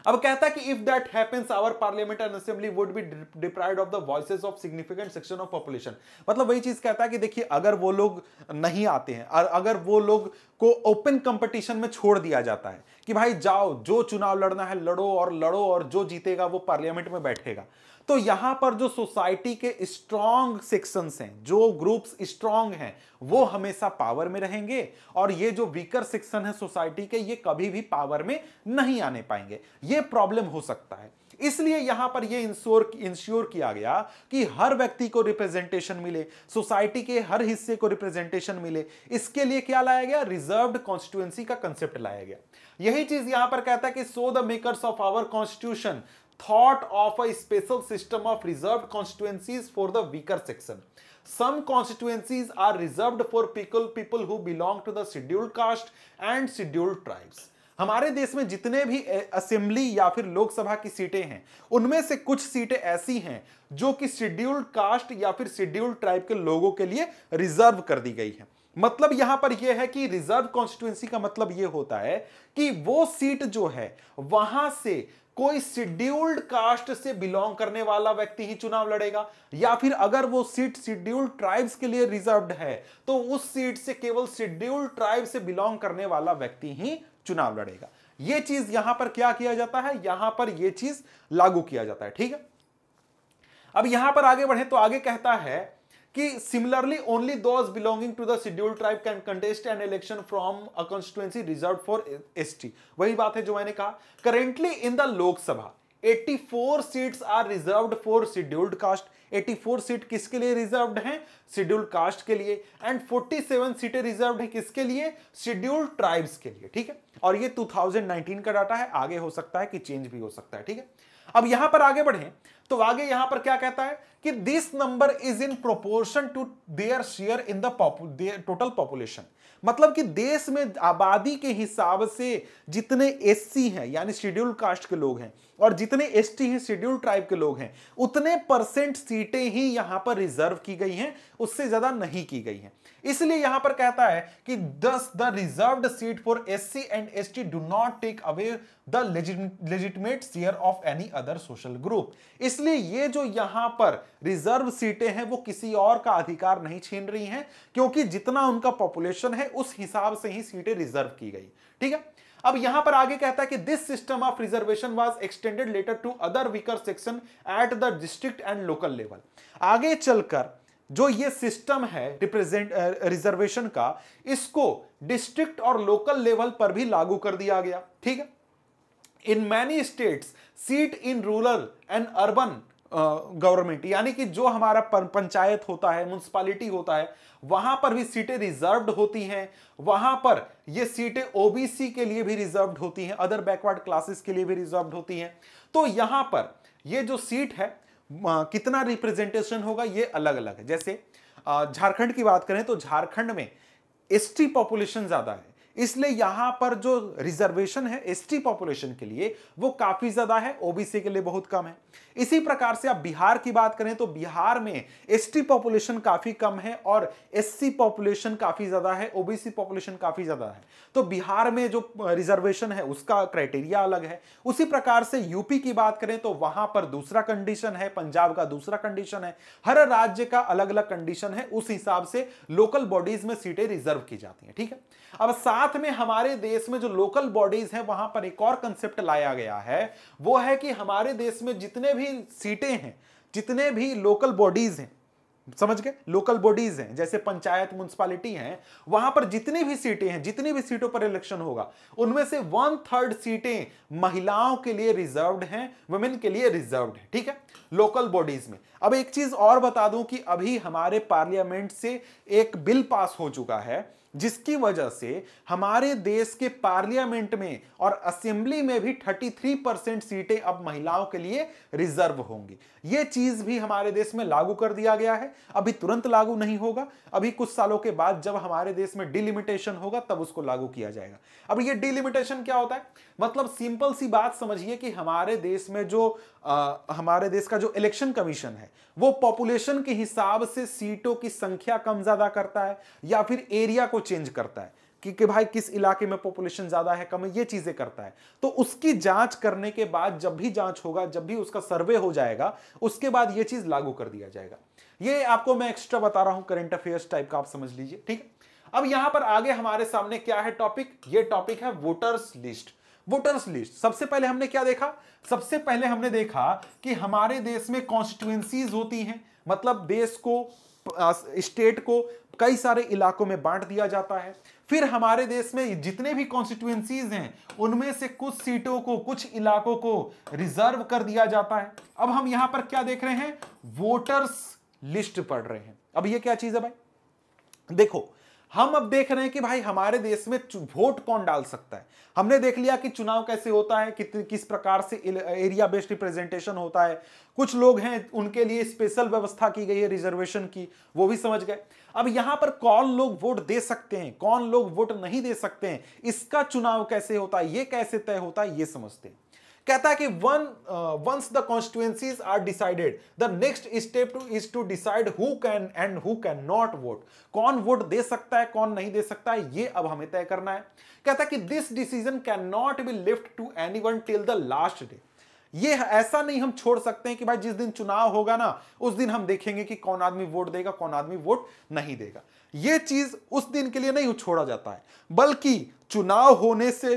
अब कहता है कि if that happens our parliament and assembly would be deprived of the voices of significant section of population मतलब वही चीज कहता है कि देखिए अगर वो लोग नहीं आते हैं और अगर वो लोग को ओपन कंपटीशन में छोड़ दिया जाता है कि भाई जाओ जो चुनाव लड़ना है लड़ो और लड़ो और जो जीतेगा वो पार्लियामेंट में बैठेगा तो यहां पर जो सोसाइटी के स्ट्रॉन्ग सेक्शंस हैं जो ग्रुप्स स्ट्रॉन्ग हैं वो हमेशा पावर में रहेंगे और ये जो वीकर सेक्शन है सोसाइटी के ये कभी भी पावर में नहीं आने पाएंगे ये प्रॉब्लम हो सकता है इसलिए यहां पर ये इंश्योर इंश्योर किया गया कि हर व्यक्ति को रिप्रेजेंटेशन मिले सोसाइटी के हर हिस्से को रिप्रेजेंटेशन मिले इसके लिए क्या लाया गया रिजर्व्ड कॉन्स्टिट्यूएंसी का कंसेप्ट लाया गया यही चीज यहां पर कहता है कि so the makers of our constitution thought of a special system of reserved constituencies for the weaker section. Some constituencies are reserved for people, people who belong to the scheduled caste and scheduled tribes. हमारे देश में जितने भी assembly या फिर लोकसभा की सीटें हैं उनमें से कुछ सीटें ऐसी हैं जो कि शेड्यूल्ड कास्ट या फिर शेड्यूल्ड ट्राइब के लोगों के लिए रिजर्व कर दी गई है मतलब यहां पर यह है कि रिजर्व कॉन्स्टिट्यूएंसी का मतलब यह होता है कि वो सीट जो है वहां से कोई शिड्यूल्ड कास्ट से बिलोंग करने वाला व्यक्ति ही चुनाव लड़ेगा या फिर अगर वो सीट शेड्यूल्ड ट्राइब्स के लिए रिजर्व्ड है तो उस सीट से केवल शिड्यूल्ड ट्राइब से बिलोंग करने वाला व्यक्ति ही चुनाव लड़ेगा ये चीज यहां पर क्या किया जाता है यहां पर यह चीज लागू किया जाता है ठीक है अब यहां पर आगे बढ़े तो आगे कहता है कि similarly only those belonging to the schedule tribe can contest an election from a constituency reserve for ST वही बात है जो मैंने कहा currently in the Lok Sabha 84 seats are reserved for scheduled caste 84 seat किसके लिए रिजर्व्ड हैं शेड्यूल्ड कास्ट के लिए एंड 47 सीटें रिजर्व्ड है किसके लिए शेड्यूल्ड ट्राइब्स के लिए ठीक है और ये 2019 का डाटा है आगे हो सकता है कि चेंज भी हो सकता है ठीक है अब यहां पर आगे बढ़े तो आगे यहां पर क्या कहता है कि this number is in proportion to their share in the total population मतलब कि देश में आबादी के हिसाब से जितने एससी हैं यानी शेड्यूल कास्ट के लोग हैं और जितने एस टी हैं शेड्यूल ट्राइब के लोग हैं उतने परसेंट सीटें ही यहां पर रिजर्व की गई हैं उससे ज्यादा नहीं की गई हैं इसलिए यहां पर कहता है कि thus the reserve seat for S C and S T do not take away the legitimate share of any other social group इसलिए ये जो यहां पर रिजर्व सीटें हैं वो किसी और का अधिकार नहीं छीन रही हैं क्योंकि जितना उनका पॉपुलेशन है उस हिसाब से ही सीटें रिजर्व की गई ठीक है अब यहां पर आगे कहता है कि this system of reservation was extended later to other weaker section at the district and local level आगे चलकर जो ये सिस्टम है रिप्रेजेंट रिजर्वेशन का इसको डिस्ट्रिक्ट और लोकल लेवल पर भी लागू कर दिया गया ठीक है in many states seat in rural and urban government यानी कि जो हमारा पंचायत होता है म्यूनसिपालिटी होता है वहां पर भी सीटें रिजर्व होती हैं वहां पर ये सीटें ओबीसी के लिए भी रिजर्व होती हैं अदर बैकवर्ड क्लासेस के लिए भी रिजर्व होती हैं तो यहां पर ये जो सीट है कितना रिप्रेजेंटेशन होगा ये अलग अलग है जैसे झारखंड की बात करें तो झारखंड में एस पॉपुलेशन ज्यादा है इसलिए यहां पर जो रिजर्वेशन है एसटी पॉपुलेशन के लिए वो काफी ज्यादा है ओबीसी के लिए बहुत कम है इसी प्रकार से आप बिहार की बात करें तो बिहार में एसटी पॉपुलेशन काफी कम है और एससी पॉपुलेशन काफी ज्यादा है ओबीसी पॉपुलेशन काफी ज्यादा है तो बिहार में जो रिजर्वेशन है उसका क्राइटेरिया अलग है उसी प्रकार से यूपी की बात करें तो वहां पर दूसरा कंडीशन है पंजाब का दूसरा कंडीशन है हर राज्य का अलग अलग कंडीशन है उस हिसाब से लोकल बॉडीज में सीटें रिजर्व की जाती है ठीक है अब साथ में हमारे देश में जो लोकल बॉडीज हैं वहां पर एक और कंसेप्ट लाया गया है वो है कि हमारे देश में जितने भी सीटें हैं जितने भी लोकल बॉडीज हैं समझ गए लोकल बॉडीज हैं जैसे पंचायत म्यूनसिपालिटी हैं वहां पर जितनी भी सीटें हैं जितनी भी सीटों पर इलेक्शन होगा उनमें से वन थर्ड सीटें महिलाओं के लिए रिजर्व हैं वुमेन के लिए रिजर्व है ठीक है लोकल बॉडीज में अब एक चीज और बता दूं कि अभी हमारे पार्लियामेंट से एक बिल पास हो चुका है जिसकी वजह से हमारे देश के पार्लियामेंट में और असेंबली में भी 33 परसेंट सीटें अब महिलाओं के लिए रिजर्व होंगी ये चीज भी हमारे देश में लागू कर दिया गया है अभी तुरंत लागू नहीं होगा अभी कुछ सालों के बाद जब हमारे देश में डिलिमिटेशन होगा तब उसको लागू किया जाएगा अब ये डिलिमिटेशन क्या होता है मतलब सिंपल सी बात समझिए कि हमारे देश में जो आ, हमारे देश का जो इलेक्शन कमीशन है वो पॉपुलेशन के हिसाब से सीटों की संख्या कम ज्यादा करता है या फिर एरिया को चेंज करता है कि, कि भाई किस इलाके में पॉपुलेशन ज्यादा है कम है ये चीजें करता है तो उसकी जांच करने के बाद जब भी जांच होगा जब भी उसका सर्वे हो जाएगा उसके बाद ये चीज लागू कर दिया जाएगा ये आपको मैं एक्स्ट्रा बता रहा हूं करंट अफेयर्स टाइप का आप समझ लीजिए ठीक है अब यहां पर आगे हमारे सामने क्या है टॉपिक ये टॉपिक है वोटर्स लिस्ट वोटर्स लिस्ट सबसे पहले हमने क्या देखा सबसे पहले हमने देखा कि हमारे देश में कॉन्स्टिट्यूएंसीज होती हैं मतलब देश को स्टेट को कई सारे इलाकों में बांट दिया जाता है फिर हमारे देश में जितने भी कॉन्स्टिट्यूएंसीज हैं उनमें से कुछ सीटों को कुछ इलाकों को रिजर्व कर दिया जाता है अब हम यहां पर क्या देख रहे हैं वोटर्स लिस्ट पढ़ रहे हैं अब ये क्या चीज है भाई देखो हम अब देख रहे हैं कि भाई हमारे देश में वोट कौन डाल सकता है हमने देख लिया कि चुनाव कैसे होता है कि, किस प्रकार से एरिया बेस्ड रिप्रेजेंटेशन होता है कुछ लोग हैं उनके लिए स्पेशल व्यवस्था की गई है रिजर्वेशन की वो भी समझ गए अब यहां पर कौन लोग वोट दे सकते हैं कौन लोग वोट नहीं दे सकते हैं इसका चुनाव कैसे होता है ये कैसे तय होता है ये समझते हैं कहता है कि one once the constituencies are decided the next step to is to decide who can and who can not vote कौन वोट दे सकता है कौन नहीं दे सकता है ये अब हमें तय करना है कहता है कि this decision can not be left to anyone till the last day ये ऐसा नहीं हम छोड़ सकते हैं कि भाई जिस दिन चुनाव होगा ना उस दिन हम देखेंगे कि कौन आदमी वोट देगा कौन आदमी वोट नहीं देगा यह चीज उस दिन के लिए नहीं छोड़ा जाता है बल्कि चुनाव होने से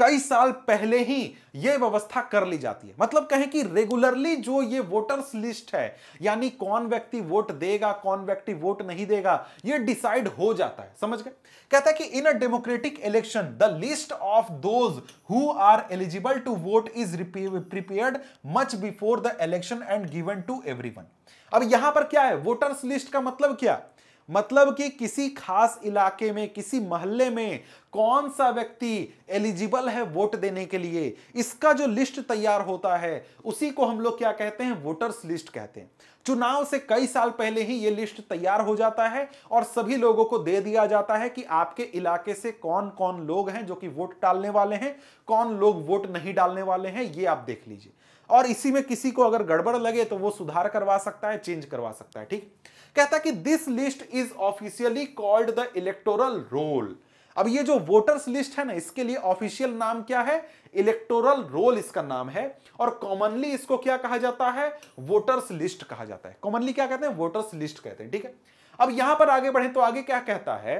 कई साल पहले ही यह व्यवस्था कर ली जाती है मतलब कहें कि रेगुलरली जो ये वोटर्स लिस्ट है यानी कौन व्यक्ति वोट देगा कौन व्यक्ति वोट नहीं देगा यह डिसाइड हो जाता है समझ गए कहता है कि in a democratic election the list of those who are eligible to vote is prepared much before the election and given to everyone अब यहां पर क्या है वोटर्स लिस्ट का मतलब क्या है मतलब कि किसी खास इलाके में किसी महल्ले में कौन सा व्यक्ति एलिजिबल है वोट देने के लिए इसका जो लिस्ट तैयार होता है उसी को हम लोग क्या कहते हैं वोटर्स लिस्ट कहते हैं चुनाव से कई साल पहले ही ये लिस्ट तैयार हो जाता है और सभी लोगों को दे दिया जाता है कि आपके इलाके से कौन कौन लोग हैं जो कि वोट डालने वाले हैं कौन लोग वोट नहीं डालने वाले हैं ये आप देख लीजिए और इसी में किसी को अगर गड़बड़ लगे तो वो सुधार करवा सकता है चेंज करवा सकता है ठीक कहता कि this list is officially called the electoral roll अब ये जो वोटर्स लिस्ट है ना इसके लिए ऑफिशियल नाम क्या है इलेक्टोरल रोल इसका नाम है और कॉमनली इसको क्या कहा जाता है वोटर्स लिस्ट कहा जाता है कॉमनली क्या कहते हैं वोटर्स लिस्ट कहते हैं ठीक है अब यहां पर आगे बढ़े तो आगे क्या कहता है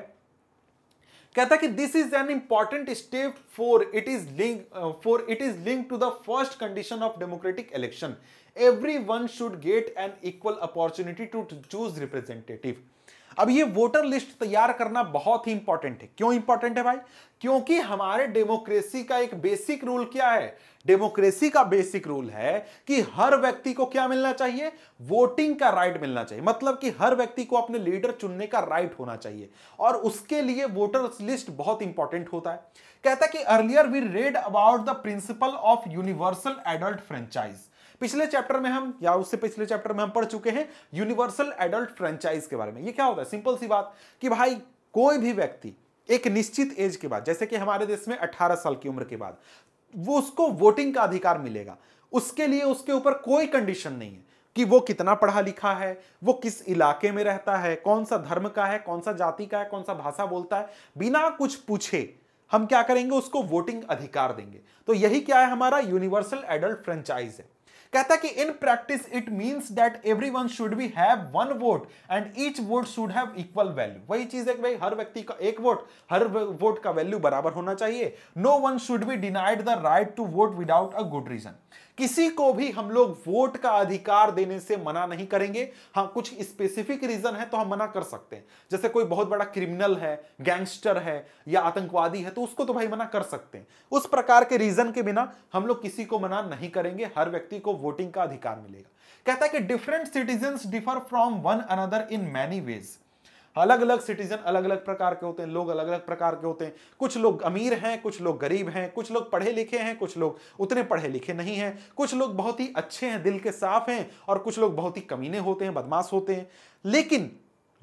कहता कि this is an important step for it is link for it is link to the first condition of democratic election every one should get an equal opportunity to choose representative अब ये वोटर लिस्ट तैयार करना बहुत ही important है क्यों important है भाई क्योंकि हमारे डेमोक्रेसी का एक बेसिक रूल क्या है डेमोक्रेसी का बेसिक रूल है कि हर व्यक्ति को क्या मिलना चाहिए वोटिंग का राइट मिलना चाहिए मतलब कि हर व्यक्ति को अपने लीडर चुनने का राइट होना चाहिए और उसके लिए वोटर लिस्ट बहुत इंपॉर्टेंट होता है कहता है कि earlier we read about the principle of universal adult franchise पिछले चैप्टर में हम या उससे पिछले चैप्टर में हम पढ़ चुके हैं यूनिवर्सल एडल्ट फ्रेंचाइज के बारे में ये क्या होता है सिंपल सी बात कि भाई कोई भी व्यक्ति एक निश्चित एज के बाद जैसे कि हमारे देश में अठारह साल की उम्र के बाद वो उसको वोटिंग का अधिकार मिलेगा उसके लिए उसके ऊपर कोई कंडीशन नहीं है कि वो कितना पढ़ा लिखा है वो किस इलाके में रहता है कौन सा धर्म का है कौन सा जाति का है कौन सा भाषा बोलता है बिना कुछ पूछे हम क्या करेंगे उसको वोटिंग अधिकार देंगे तो यही क्या है हमारा यूनिवर्सल एडल्ट फ्रेंचाइज है कहता कि in practice it means that everyone should be have one vote and each vote should have equal value वही चीज है कि भाई हर व्यक्ति का एक वोट हर वोट का वैल्यू बराबर होना चाहिए no one should be denied the right to vote without a good reason किसी को भी हम लोग वोट का अधिकार देने से मना नहीं करेंगे हाँ कुछ स्पेसिफिक रीजन है तो हम मना कर सकते हैं जैसे कोई बहुत बड़ा क्रिमिनल है गैंगस्टर है या आतंकवादी है तो उसको तो भाई मना कर सकते हैं उस प्रकार के रीजन के बिना हम लोग किसी को मना नहीं करेंगे हर व्यक्ति को वोटिंग का अधिकार मिलेगा कहता है कि different citizen differ from one another in many ways अलग अलग सिटीजन अलग अलग प्रकार के होते हैं लोग अलग अलग प्रकार के होते हैं कुछ लोग अमीर हैं कुछ लोग गरीब हैं कुछ लोग पढ़े लिखे हैं कुछ लोग उतने पढ़े लिखे नहीं हैं कुछ लोग बहुत ही अच्छे हैं दिल के साफ हैं और कुछ लोग बहुत ही कमीने होते हैं बदमाश होते हैं लेकिन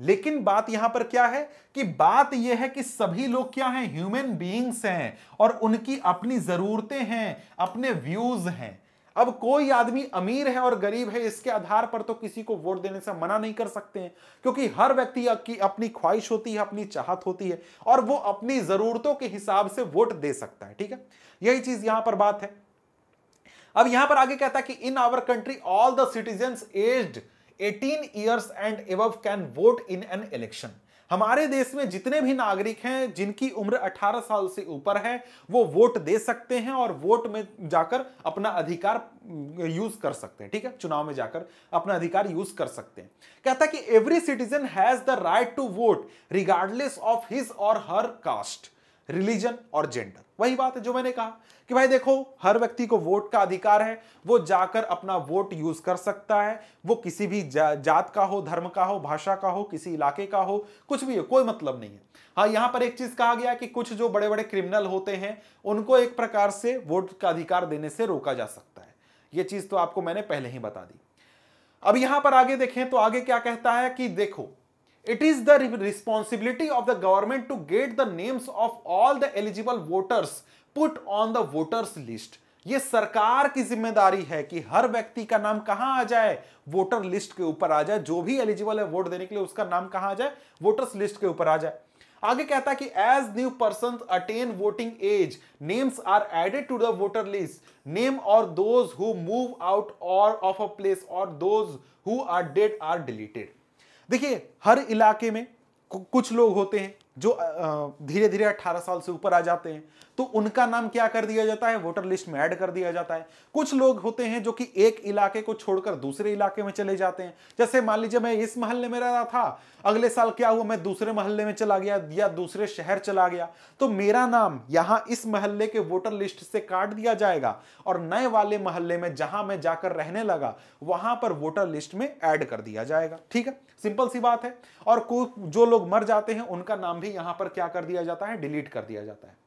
लेकिन बात यहां पर क्या है कि बात यह है कि सभी लोग क्या हैं ह्यूमन बीइंग्स हैं और उनकी अपनी जरूरतें हैं अपने व्यूज हैं अब कोई आदमी अमीर है और गरीब है इसके आधार पर तो किसी को वोट देने से मना नहीं कर सकते हैं क्योंकि हर व्यक्ति की अपनी ख्वाहिश होती है अपनी चाहत होती है और वो अपनी जरूरतों के हिसाब से वोट दे सकता है ठीक है यही चीज यहां पर बात है अब यहां पर आगे कहता है कि in our country all the citizen aged 18 years and above can vote in an election हमारे देश में जितने भी नागरिक हैं जिनकी उम्र 18 साल से ऊपर है वो वोट दे सकते हैं और वोट में जाकर अपना अधिकार यूज कर सकते हैं ठीक है चुनाव में जाकर अपना अधिकार यूज कर सकते हैं कहता है कि every citizen has the right to vote regardless of his और हर कास्ट रिलीजन और जेंडर वही बात है जो मैंने कहा कि भाई देखो हर व्यक्ति को वोट का अधिकार है वो जाकर अपना वोट यूज कर सकता है वो किसी भी जा, जात का हो धर्म का हो भाषा का हो किसी इलाके का हो कुछ भी हो कोई मतलब नहीं है हाँ यहां पर एक चीज कहा गया कि कुछ जो बड़े बड़े क्रिमिनल होते हैं उनको एक प्रकार से वोट का अधिकार देने से रोका जा सकता है ये चीज तो आपको मैंने पहले ही बता दी अब यहां पर आगे देखें तो आगे क्या कहता है कि देखो It is the responsibility of the government to get the names of all the eligible voters put on the voters list. ये सरकार की जिम्मेदारी है कि हर व्यक्ति का नाम कहां आ जाए वोटर लिस्ट के ऊपर आ जाए जो भी एलिजिबल है वोट देने के लिए उसका नाम कहां आ जाए वोटर्स लिस्ट के ऊपर आ जाए आगे कहता है कि as new person attain voting age names are added to the voter list name और दोज हु मूव आउट और ऑफ अ प्लेस और those who are dead are deleted देखिए हर इलाके में कुछ लोग होते हैं जो धीरे धीरे 18 साल से ऊपर आ जाते हैं तो उनका नाम क्या कर दिया जाता है वोटर लिस्ट में ऐड कर दिया जाता है कुछ लोग होते हैं जो कि एक इलाके को छोड़कर दूसरे इलाके में चले जाते हैं जैसे मान लीजिए मैं इस महल्ले में रह रहा था अगले साल क्या हुआ मैं दूसरे महल्ले में चला गया या दूसरे शहर चला गया तो मेरा नाम यहां इस महल्ले के वोटर लिस्ट से काट दिया जाएगा और नए वाले महल्ले में जहां मैं जाकर रहने लगा वहां पर वोटर लिस्ट में ऐड कर दिया जाएगा ठीक है सिंपल सी बात है और जो लोग मर जाते हैं उनका नाम भी यहां पर क्या कर दिया जाता है डिलीट कर दिया जाता है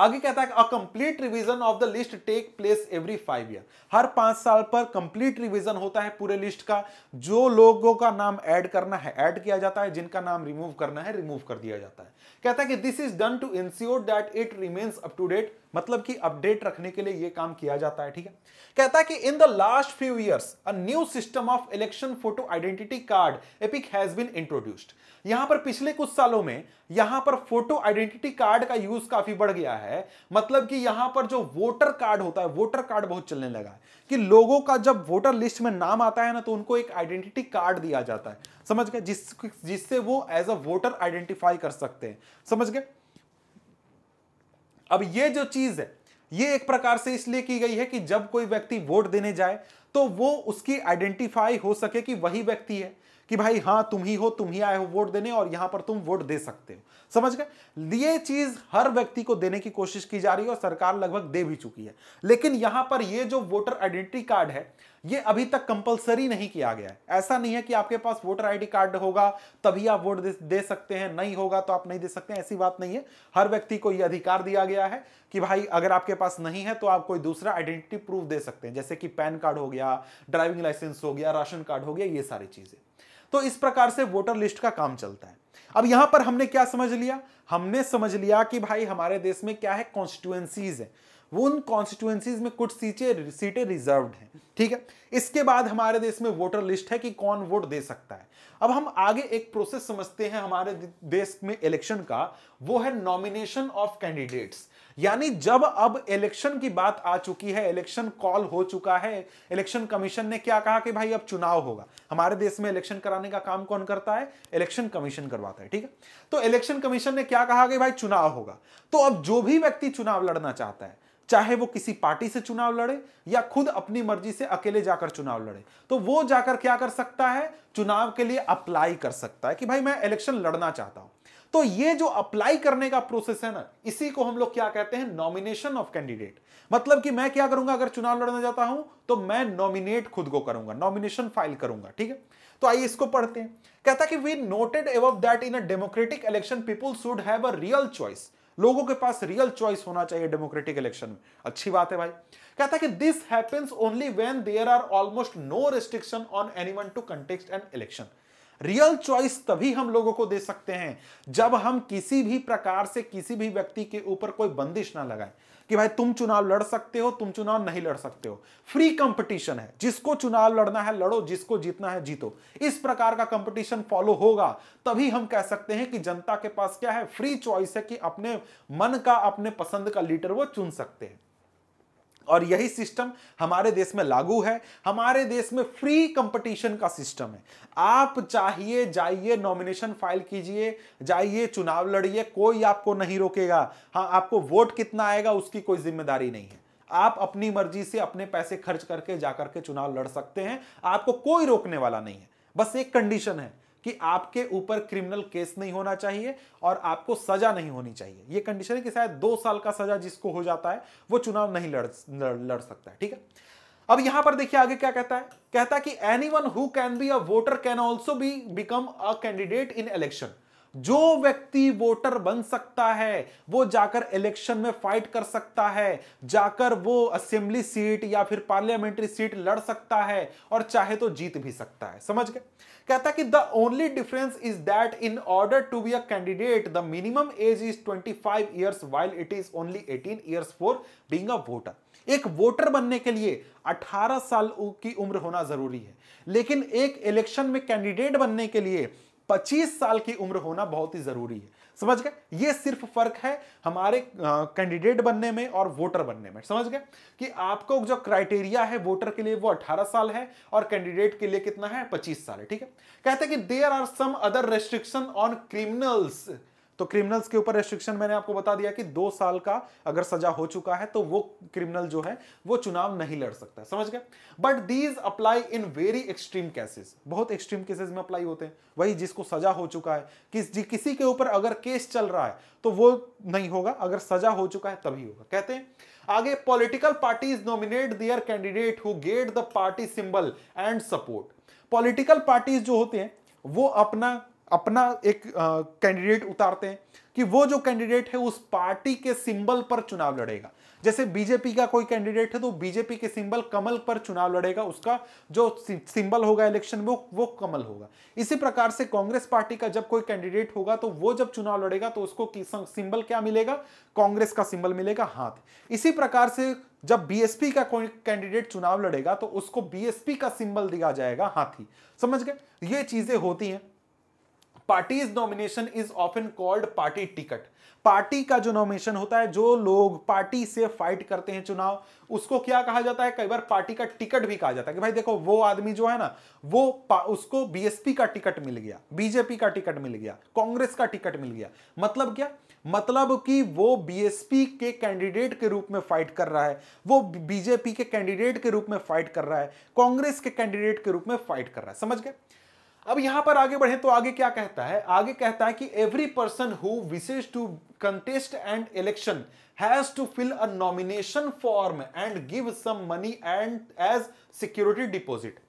आगे कहता है a complete revision of the list take place every five year हर पांच साल पर कंप्लीट रिवीजन होता है पूरे लिस्ट का जो लोगों का नाम ऐड करना है ऐड किया जाता है जिनका नाम रिमूव करना है रिमूव कर दिया जाता है कहता है कि this is done to ensure that it remains up to date मतलब कि अपडेट रखने के लिए यह काम किया जाता है ठीक है कहता है कि in the last few years a new system of election photo identity card EPIC has been introduced यहां पर पिछले कुछ सालों में यहां पर फोटो आइडेंटिटी कार्ड का यूज काफी बढ़ गया है मतलब कि यहां पर जो वोटर कार्ड होता है वोटर कार्ड बहुत चलने लगा है कि लोगों का जब वोटर लिस्ट में नाम आता है ना तो उनको एक आइडेंटिटी कार्ड दिया जाता है समझ गए जिस जिससे वो एज अ वोटर आइडेंटिफाई कर सकते हैं समझ गए अब ये जो चीज है ये एक प्रकार से इसलिए की गई है कि जब कोई व्यक्ति वोट देने जाए तो वो उसकी आइडेंटिफाई हो सके कि वही व्यक्ति है कि भाई हाँ तुम ही हो तुम ही आए हो वोट देने और यहां पर तुम वोट दे सकते हो समझ गए ये चीज हर व्यक्ति को देने की कोशिश की जा रही है और सरकार लगभग दे भी चुकी है लेकिन यहां पर ये जो वोटर आइडेंटिटी कार्ड है ये अभी तक कंपलसरी नहीं किया गया है ऐसा नहीं है कि आपके पास वोटर आईडी कार्ड होगा तभी आप वोट दे सकते हैं नहीं होगा तो आप नहीं दे सकते ऐसी बात नहीं है हर व्यक्ति को यह अधिकार दिया गया है कि भाई अगर आपके पास नहीं है तो आप कोई दूसरा आइडेंटिटी प्रूफ दे सकते हैं जैसे कि पैन कार्ड हो गया ड्राइविंग लाइसेंस हो गया राशन कार्ड हो गया ये सारी चीजें तो इस प्रकार से वोटर लिस्ट का काम चलता है अब यहां पर हमने क्या समझ लिया हमने समझ लिया कि भाई हमारे देश में क्या है कॉन्स्टिट्युएंसीज है वो उन कॉन्स्टिट्युएंसीज में कुछ सीटें सीटें रिजर्व हैं ठीक है इसके बाद हमारे देश में वोटर लिस्ट है कि कौन वोट दे सकता है अब हम आगे एक प्रोसेस समझते हैं हमारे देश में इलेक्शन का वो है नॉमिनेशन ऑफ कैंडिडेट्स यानी जब अब इलेक्शन की बात आ चुकी है इलेक्शन कॉल हो चुका है इलेक्शन कमीशन ने क्या कहा कि भाई अब चुनाव होगा हमारे देश में इलेक्शन कराने का काम कौन करता है इलेक्शन कमीशन करवाता है ठीक है तो इलेक्शन कमीशन ने क्या कहा कि भाई चुनाव होगा तो अब जो भी व्यक्ति चुनाव लड़ना चाहता है चाहे वो किसी पार्टी से चुनाव लड़े या खुद अपनी मर्जी से अकेले जाकर चुनाव लड़े तो वो जाकर क्या कर सकता है चुनाव के लिए अप्लाई कर सकता है कि भाई मैं इलेक्शन लड़ना चाहता हूं तो ये जो अप्लाई करने का प्रोसेस है ना इसी को हम लोग क्या कहते हैं नॉमिनेशन ऑफ कैंडिडेट मतलब कि मैं क्या करूंगा अगर चुनाव लड़ने जाता हूं तो मैं नॉमिनेट खुद को करूंगा नॉमिनेशन फाइल करूंगा ठीक है तो आइए इसको पढ़ते हैं कहता कि we noted above that in a democratic election people should have a real choice लोगों के पास रियल चॉइस होना चाहिए डेमोक्रेटिक इलेक्शन में अच्छी बात है भाई कहता कि this happens only when there are almost no restriction on anyone to contest and election real choice तभी हम लोगों को दे सकते हैं जब हम किसी भी प्रकार से किसी भी व्यक्ति के ऊपर कोई बंदिश ना लगाए कि भाई तुम चुनाव लड़ सकते हो तुम चुनाव नहीं लड़ सकते हो फ्री कंपटीशन है जिसको चुनाव लड़ना है लड़ो जिसको जीतना है जीतो इस प्रकार का कंपटीशन फॉलो होगा तभी हम कह सकते हैं कि जनता के पास क्या है फ्री चॉइस है कि अपने मन का अपने पसंद का लीडर वो चुन सकते हैं और यही सिस्टम हमारे देश में लागू है हमारे देश में फ्री कंपटीशन का सिस्टम है आप चाहिए जाइए नॉमिनेशन फाइल कीजिए जाइए चुनाव लड़िए कोई आपको नहीं रोकेगा हाँ आपको वोट कितना आएगा उसकी कोई जिम्मेदारी नहीं है आप अपनी मर्जी से अपने पैसे खर्च करके जाकर के चुनाव लड़ सकते हैं आपको कोई रोकने वाला नहीं है बस एक कंडीशन है कि आपके ऊपर क्रिमिनल केस नहीं होना चाहिए और आपको सजा नहीं होनी चाहिए यह कंडीशन है कि शायद दो साल का सजा जिसको हो जाता है वो चुनाव नहीं लड़ लड़, लड़ सकता है ठीक है अब यहां पर देखिए आगे क्या कहता है कहता है कि anyone who can be a voter can also be become a candidate in election जो व्यक्ति वोटर बन सकता है वो जाकर इलेक्शन में फाइट कर सकता है जाकर वो असेंबली सीट या फिर पार्लियामेंट्री सीट लड़ सकता है और चाहे तो जीत भी सकता है समझ गए कहता कि the only difference is that in order to be a candidate the minimum age is 25 years while it is only 18 years for being a voter एक वोटर बनने के लिए 18 साल की उम्र होना जरूरी है लेकिन एक इलेक्शन में कैंडिडेट बनने के लिए 25 साल की उम्र होना बहुत ही जरूरी है समझ गए ये सिर्फ फर्क है हमारे कैंडिडेट बनने में और वोटर बनने में समझ गए कि आपको जो क्राइटेरिया है वोटर के लिए वो 18 साल है और कैंडिडेट के लिए कितना है 25 साल है ठीक है कहते हैं कि there are some other restriction on criminals तो क्रिमिनल्स के ऊपर रेस्ट्रिक्शन मैंने आपको बता दिया कि दो साल का अगर सजा हो चुका है तो वो क्रिमिनल जो है वो चुनाव नहीं लड़ सकता है समझ गए but these apply in very extreme cases बहुत एक्सट्रीम केसेस में अप्लाई होते हैं वही जिसको सजा हो चुका है किस जी, किसी के ऊपर अगर केस चल रहा है तो वो नहीं होगा अगर सजा हो चुका है तभी होगा कहते हैं आगे political parties nominate their candidate who get the party symbol and support political parties जो होते हैं वो अपना अपना एक कैंडिडेट उतारते हैं कि वो जो कैंडिडेट है उस पार्टी के सिंबल पर चुनाव लड़ेगा जैसे बीजेपी का कोई कैंडिडेट है तो बीजेपी के सिंबल कमल पर चुनाव लड़ेगा उसका जो सिंबल होगा इलेक्शन में वो, कमल होगा इसी प्रकार से कांग्रेस पार्टी का जब कोई कैंडिडेट होगा तो वो जब चुनाव लड़ेगा तो उसको सिंबल क्या मिलेगा कांग्रेस का सिंबल मिलेगा हाथ इसी प्रकार से जब बीएसपी का कोई कैंडिडेट चुनाव लड़ेगा तो उसको बीएसपी का सिंबल दिया जाएगा हाथी समझ गए ये चीजें होती हैं parties nomination is often called party ticket party का जो नॉमिनेशन होता है जो लोग पार्टी से फाइट करते हैं चुनाव उसको क्या कहा जाता है कई बार पार्टी का टिकट भी कहा जाता है कि भाई देखो वो आदमी जो है ना वो उसको बीएसपी का टिकट मिल गया बीजेपी का टिकट मिल गया कांग्रेस का टिकट मिल गया मतलब क्या मतलब कि वो बीएसपी के कैंडिडेट के रूप में फाइट कर रहा है वो बीजेपी के कैंडिडेट के रूप में फाइट कर रहा है कांग्रेस के कैंडिडेट के रूप में फाइट कर रहा है समझ गए अब यहां पर आगे बढ़े तो आगे क्या कहता है आगे कहता है कि every person who wishes to contest and election has to fill a nomination form and give some money and as security deposit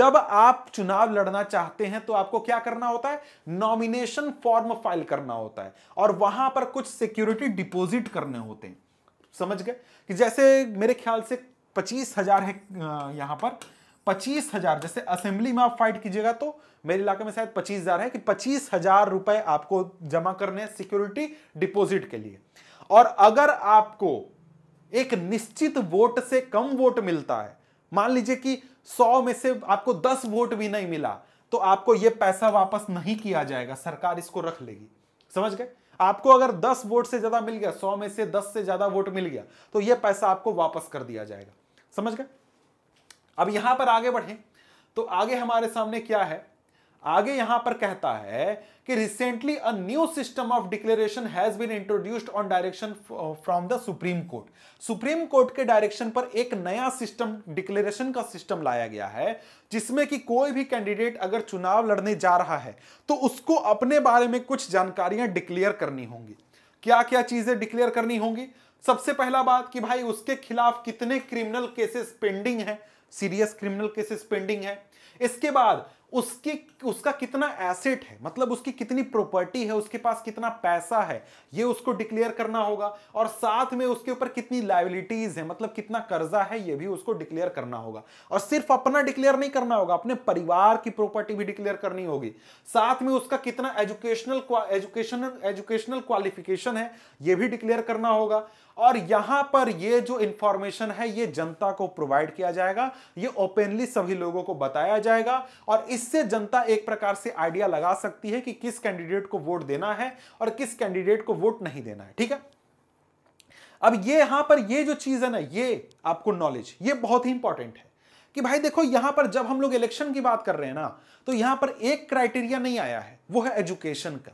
जब आप चुनाव लड़ना चाहते हैं तो आपको क्या करना होता है नॉमिनेशन फॉर्म फाइल करना होता है और वहां पर कुछ सिक्योरिटी डिपॉजिट करने होते हैं समझ गए कि जैसे मेरे ख्याल से पच्चीस हजार है यहां पर पच्चीस हजार जैसे असेंबली में आप फाइट कीजिएगा तो मेरे इलाके में शायद पच्चीस हजार है कि पच्चीस हजार रुपए आपको जमा करने हैं सिक्योरिटी डिपॉजिट के लिए और अगर आपको एक निश्चित वोट से कम वोट मिलता है मान लीजिए कि सौ में से आपको दस वोट भी नहीं मिला तो आपको यह पैसा वापस नहीं किया जाएगा सरकार इसको रख लेगी समझ गए आपको अगर 10 वोट से ज्यादा मिल गया 100 में से 10 से ज्यादा वोट मिल गया तो यह पैसा आपको वापस कर दिया जाएगा समझ गए अब यहां पर आगे बढ़े तो आगे हमारे सामने क्या है आगे यहां पर कहता है कि recently a new system of declaration has been introduced on direction from the Supreme Court Supreme Court के डायरेक्शन पर एक नया सिस्टम डिक्लेरेशन का सिस्टम लाया गया है जिसमें कि कोई भी कैंडिडेट अगर चुनाव लड़ने जा रहा है तो उसको अपने बारे में कुछ जानकारियां डिक्लेयर करनी होंगी क्या क्या चीजें डिक्लेयर करनी होंगी सबसे पहला बात कि भाई उसके खिलाफ कितने क्रिमिनल केसेस पेंडिंग हैं सीरियस क्रिमिनल केसेस पेंडिंग है इसके बाद उसकी उसका कितना एसेट है मतलब उसकी कितनी प्रॉपर्टी है उसके पास कितना पैसा है ये उसको डिक्लेयर करना होगा और साथ में उसके ऊपर कितनी लाइबिलिटीज है मतलब कितना कर्जा है ये भी उसको डिक्लेयर करना होगा और सिर्फ अपना डिक्लेयर नहीं करना होगा अपने परिवार की प्रॉपर्टी भी डिक्लेयर करनी होगी साथ में उसका कितना एजुकेशनल एजुकेशनल एजुकेशनल क्वालिफिकेशन है यह भी डिक्लेयर करना होगा और यहां पर ये जो इंफॉर्मेशन है ये जनता को प्रोवाइड किया जाएगा ये ओपनली सभी लोगों को बताया जाएगा और इससे जनता एक प्रकार से आइडिया लगा सकती है कि किस कैंडिडेट को वोट देना है और किस कैंडिडेट को वोट नहीं देना है ठीक है अब ये यहां पर ये जो चीज है ना ये आपको नॉलेज ये बहुत ही इंपॉर्टेंट है कि भाई देखो यहां पर जब हम लोग इलेक्शन की बात कर रहे हैं ना तो यहां पर एक क्राइटेरिया नहीं आया है वो है एजुकेशन का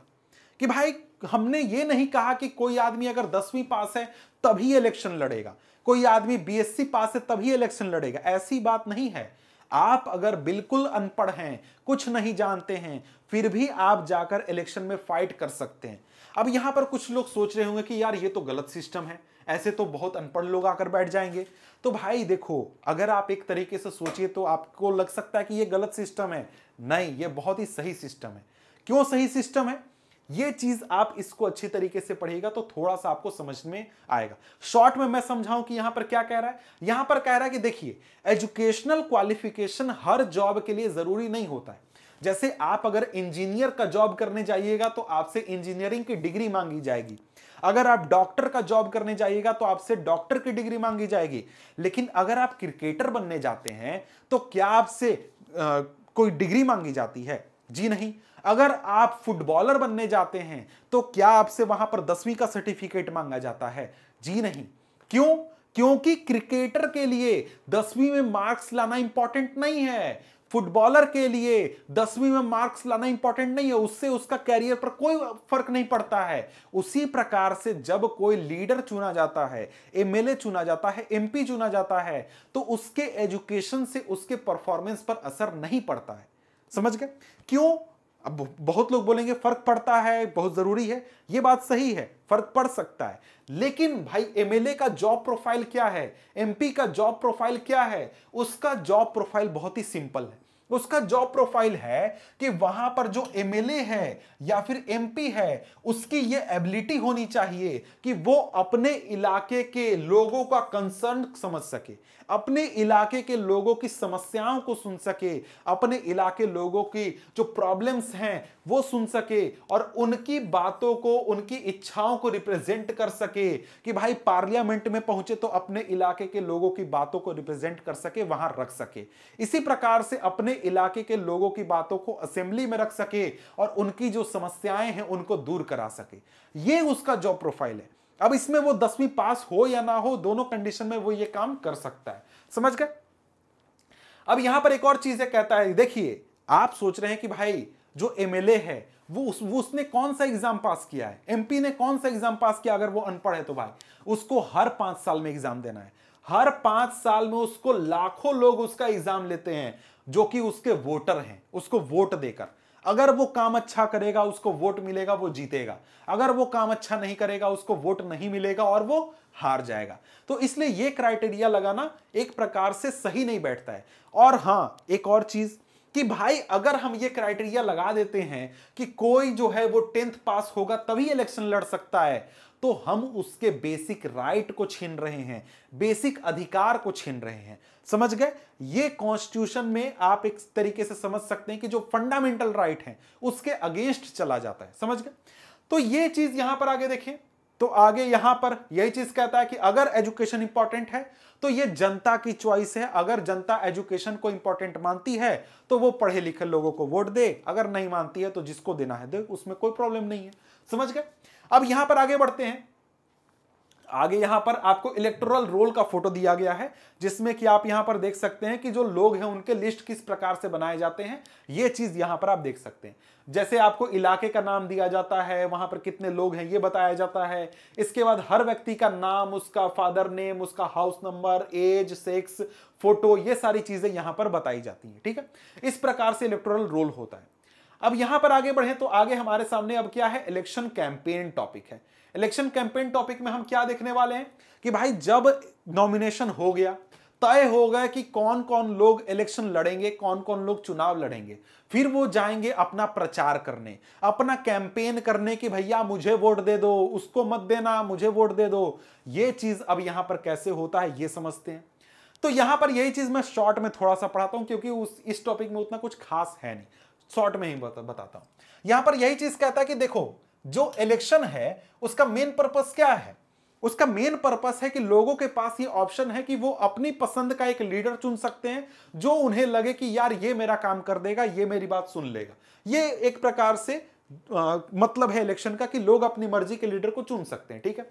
कि भाई हमने ये नहीं कहा कि कोई आदमी अगर दसवीं पास है तभी इलेक्शन लड़ेगा कोई आदमी बीएससी पास है तभी इलेक्शन लड़ेगा ऐसी बात नहीं है आप अगर बिल्कुल अनपढ़ हैं कुछ नहीं जानते हैं फिर भी आप जाकर इलेक्शन में फाइट कर सकते हैं अब यहां पर कुछ लोग सोच रहे होंगे कि यार ये तो गलत सिस्टम है ऐसे तो बहुत अनपढ़ लोग आकर बैठ जाएंगे तो भाई देखो अगर आप एक तरीके से सोचिए तो आपको लग सकता है कि ये गलत सिस्टम है नहीं ये बहुत ही सही सिस्टम है क्यों सही सिस्टम है ये चीज आप इसको अच्छी तरीके से पढ़िएगा तो थोड़ा सा आपको समझ में आएगा शॉर्ट में मैं समझाऊं कि यहां पर क्या कह रहा है यहां पर कह रहा है कि देखिए एजुकेशनल क्वालिफिकेशन हर जॉब के लिए जरूरी नहीं होता है जैसे आप अगर इंजीनियर का जॉब करने जाइएगा तो आपसे इंजीनियरिंग की डिग्री मांगी जाएगी अगर आप डॉक्टर का जॉब करने जाइएगा तो आपसे डॉक्टर की डिग्री मांगी जाएगी लेकिन अगर आप क्रिकेटर बनने जाते हैं तो क्या आपसे कोई डिग्री मांगी जाती है जी नहीं अगर आप फुटबॉलर बनने जाते हैं तो क्या आपसे वहां पर दसवीं का सर्टिफिकेट मांगा जाता है जी नहीं क्यों क्योंकि क्रिकेटर के लिए दसवीं में मार्क्स लाना इंपॉर्टेंट नहीं है फुटबॉलर के लिए दसवीं में मार्क्स लाना इंपॉर्टेंट नहीं है उससे उसका कैरियर पर कोई फर्क नहीं पड़ता है उसी प्रकार से जब कोई लीडर चुना जाता है एमएलए चुना जाता है एमपी चुना जाता है तो उसके एजुकेशन से उसके परफॉर्मेंस पर असर नहीं पड़ता है समझ गए क्यों अब बहुत लोग बोलेंगे फर्क पड़ता है बहुत जरूरी है ये बात सही है फर्क पड़ सकता है लेकिन भाई एमएलए का जॉब प्रोफाइल क्या है एमपी का जॉब प्रोफाइल क्या है उसका जॉब प्रोफाइल बहुत ही सिंपल है उसका जॉब प्रोफाइल है कि वहां पर जो एमएलए है या फिर एमपी है उसकी ये एबिलिटी होनी चाहिए कि वो अपने इलाके के लोगों का कंसर्न समझ सके अपने इलाके के लोगों की समस्याओं को सुन सके अपने इलाके लोगों की जो प्रॉब्लम्स हैं वो सुन सके और उनकी बातों को उनकी इच्छाओं को रिप्रेजेंट कर सके कि भाई पार्लियामेंट में पहुंचे तो अपने इलाके के लोगों की बातों को रिप्रेजेंट कर सके वहां रख सके इसी प्रकार से अपने अपने इलाके के लोगों की बातों को असेंबली में रख सके और उनकी जो समस्याएं हैं उनको दूर करा सके ये उसका जॉब प्रोफाइल है अब इसमें वो दसवीं पास हो या ना हो दोनों कंडीशन में वो ये काम कर सकता है समझ गए अब यहां पर एक और चीज है कहता है देखिए आप सोच रहे हैं कि भाई जो एमएलए है वो उस वो उसने कौन सा एग्जाम पास किया है एमपी ने कौन सा एग्जाम पास किया अगर वो अनपढ़ है तो भाई उसको हर पांच साल में एग्जाम देना है हर पांच साल में उसको लाखों लोग उसका एग्जाम लेते हैं जो कि उसके वोटर हैं उसको वोट देकर अगर वो काम अच्छा करेगा उसको वोट मिलेगा वो जीतेगा अगर वो काम अच्छा नहीं करेगा उसको वोट नहीं मिलेगा और वो हार जाएगा तो इसलिए ये क्राइटेरिया लगाना एक प्रकार से सही नहीं बैठता है और हाँ एक और चीज कि भाई अगर हम ये क्राइटेरिया लगा देते हैं कि कोई जो है वो टेंथ पास होगा तभी इलेक्शन लड़ सकता है तो हम उसके बेसिक राइट को छीन रहे हैं बेसिक अधिकार को छीन रहे हैं समझ गए ये कॉन्स्टिट्यूशन में आप एक तरीके से समझ सकते हैं कि जो फंडामेंटल राइट है उसके अगेंस्ट चला जाता है समझ गए तो ये चीज यहां पर आगे देखें तो आगे यहां पर यही चीज कहता है कि अगर एजुकेशन इंपॉर्टेंट है तो ये जनता की चॉइस है अगर जनता एजुकेशन को इंपॉर्टेंट मानती है तो वो पढ़े लिखे लोगों को वोट दे अगर नहीं मानती है तो जिसको देना है दे उसमें कोई प्रॉब्लम नहीं है समझ गए अब यहां पर आगे बढ़ते हैं आगे यहां पर आपको इलेक्टोरल रोल का फोटो दिया गया है जिसमें कि आप यहां पर देख सकते हैं कि जो लोग हैं उनके लिस्ट किस प्रकार से बनाए जाते हैं यह चीज यहां पर आप देख सकते हैं जैसे आपको इलाके का नाम दिया जाता है वहां पर कितने लोग हैं ये बताया जाता है इसके बाद हर व्यक्ति का नाम उसका फादर नेम उसका house number age sex photo ये सारी चीजें यहां पर बताई जाती है ठीक है इस प्रकार से इलेक्टोरल रोल होता है अब यहां पर आगे बढ़े तो आगे हमारे सामने अब क्या है इलेक्शन कैंपेन टॉपिक है इलेक्शन कैंपेन टॉपिक में हम क्या देखने वाले हैं कि भाई जब नॉमिनेशन हो गया तय हो गया कि कौन कौन लोग इलेक्शन लड़ेंगे कौन कौन लोग चुनाव लड़ेंगे फिर वो जाएंगे अपना प्रचार करने अपना कैंपेन करने कि भैया मुझे वोट दे दो उसको मत देना मुझे वोट दे दो ये चीज अब यहां पर कैसे होता है ये समझते हैं तो यहां पर यही चीज मैं शॉर्ट में थोड़ा सा पढ़ाता हूं क्योंकि उस इस टॉपिक में उतना कुछ खास है नहीं शॉर्ट में ही बताता हूं यहां पर यही चीज कहता है कि देखो जो इलेक्शन है उसका मेन पर्पस क्या है उसका मेन पर्पस है कि लोगों के पास ये ऑप्शन है कि वो अपनी पसंद का एक लीडर चुन सकते हैं जो उन्हें लगे कि यार ये मेरा काम कर देगा ये मेरी बात सुन लेगा ये एक प्रकार से आ, मतलब है इलेक्शन का कि लोग अपनी मर्जी के लीडर को चुन सकते हैं ठीक है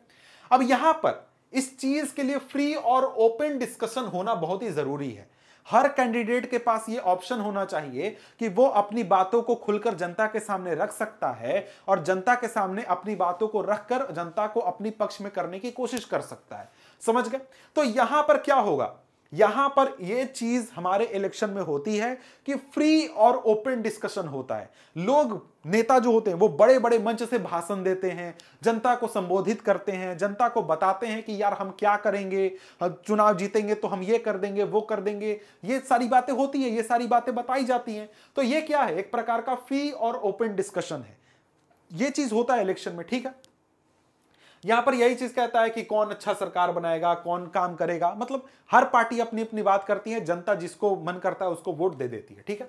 अब यहां पर इस चीज के लिए फ्री और ओपन डिस्कशन होना बहुत ही जरूरी है हर कैंडिडेट के पास ये ऑप्शन होना चाहिए कि वो अपनी बातों को खुलकर जनता के सामने रख सकता है और जनता के सामने अपनी बातों को रखकर जनता को अपनी पक्ष में करने की कोशिश कर सकता है समझ गए तो यहां पर क्या होगा यहां पर यह चीज हमारे इलेक्शन में होती है कि फ्री और ओपन डिस्कशन होता है लोग नेता जो होते हैं वो बड़े बड़े मंच से भाषण देते हैं जनता को संबोधित करते हैं जनता को बताते हैं कि यार हम क्या करेंगे हाँ, चुनाव जीतेंगे तो हम ये कर देंगे वो कर देंगे ये सारी बातें होती है ये सारी बातें बताई जाती हैं तो ये क्या है एक प्रकार का फ्री और ओपन डिस्कशन है ये चीज होता है इलेक्शन में ठीक है यहां पर यही चीज कहता है कि कौन अच्छा सरकार बनाएगा कौन काम करेगा मतलब हर पार्टी अपनी अपनी बात करती है जनता जिसको मन करता है उसको वोट दे देती है ठीक है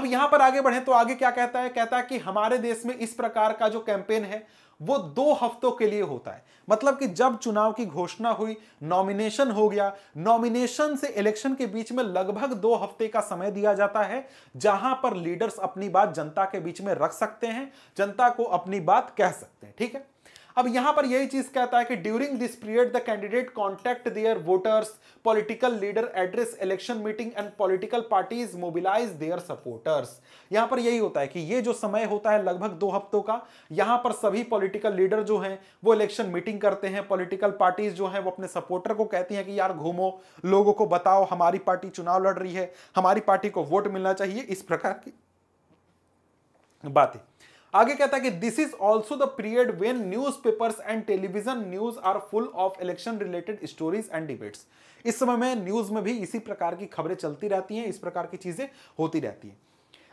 अब यहां पर आगे बढ़े तो आगे क्या कहता है कहता है कि हमारे देश में इस प्रकार का जो कैंपेन है वो दो हफ्तों के लिए होता है मतलब कि जब चुनाव की घोषणा हुई नॉमिनेशन हो गया नॉमिनेशन से इलेक्शन के बीच में लगभग दो हफ्ते का समय दिया जाता है जहां पर लीडर्स अपनी बात जनता के बीच में रख सकते हैं जनता को अपनी बात कह सकते हैं ठीक है अब यहां पर यही चीज कहता है कि during this period the candidate contact their voters political leader address election meeting and political parties mobilise their supporters यहां पर यही होता है कि ये जो समय होता है लगभग दो हफ्तों का यहां पर सभी पॉलिटिकल लीडर जो हैं वो इलेक्शन मीटिंग करते हैं पॉलिटिकल पार्टीज जो हैं वो अपने सपोर्टर को कहती हैं कि यार घूमो लोगों को बताओ हमारी पार्टी चुनाव लड़ रही है हमारी पार्टी को वोट मिलना चाहिए इस प्रकार की बातें आगे कहता है कि this is also the period when newspapers and television news are full of election related stories and debates इस समय में न्यूज में भी इसी प्रकार की खबरें चलती रहती हैं इस प्रकार की चीजें होती रहती हैं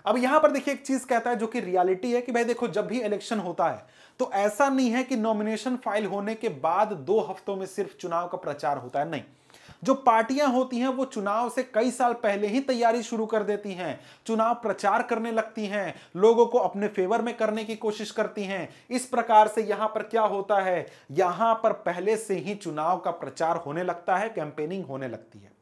अब यहां पर देखिए एक चीज कहता है जो कि रियलिटी है कि भाई देखो जब भी इलेक्शन होता है तो ऐसा नहीं है कि नॉमिनेशन फाइल होने के बाद दो हफ्तों में सिर्फ चुनाव का प्रचार होता है नहीं जो पार्टियां होती हैं वो चुनाव से कई साल पहले ही तैयारी शुरू कर देती हैं चुनाव प्रचार करने लगती हैं लोगों को अपने फेवर में करने की कोशिश करती हैं इस प्रकार से यहां पर क्या होता है यहां पर पहले से ही चुनाव का प्रचार होने लगता है कैंपेनिंग होने लगती है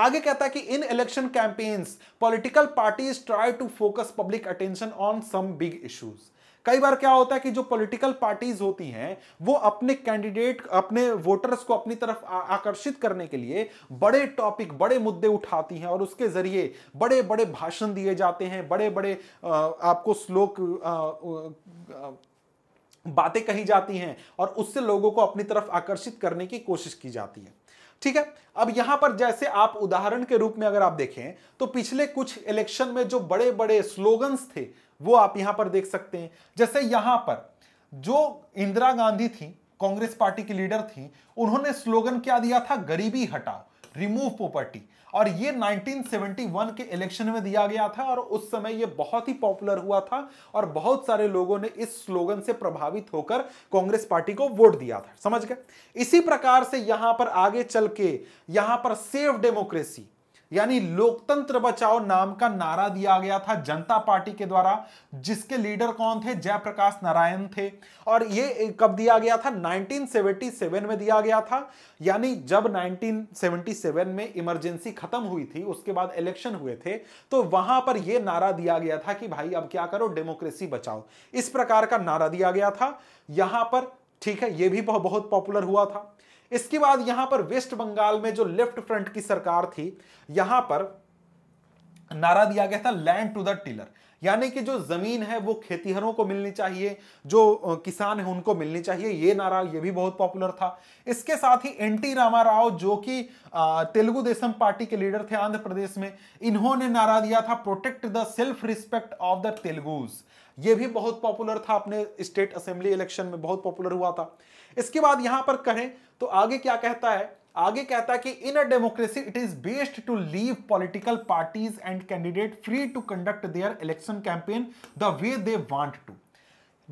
आगे कहता है कि in election campaigns political parties try to focus public attention on some big issues कई बार क्या होता है कि जो पॉलिटिकल पार्टीज होती हैं वो अपने कैंडिडेट अपने वोटर्स को अपनी तरफ आकर्षित करने के लिए बड़े टॉपिक बड़े मुद्दे उठाती हैं और उसके जरिए बड़े बड़े भाषण दिए जाते हैं बड़े बड़े आपको श्लोक बातें कही जाती हैं और उससे लोगों को अपनी तरफ आकर्षित करने की कोशिश की जाती है ठीक है अब यहां पर जैसे आप उदाहरण के रूप में अगर आप देखें तो पिछले कुछ इलेक्शन में जो बड़े बड़े स्लोगन्स थे वो आप यहां पर देख सकते हैं जैसे यहां पर जो इंदिरा गांधी थी कांग्रेस पार्टी की लीडर थी उन्होंने स्लोगन क्या दिया था गरीबी हटाओ रिमूव पॉपर्टी और ये 1971 के इलेक्शन में दिया गया था और उस समय ये बहुत ही पॉपुलर हुआ था और बहुत सारे लोगों ने इस स्लोगन से प्रभावित होकर कांग्रेस पार्टी को वोट दिया था समझ गए इसी प्रकार से यहां पर आगे चल के यहां पर सेव डेमोक्रेसी यानी लोकतंत्र बचाओ नाम का नारा दिया गया था जनता पार्टी के द्वारा जिसके लीडर कौन थे जयप्रकाश नारायण थे और ये कब दिया गया था 1977 में दिया गया था यानी जब 1977 में इमरजेंसी खत्म हुई थी उसके बाद इलेक्शन हुए थे तो वहां पर यह नारा दिया गया था कि भाई अब क्या करो डेमोक्रेसी बचाओ इस प्रकार का नारा दिया गया था यहां पर ठीक है यह भी बहुत पॉपुलर हुआ था इसके बाद यहां पर वेस्ट बंगाल में जो लेफ्ट फ्रंट की सरकार थी यहां पर नारा दिया गया था लैंड टू द टिलर यानी कि जो जमीन है वो खेतीहरों को मिलनी चाहिए जो किसान है उनको मिलनी चाहिए ये नारा ये भी बहुत पॉपुलर था इसके साथ ही एन टी रामा राव जो कि तेलुगु देशम पार्टी के लीडर थे आंध्र प्रदेश में इन्होंने नारा दिया था protect the self respect of the Telugus ये भी बहुत पॉपुलर था अपने स्टेट असेंबली इलेक्शन में बहुत पॉपुलर हुआ था इसके बाद यहां पर कहें तो आगे क्या कहता है आगे कहता है कि in a democracy it is best to leave political parties and candidate free to conduct their election campaign the way they want to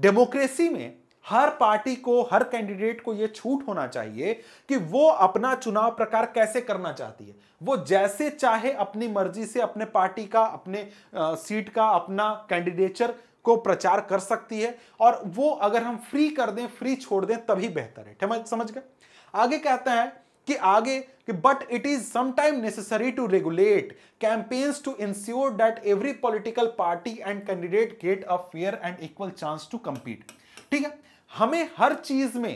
democracy में हर पार्टी को हर कैंडिडेट को यह छूट होना चाहिए कि वो अपना चुनाव प्रकार कैसे करना चाहती है वो जैसे चाहे अपनी मर्जी से अपने पार्टी का अपने आ, सीट का अपना कैंडिडेचर को प्रचार कर सकती है और वो अगर हम फ्री कर दें फ्री छोड़ दें तभी बेहतर है ठीक समझ गए आगे कहता है कि आगे कि बट इट इज समाइम necessary to regulate campaigns to ensure that every political party and candidate get a fair and equal chance to compete ठीक है हमें हर चीज में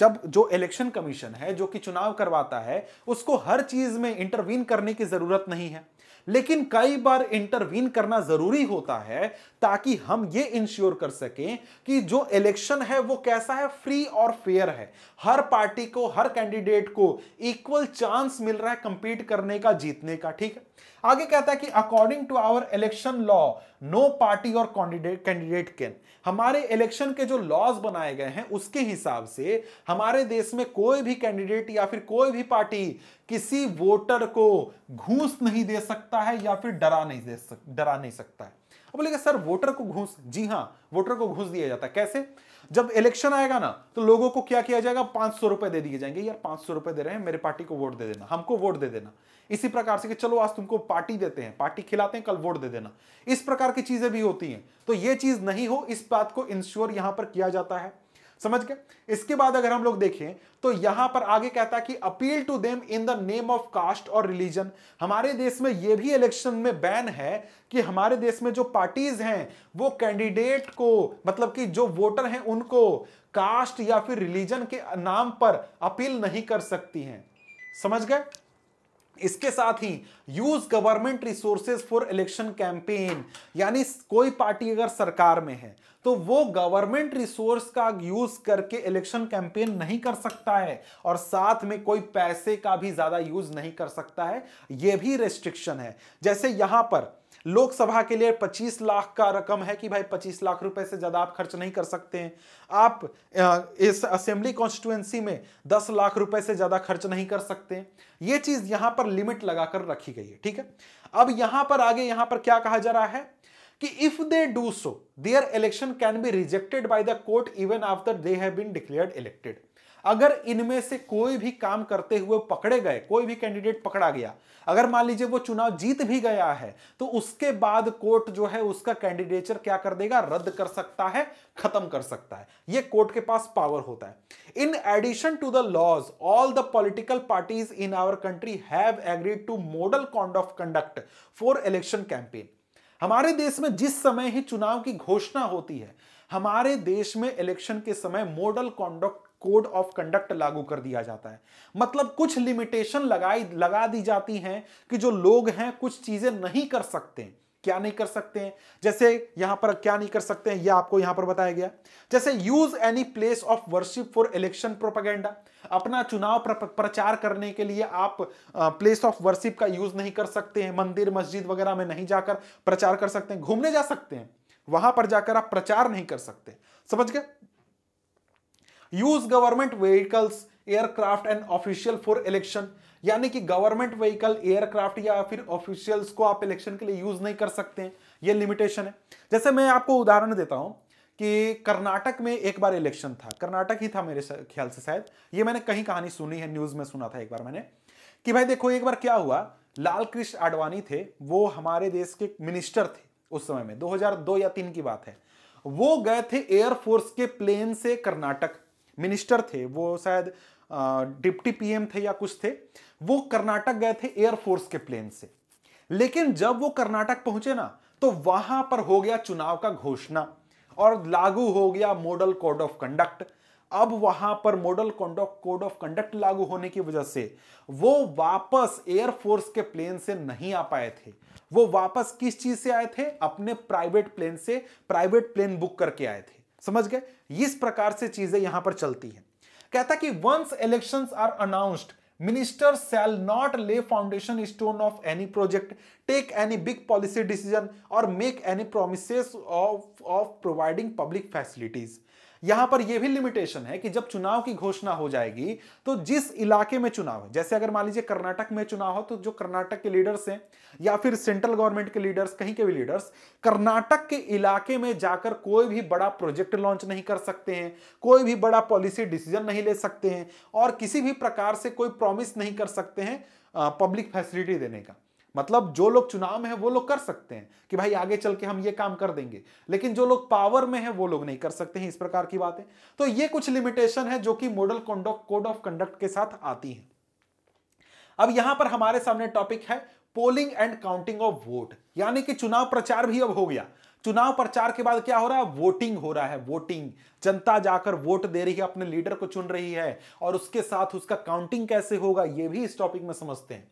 जब जो इलेक्शन कमीशन है जो कि चुनाव करवाता है उसको हर चीज में इंटरवीन करने की जरूरत नहीं है लेकिन कई बार इंटरवीन करना जरूरी होता है ताकि हम ये इंश्योर कर सकें कि जो इलेक्शन है वो कैसा है फ्री और फेयर है हर पार्टी को हर कैंडिडेट को इक्वल चांस मिल रहा है कंपीट करने का जीतने का ठीक है आगे कहता है कि according to our election law no party और कैंडिडेट कैन हमारे इलेक्शन के जो लॉज बनाए गए हैं उसके हिसाब से हमारे देश में कोई भी कैंडिडेट या फिर कोई भी पार्टी किसी वोटर को घूस नहीं दे सकता है या फिर डरा नहीं दे सक डरा नहीं सकता है अब बोलेगा सर वोटर को घूस जी हाँ वोटर को घूस दिया जाता है कैसे जब इलेक्शन आएगा ना तो लोगों को क्या किया जाएगा पांच सौ रुपए दे दिए जाएंगे यार पांच सौ रुपए दे रहे हैं मेरे पार्टी को वोट दे देना हमको वोट दे देना इसी प्रकार से कि चलो आज तुमको पार्टी देते हैं पार्टी खिलाते हैं कल वोट दे देना इस प्रकार की चीजें भी होती हैं तो ये चीज नहीं हो इस बात को इंश्योर यहां पर किया जाता है समझ गए इसके बाद अगर हम लोग देखें तो यहां पर आगे कहता है कि appeal to them in the name of caste और रिलीजन हमारे देश में यह भी इलेक्शन में बैन है कि हमारे देश में जो पार्टीज हैं वो कैंडिडेट को मतलब कि जो वोटर हैं उनको कास्ट या फिर रिलीजन के नाम पर अपील नहीं कर सकती हैं समझ गए इसके साथ ही use government resources for election campaign यानी कोई पार्टी अगर सरकार में है तो वो गवर्नमेंट रिसोर्स का यूज करके इलेक्शन कैंपेन नहीं कर सकता है और साथ में कोई पैसे का भी ज्यादा यूज नहीं कर सकता है ये भी रेस्ट्रिक्शन है जैसे यहां पर लोकसभा के लिए 25 लाख का रकम है कि भाई 25 लाख रुपए से ज़्यादा आप खर्च नहीं कर सकते हैं आप इस असेंबली कॉन्स्टिट्युएसी में 10 लाख रुपए से ज़्यादा खर्च नहीं कर सकते ये चीज़ यहां पर लिमिट लगाकर रखी गई है ठीक है अब यहां पर आगे यहां पर क्या कहा जा रहा है कि if they do so their election can be rejected by the court even after they have been declared elected अगर इनमें से कोई भी काम करते हुए पकड़े गए कोई भी कैंडिडेट पकड़ा गया अगर मान लीजिए वो चुनाव जीत भी गया है तो उसके बाद कोर्ट जो है उसका कैंडिडेचर क्या कर देगा रद्द कर सकता है खत्म कर सकता है ये कोर्ट के पास पावर होता है in addition to the laws all the political parties in our country have agreed to model code of conduct for election campaign हमारे देश में जिस समय ही चुनाव की घोषणा होती है हमारे देश में इलेक्शन के समय model conduct code of conduct लागू कर दिया जाता है मतलब कुछ लिमिटेशन लगाई लगा दी जाती हैं कि जो लोग हैं कुछ चीजें नहीं कर सकते क्या नहीं कर सकते हैं जैसे यहां पर क्या नहीं कर सकते हैं यह आपको यहां पर बताया गया जैसे use any place of worship for election propaganda अपना चुनाव प्रचार करने के लिए आप प्लेस ऑफ वर्शिप का यूज नहीं कर सकते हैं मंदिर मस्जिद वगैरह में नहीं जाकर प्रचार कर सकते हैं घूमने जा सकते हैं वहां पर जाकर आप प्रचार नहीं कर सकते समझ गए use government vehicles aircraft and official for election यानी कि गवर्नमेंट व्हीकल एयरक्राफ्ट या फिर ऑफिशियल्स को आप इलेक्शन के लिए यूज नहीं कर सकते हैं ये लिमिटेशन है जैसे मैं आपको उदाहरण देता हूं कि कर्नाटक में एक बार इलेक्शन था कर्नाटक ही था मेरे ख्याल से शायद ये मैंने कहीं कहानी सुनी है न्यूज में सुना था एक बार मैंने कि भाई देखो एक बार क्या हुआ लाल कृष्ण आडवाणी थे वो हमारे देश के मिनिस्टर थे उस समय में 2002 या 3 की बात है वो गए थे एयरफोर्स के प्लेन से कर्नाटक मिनिस्टर थे वो शायद डिप्टी पीएम थे या कुछ थे वो कर्नाटक गए थे एयरफोर्स के प्लेन से लेकिन जब वो कर्नाटक पहुंचे ना तो वहां पर हो गया चुनाव का घोषणा और लागू हो गया मॉडल कोड ऑफ कंडक्ट अब वहां पर मॉडल कोड ऑफ कंडक्ट लागू होने की वजह से वो वापस एयरफोर्स के प्लेन से नहीं आ पाए थे वो वापस किस चीज से आए थे अपने प्राइवेट प्लेन से प्राइवेट प्लेन बुक करके आए थे समझ गए इस प्रकार से चीजें यहां पर चलती है कहता कि once election are announced minister shall not lay foundation stone of any project take any big policy decision और make any promise of providing public facilities यहां पर यह भी लिमिटेशन है कि जब चुनाव की घोषणा हो जाएगी तो जिस इलाके में चुनाव है जैसे अगर मान लीजिए कर्नाटक में चुनाव हो तो जो कर्नाटक के लीडर्स हैं या फिर सेंट्रल गवर्नमेंट के लीडर्स कहीं के भी लीडर्स कर्नाटक के इलाके में जाकर कोई भी बड़ा प्रोजेक्ट लॉन्च नहीं कर सकते हैं कोई भी बड़ा पॉलिसी डिसीजन नहीं ले सकते हैं और किसी भी प्रकार से कोई प्रॉमिस नहीं कर सकते हैं पब्लिक फैसिलिटी देने का मतलब जो लोग चुनाव में है वो लोग कर सकते हैं कि भाई आगे चल के हम ये काम कर देंगे लेकिन जो लोग पावर में है वो लोग नहीं कर सकते हैं इस प्रकार की बातें तो ये कुछ लिमिटेशन है जो कि मॉडल कोड ऑफ कंडक्ट के साथ आती है अब यहां पर हमारे सामने टॉपिक है polling and counting of vote यानी कि चुनाव प्रचार भी अब हो गया चुनाव प्रचार के बाद क्या हो रहा है वोटिंग हो रहा है वोटिंग जनता जाकर वोट दे रही है अपने लीडर को चुन रही है और उसके साथ उसका काउंटिंग कैसे होगा यह भी इस टॉपिक में समझते हैं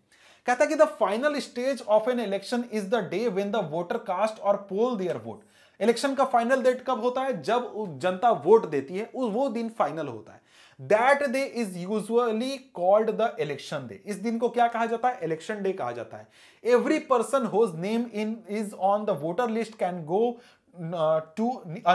कहता है कि the final stage of an election is the day when the voter cast और पोल दियर वोट इलेक्शन का फाइनल डेट कब होता है जब जनता वोट देती है वो दिन फाइनल होता है that day is usually called the election day इस दिन को क्या कहा जाता है इलेक्शन डे कहा जाता है every person whose name in is on the voter list can go to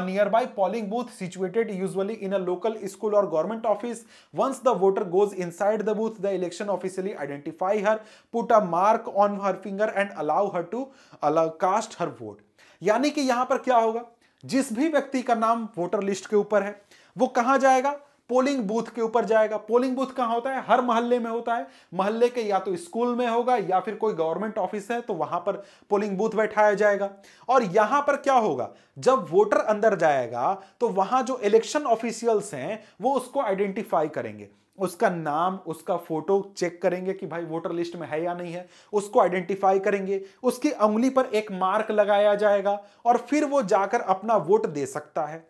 nearby polling booth situated usually in a local school और government office once the voter goes inside the booth the election officially identify her put a mark on her finger and allow her to allow cast her vote यानी कि यहां पर क्या होगा जिस भी व्यक्ति का नाम वोटर लिस्ट के ऊपर है वो कहां जाएगा पोलिंग बूथ के ऊपर जाएगा पोलिंग बूथ कहाँ होता है हर मोहल्ले में होता है मोहल्ले के या तो स्कूल में होगा या फिर कोई गवर्नमेंट ऑफिस है तो वहां पर पोलिंग बूथ बैठाया जाएगा और यहां पर क्या होगा जब वोटर अंदर जाएगा तो वहां जो इलेक्शन ऑफिशियल्स हैं वो उसको आइडेंटिफाई करेंगे उसका नाम उसका फोटो चेक करेंगे कि भाई वोटर लिस्ट में है या नहीं है उसको आइडेंटिफाई करेंगे उसकी उंगली पर एक मार्क लगाया जाएगा और फिर वो जाकर अपना वोट दे सकता है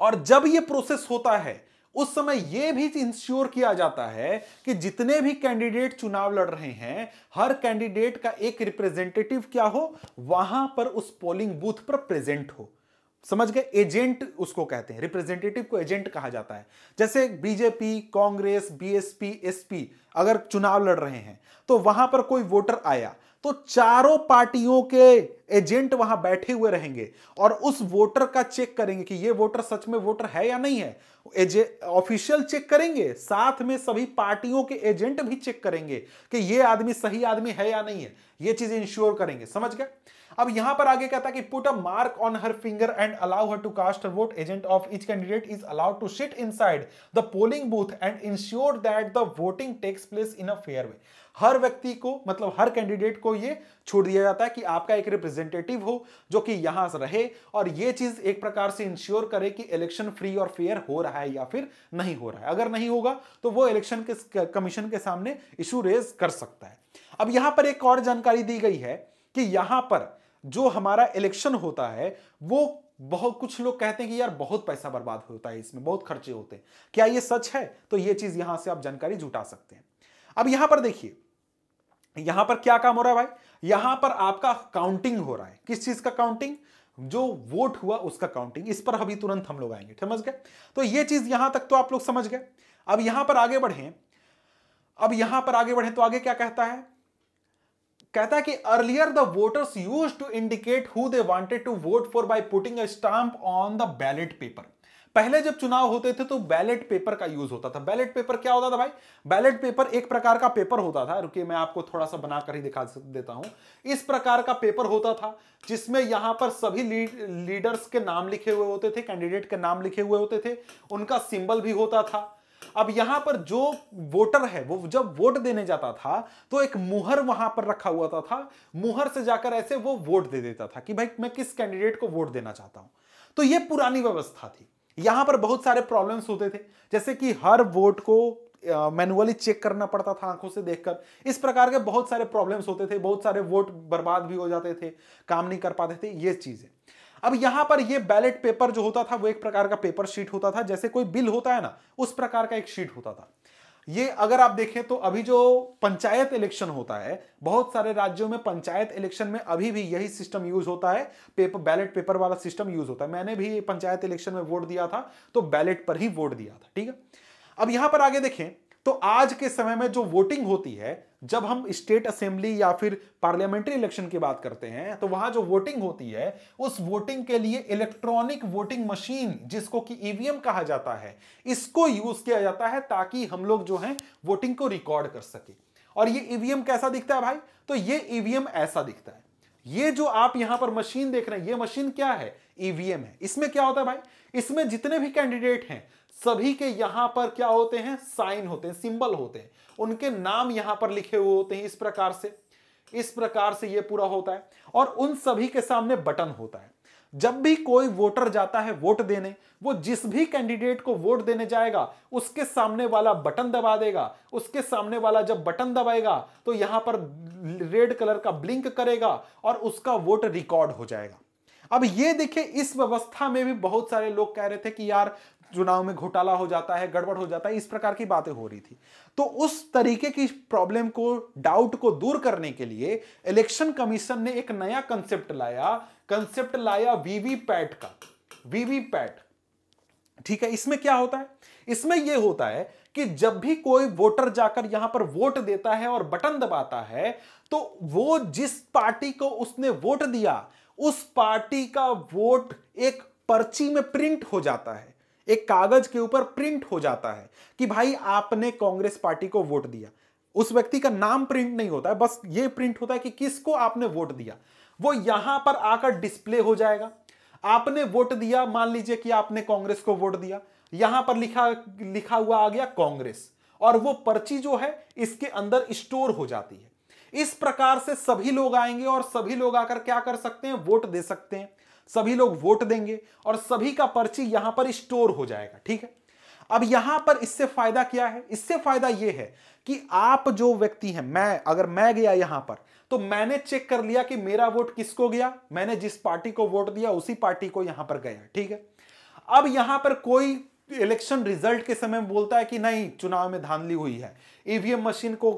और जब ये प्रोसेस होता है उस समय यह भी इंश्योर किया जाता है कि जितने भी कैंडिडेट चुनाव लड़ रहे हैं हर कैंडिडेट का एक रिप्रेजेंटेटिव क्या हो वहां पर उस पोलिंग बूथ पर प्रेजेंट हो समझ गए एजेंट उसको कहते हैं रिप्रेजेंटेटिव को एजेंट कहा जाता है जैसे बीजेपी कांग्रेस बीएसपी एसपी अगर चुनाव लड़ रहे हैं तो वहां पर कोई वोटर आया तो चारों पार्टियों के एजेंट वहां बैठे हुए रहेंगे और उस वोटर का चेक करेंगे कि ये वोटर सच में वोटर है या नहीं है ऑफिशियल चेक करेंगे साथ में सभी पार्टियों के एजेंट भी चेक करेंगे कि ये आदमी सही आदमी है या नहीं है ये चीज इंश्योर करेंगे समझ गए अब यहां पर आगे कहता है कि put a mark on her finger and allow her to cast her vote agent of each candidate is allowed to sit inside the polling booth and ensure that the voting takes place in a fair way हर व्यक्ति को मतलब हर candidate को ये छोड़ दिया जाता है कि आपका एक रिप्रेजेंटेटिव हो जो कि यहां रहे और ये चीज एक प्रकार से इंश्योर करे कि इलेक्शन फ्री और फेयर हो रहा है या फिर नहीं हो रहा है अगर नहीं होगा तो वो इलेक्शन के कमीशन के सामने इशू रेज कर सकता है अब यहां पर एक और जानकारी दी गई है कि यहां पर जो हमारा इलेक्शन होता है वो बहुत कुछ लोग कहते हैं कि यार बहुत पैसा बर्बाद होता है इसमें बहुत खर्चे होते हैं क्या ये सच है तो ये चीज यहां से आप जानकारी जुटा सकते हैं अब यहां पर देखिए यहां पर क्या काम हो रहा है भाई यहां पर आपका काउंटिंग हो रहा है किस चीज का काउंटिंग जो वोट हुआ उसका काउंटिंग इस पर अभी तुरंत हम लोग आएंगे समझ गए तो ये चीज यहां तक तो आप लोग समझ गए अब यहां पर आगे बढ़े अब यहां पर आगे बढ़े तो आगे क्या कहता है कहता है कि earlier the voters use to indicate who they wanted to vote for by putting a stamp on the ballot paper पहले जब चुनाव होते थे तो बैलेट पेपर का यूज होता था बैलेट पेपर क्या होता था भाई बैलेट पेपर एक प्रकार का पेपर होता था रुकिए मैं आपको थोड़ा सा बनाकर ही दिखा देता हूं इस प्रकार का पेपर होता था जिसमें यहां पर सभी लीडर्स के नाम लिखे हुए होते थे कैंडिडेट के नाम लिखे हुए होते थे उनका सिंबल भी होता था अब यहां पर जो वोटर है वो जब वोट देने जाता था तो एक मुहर वहां पर रखा हुआ था, था मुहर से जाकर ऐसे वो वोट दे देता था कि भाई मैं किस कैंडिडेट को वोट देना चाहता हूं तो ये पुरानी व्यवस्था थी यहां पर बहुत सारे प्रॉब्लम्स होते थे जैसे कि हर वोट को मैनुअली चेक करना पड़ता था आंखों से देखकर इस प्रकार के बहुत सारे प्रॉब्लम्स होते थे बहुत सारे वोट बर्बाद भी हो जाते थे काम नहीं कर पाते थे ये चीजें अब यहां पर ये बैलेट पेपर जो होता था वो एक प्रकार का पेपर शीट होता था जैसे कोई बिल होता है ना उस प्रकार का एक शीट होता था ये अगर आप देखें तो अभी जो पंचायत इलेक्शन होता है बहुत सारे राज्यों में पंचायत इलेक्शन में अभी भी यही सिस्टम यूज होता है पेपर बैलेट पेपर वाला सिस्टम यूज होता है मैंने भी पंचायत इलेक्शन में वोट दिया था तो बैलेट पर ही वोट दिया था ठीक है अब यहां पर आगे देखें तो आज के समय में जो वोटिंग होती है जब हम स्टेट असेंबली या फिर पार्लियामेंट्री इलेक्शन की बात करते हैं तो वहां जो वोटिंग होती है उस वोटिंग के लिए इलेक्ट्रॉनिक वोटिंग मशीन जिसको कि ईवीएम कहा जाता है इसको यूज किया जाता है ताकि हम लोग जो है वोटिंग को रिकॉर्ड कर सके और ये ईवीएम कैसा दिखता है भाई तो ये ईवीएम ऐसा दिखता है ये जो आप यहां पर मशीन देख रहे हैं ये मशीन क्या है ईवीएम है इसमें क्या होता है भाई इसमें जितने भी कैंडिडेट हैं सभी के यहां पर क्या होते हैं साइन होते हैं सिंबल होते हैं उनके नाम यहां पर लिखे हुए होते हैं इस प्रकार से इस प्रकार से यह पूरा होता है और उन सभी के सामने बटन होता है जब भी कोई वोटर जाता है वोट देने वो जिस भी कैंडिडेट को वोट देने जाएगा उसके सामने वाला बटन दबा देगा उसके सामने वाला जब बटन दबाएगा तो यहां पर रेड कलर का ब्लिंक करेगा और उसका वोट रिकॉर्ड हो जाएगा अब ये देखिए इस व्यवस्था में भी बहुत सारे लोग कह रहे थे कि यार चुनाव में घोटाला हो जाता है गड़बड़ हो जाता है इस प्रकार की बातें हो रही थी तो उस तरीके की प्रॉब्लम को डाउट को दूर करने के लिए इलेक्शन कमीशन ने एक नया कंसेप्ट लाया कंसेप्ट लाया वीवीपैट का वीवीपैट ठीक है इसमें क्या होता है इसमें यह होता है कि जब भी कोई वोटर जाकर यहां पर वोट देता है और बटन दबाता है तो वो जिस पार्टी को उसने वोट दिया उस पार्टी का वोट एक पर्ची में प्रिंट हो जाता है एक कागज के ऊपर प्रिंट हो जाता है कि भाई आपने कांग्रेस पार्टी को वोट दिया उस व्यक्ति का नाम प्रिंट नहीं होता है बस ये प्रिंट होता है कि किसको आपने वोट दिया वो यहां पर आकर डिस्प्ले हो जाएगा आपने वोट दिया मान लीजिए कि आपने कांग्रेस को वोट दिया यहां पर लिखा लिखा हुआ आ गया कांग्रेस और वो पर्ची जो है इसके अंदर स्टोर हो जाती है इस प्रकार से सभी लोग आएंगे और सभी लोग आकर क्या कर सकते हैं वोट दे सकते हैं सभी लोग वोट देंगे और सभी का पर्ची यहां पर स्टोर हो जाएगा ठीक है अब यहां पर इससे फायदा क्या है इससे फायदा यह है कि आप जो व्यक्ति हैं मैं अगर मैं गया यहां पर तो मैंने चेक कर लिया कि मेरा वोट किसको गया मैंने जिस पार्टी को वोट दिया उसी पार्टी को यहां पर गया ठीक है अब यहां पर कोई इलेक्शन रिजल्ट के समय बोलता है कि नहीं चुनाव में धांधली हुई है ईवीएम मशीन को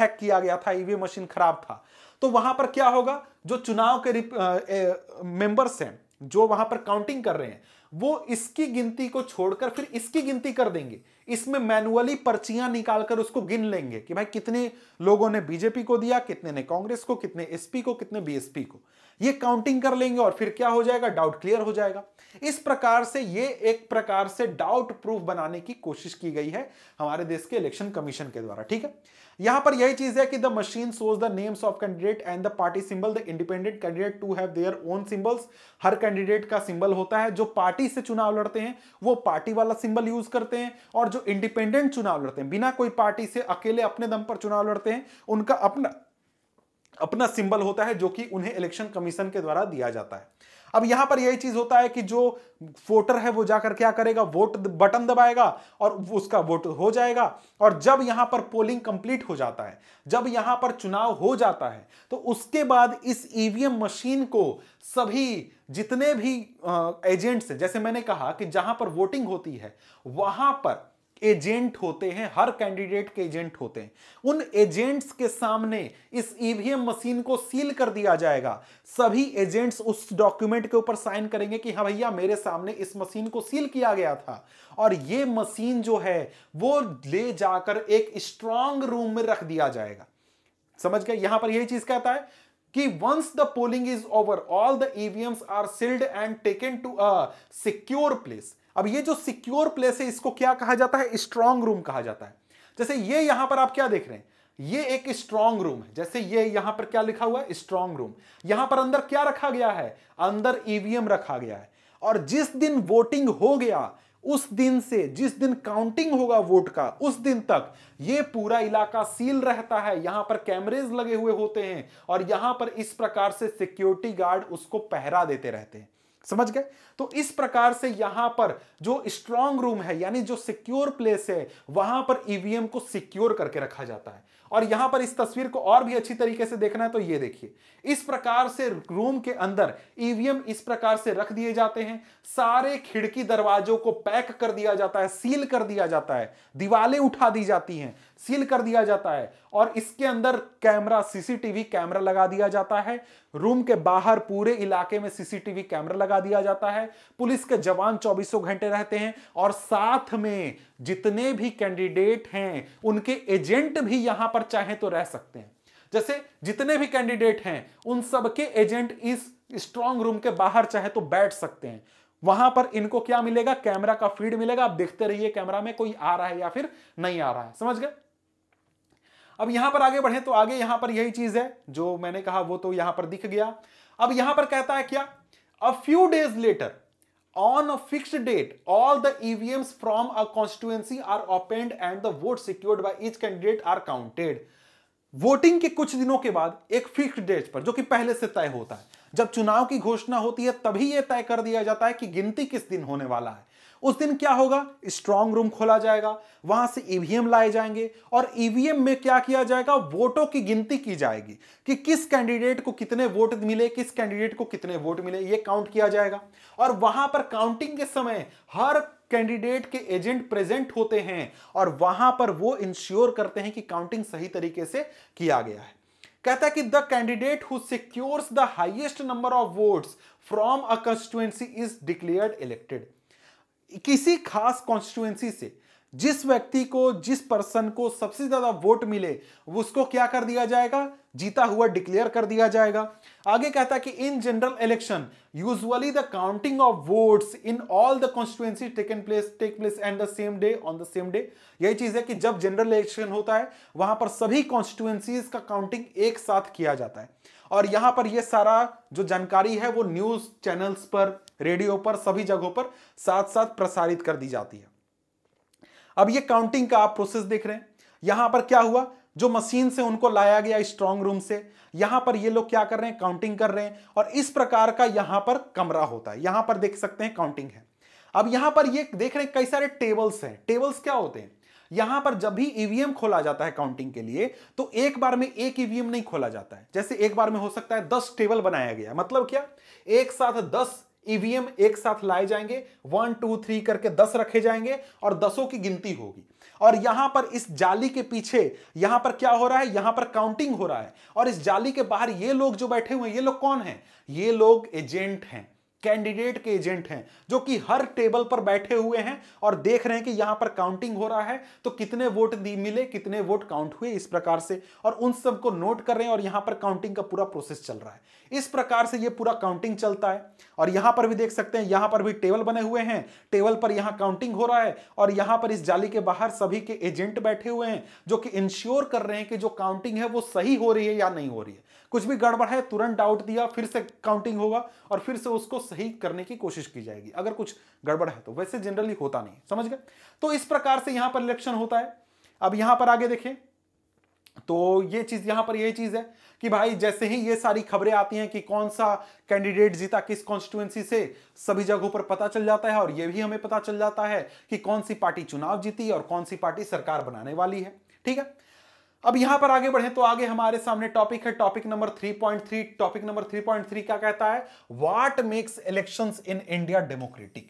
हैक किया गया था ईवीएम मशीन खराब था तो वहां पर क्या होगा जो चुनाव के मेंबर्स हैं जो वहां पर काउंटिंग कर रहे हैं वो इसकी गिनती को छोड़कर फिर इसकी गिनती कर देंगे इसमें मैनुअली पर्चियां निकालकर उसको गिन लेंगे कि भाई कितने लोगों ने बीजेपी को दिया कितने ने कांग्रेस को कितने एसपी को कितने बीएसपी को ये काउंटिंग कर लेंगे और फिर क्या हो जाएगा डाउट क्लियर हो जाएगा इस प्रकार से ये एक प्रकार से डाउट प्रूफ बनाने की कोशिश की गई है हमारे देश के इलेक्शन कमीशन के द्वारा ठीक है यहां पर यही चीज है कि the machine shows the names of candidate and the party symbol the independent candidate too have their own symbols हर कैंडिडेट का सिंबल होता है जो पार्टी से चुनाव लड़ते हैं वो पार्टी वाला सिंबल यूज करते हैं और जो इंडिपेंडेंट चुनाव लड़ते हैं बिना कोई पार्टी से अकेले अपने दम पर चुनाव लड़ते हैं उनका अपना अपना सिंबल होता है जो कि उन्हें इलेक्शन कमीशन के द्वारा दिया जाता है अब यहां पर यही चीज होता है कि जो वोटर है वो जाकर क्या करेगा वोट बटन दबाएगा और उसका वोट हो जाएगा और जब यहां पर पोलिंग कंप्लीट हो जाता है जब यहां पर चुनाव हो जाता है तो उसके बाद इस ईवीएम मशीन को सभी जितने भी एजेंट्स हैं जैसे मैंने कहा कि जहां पर वोटिंग होती है वहां पर एजेंट होते हैं हर कैंडिडेट के एजेंट होते हैं उन एजेंट्स के सामने इस ईवीएम e मशीन को सील कर दिया जाएगा सभी एजेंट्स उस डॉक्यूमेंट के ऊपर साइन करेंगे कि हाँ भैया मेरे सामने इस मशीन को सील किया गया था और ये मशीन जो है वो ले जाकर एक स्ट्रांग रूम में रख दिया जाएगा समझ गए यहां पर यही चीज कहता है कि once the polling is over all the EVMs are sealed and taken to a secure place अब ये जो सिक्योर प्लेस है इसको क्या कहा जाता है स्ट्रांग रूम कहा जाता है जैसे ये यहां पर आप क्या देख रहे हैं ये एक स्ट्रांग रूम है जैसे ये यहां पर क्या लिखा हुआ है स्ट्रांग रूम यहां पर अंदर क्या रखा गया है अंदर ईवीएम e रखा गया है और जिस दिन वोटिंग हो गया उस दिन से जिस दिन काउंटिंग होगा वोट का उस दिन तक ये पूरा इलाका सील रहता है यहां पर कैमरेज लगे हुए होते हैं और यहां पर इस प्रकार से सिक्योरिटी गार्ड उसको पहरा देते रहते हैं समझ गए तो इस प्रकार से यहां पर जो स्ट्रांग रूम है यानी जो सिक्योर प्लेस है वहां पर ईवीएम e को सिक्योर करके रखा जाता है और यहां पर इस तस्वीर को और भी अच्छी तरीके से देखना है तो ये देखिए इस प्रकार से रूम के अंदर ईवीएम e इस प्रकार से रख दिए जाते हैं सारे खिड़की दरवाजों को पैक कर दिया जाता है सील कर दिया जाता है दिवाले उठा दी जाती हैं सील कर दिया जाता है और इसके अंदर कैमरा सीसीटीवी कैमरा लगा दिया जाता है रूम के बाहर पूरे इलाके में सीसीटीवी कैमरा लगा दिया जाता है पुलिस के जवान चौबीसों घंटे रहते हैं और साथ में जितने भी कैंडिडेट हैं उनके एजेंट भी यहां पर चाहे तो रह सकते हैं जैसे जितने भी कैंडिडेट हैं उन सबके एजेंट इस स्ट्रांग रूम के बाहर चाहे तो बैठ सकते हैं वहां पर इनको क्या मिलेगा कैमरा का फीड मिलेगा आप देखते रहिए कैमरा में कोई आ रहा है या फिर नहीं आ रहा है समझ गए अब यहां पर आगे बढ़े तो आगे यहां पर यही चीज है जो मैंने कहा वो तो यहां पर दिख गया अब यहां पर कहता है क्या a few days later on a fix date all the EVM from a constituency are opened and the vote secured by each candidate are counted voting के कुछ दिनों के बाद एक फिक्स डेट पर जो कि पहले से तय होता है जब चुनाव की घोषणा होती है तभी यह तय कर दिया जाता है कि गिनती किस दिन होने वाला है उस दिन क्या होगा स्ट्रांग रूम खोला जाएगा वहां से ईवीएम e लाए जाएंगे और ईवीएम e में क्या किया जाएगा वोटों की गिनती की जाएगी कि किस कैंडिडेट को कितने वोट मिले किस कैंडिडेट को कितने वोट मिले ये काउंट किया जाएगा और वहां पर काउंटिंग के समय हर कैंडिडेट के एजेंट प्रेजेंट होते हैं और वहां पर वो इंश्योर करते हैं कि काउंटिंग सही तरीके से किया गया है कहता है कि the candidate who secures the highest number of votes from a constituency is declared elected किसी खास कॉन्स्टिट्युएंसी से जिस व्यक्ति को जिस पर्सन को सबसे ज्यादा वोट मिले उसको क्या कर दिया जाएगा जीता हुआ डिक्लेयर कर दिया जाएगा आगे कहता है कि in general election usually the counting of votes in all the constituency taken place take place and the same day on the same day यही चीज है कि जब जनरल इलेक्शन होता है वहां पर सभी कॉन्स्टिट्युएंसीज का काउंटिंग एक साथ किया जाता है और यहां पर यह सारा जो जानकारी है वो न्यूज चैनल्स पर रेडियो पर सभी जगहों पर साथ साथ प्रसारित कर दी जाती है अब ये काउंटिंग का आप प्रोसेस देख रहे हैं यहां पर क्या हुआ जो मशीन से उनको लाया गया स्ट्रांग रूम से यहां पर ये लोग क्या कर रहे हैं काउंटिंग कर रहे हैं और इस प्रकार का यहां पर कमरा होता है यहां पर देख सकते हैं काउंटिंग है अब यहां पर ये देख रहे हैं कई सारे टेबल्स हैं टेबल्स क्या होते हैं यहां पर जब भी ईवीएम e खोला जाता है काउंटिंग के लिए तो एक बार में एक ईवीएम e नहीं खोला जाता है जैसे एक बार में हो सकता है दस टेबल बनाया गया मतलब क्या एक साथ दस ईवीएम एक साथ लाए जाएंगे वन टू थ्री करके दस रखे जाएंगे और दसों की गिनती होगी और यहां पर इस जाली के पीछे यहां पर क्या हो रहा है यहां पर काउंटिंग हो रहा है और इस जाली के बाहर ये लोग जो बैठे हुए हैं ये लोग कौन हैं ये लोग एजेंट हैं कैंडिडेट के एजेंट हैं जो कि हर टेबल पर बैठे हुए हैं और देख रहे हैं कि यहां पर काउंटिंग हो रहा है तो कितने वोट दी मिले कितने वोट काउंट हुए इस प्रकार से और उन सब को नोट कर रहे हैं और यहां पर काउंटिंग का पूरा प्रोसेस चल रहा है इस प्रकार से ये पूरा काउंटिंग चलता है और यहां पर भी देख सकते हैं यहां पर भी टेबल बने हुए हैं टेबल पर यहां काउंटिंग हो रहा है और यहां पर इस जाली के बाहर सभी के एजेंट बैठे हुए हैं जो कि इंश्योर कर रहे हैं कि जो काउंटिंग है वो सही हो रही है या नहीं हो रही है कुछ भी गड़बड़ है तुरंत डाउट दिया फिर से काउंटिंग होगा और फिर से उसको सही करने की कोशिश की जाएगी अगर कुछ गड़बड़ है तो वैसे जनरली होता नहीं समझ गए तो इस प्रकार से यहां पर इलेक्शन होता है अब यहां पर आगे देखें तो ये चीज यहां पर यही चीज है कि भाई जैसे ही ये सारी खबरें आती हैं कि कौन सा कैंडिडेट जीता किस कॉन्स्टिट्युएंसी से सभी जगहों पर पता चल जाता है और ये भी हमें पता चल जाता है कि कौन सी पार्टी चुनाव जीती और कौन सी पार्टी सरकार बनाने वाली है ठीक है अब यहां पर आगे बढ़े तो आगे हमारे सामने टॉपिक है टॉपिक नंबर 3.3 टॉपिक नंबर 3.3 क्या कहता है what makes elections in India democratic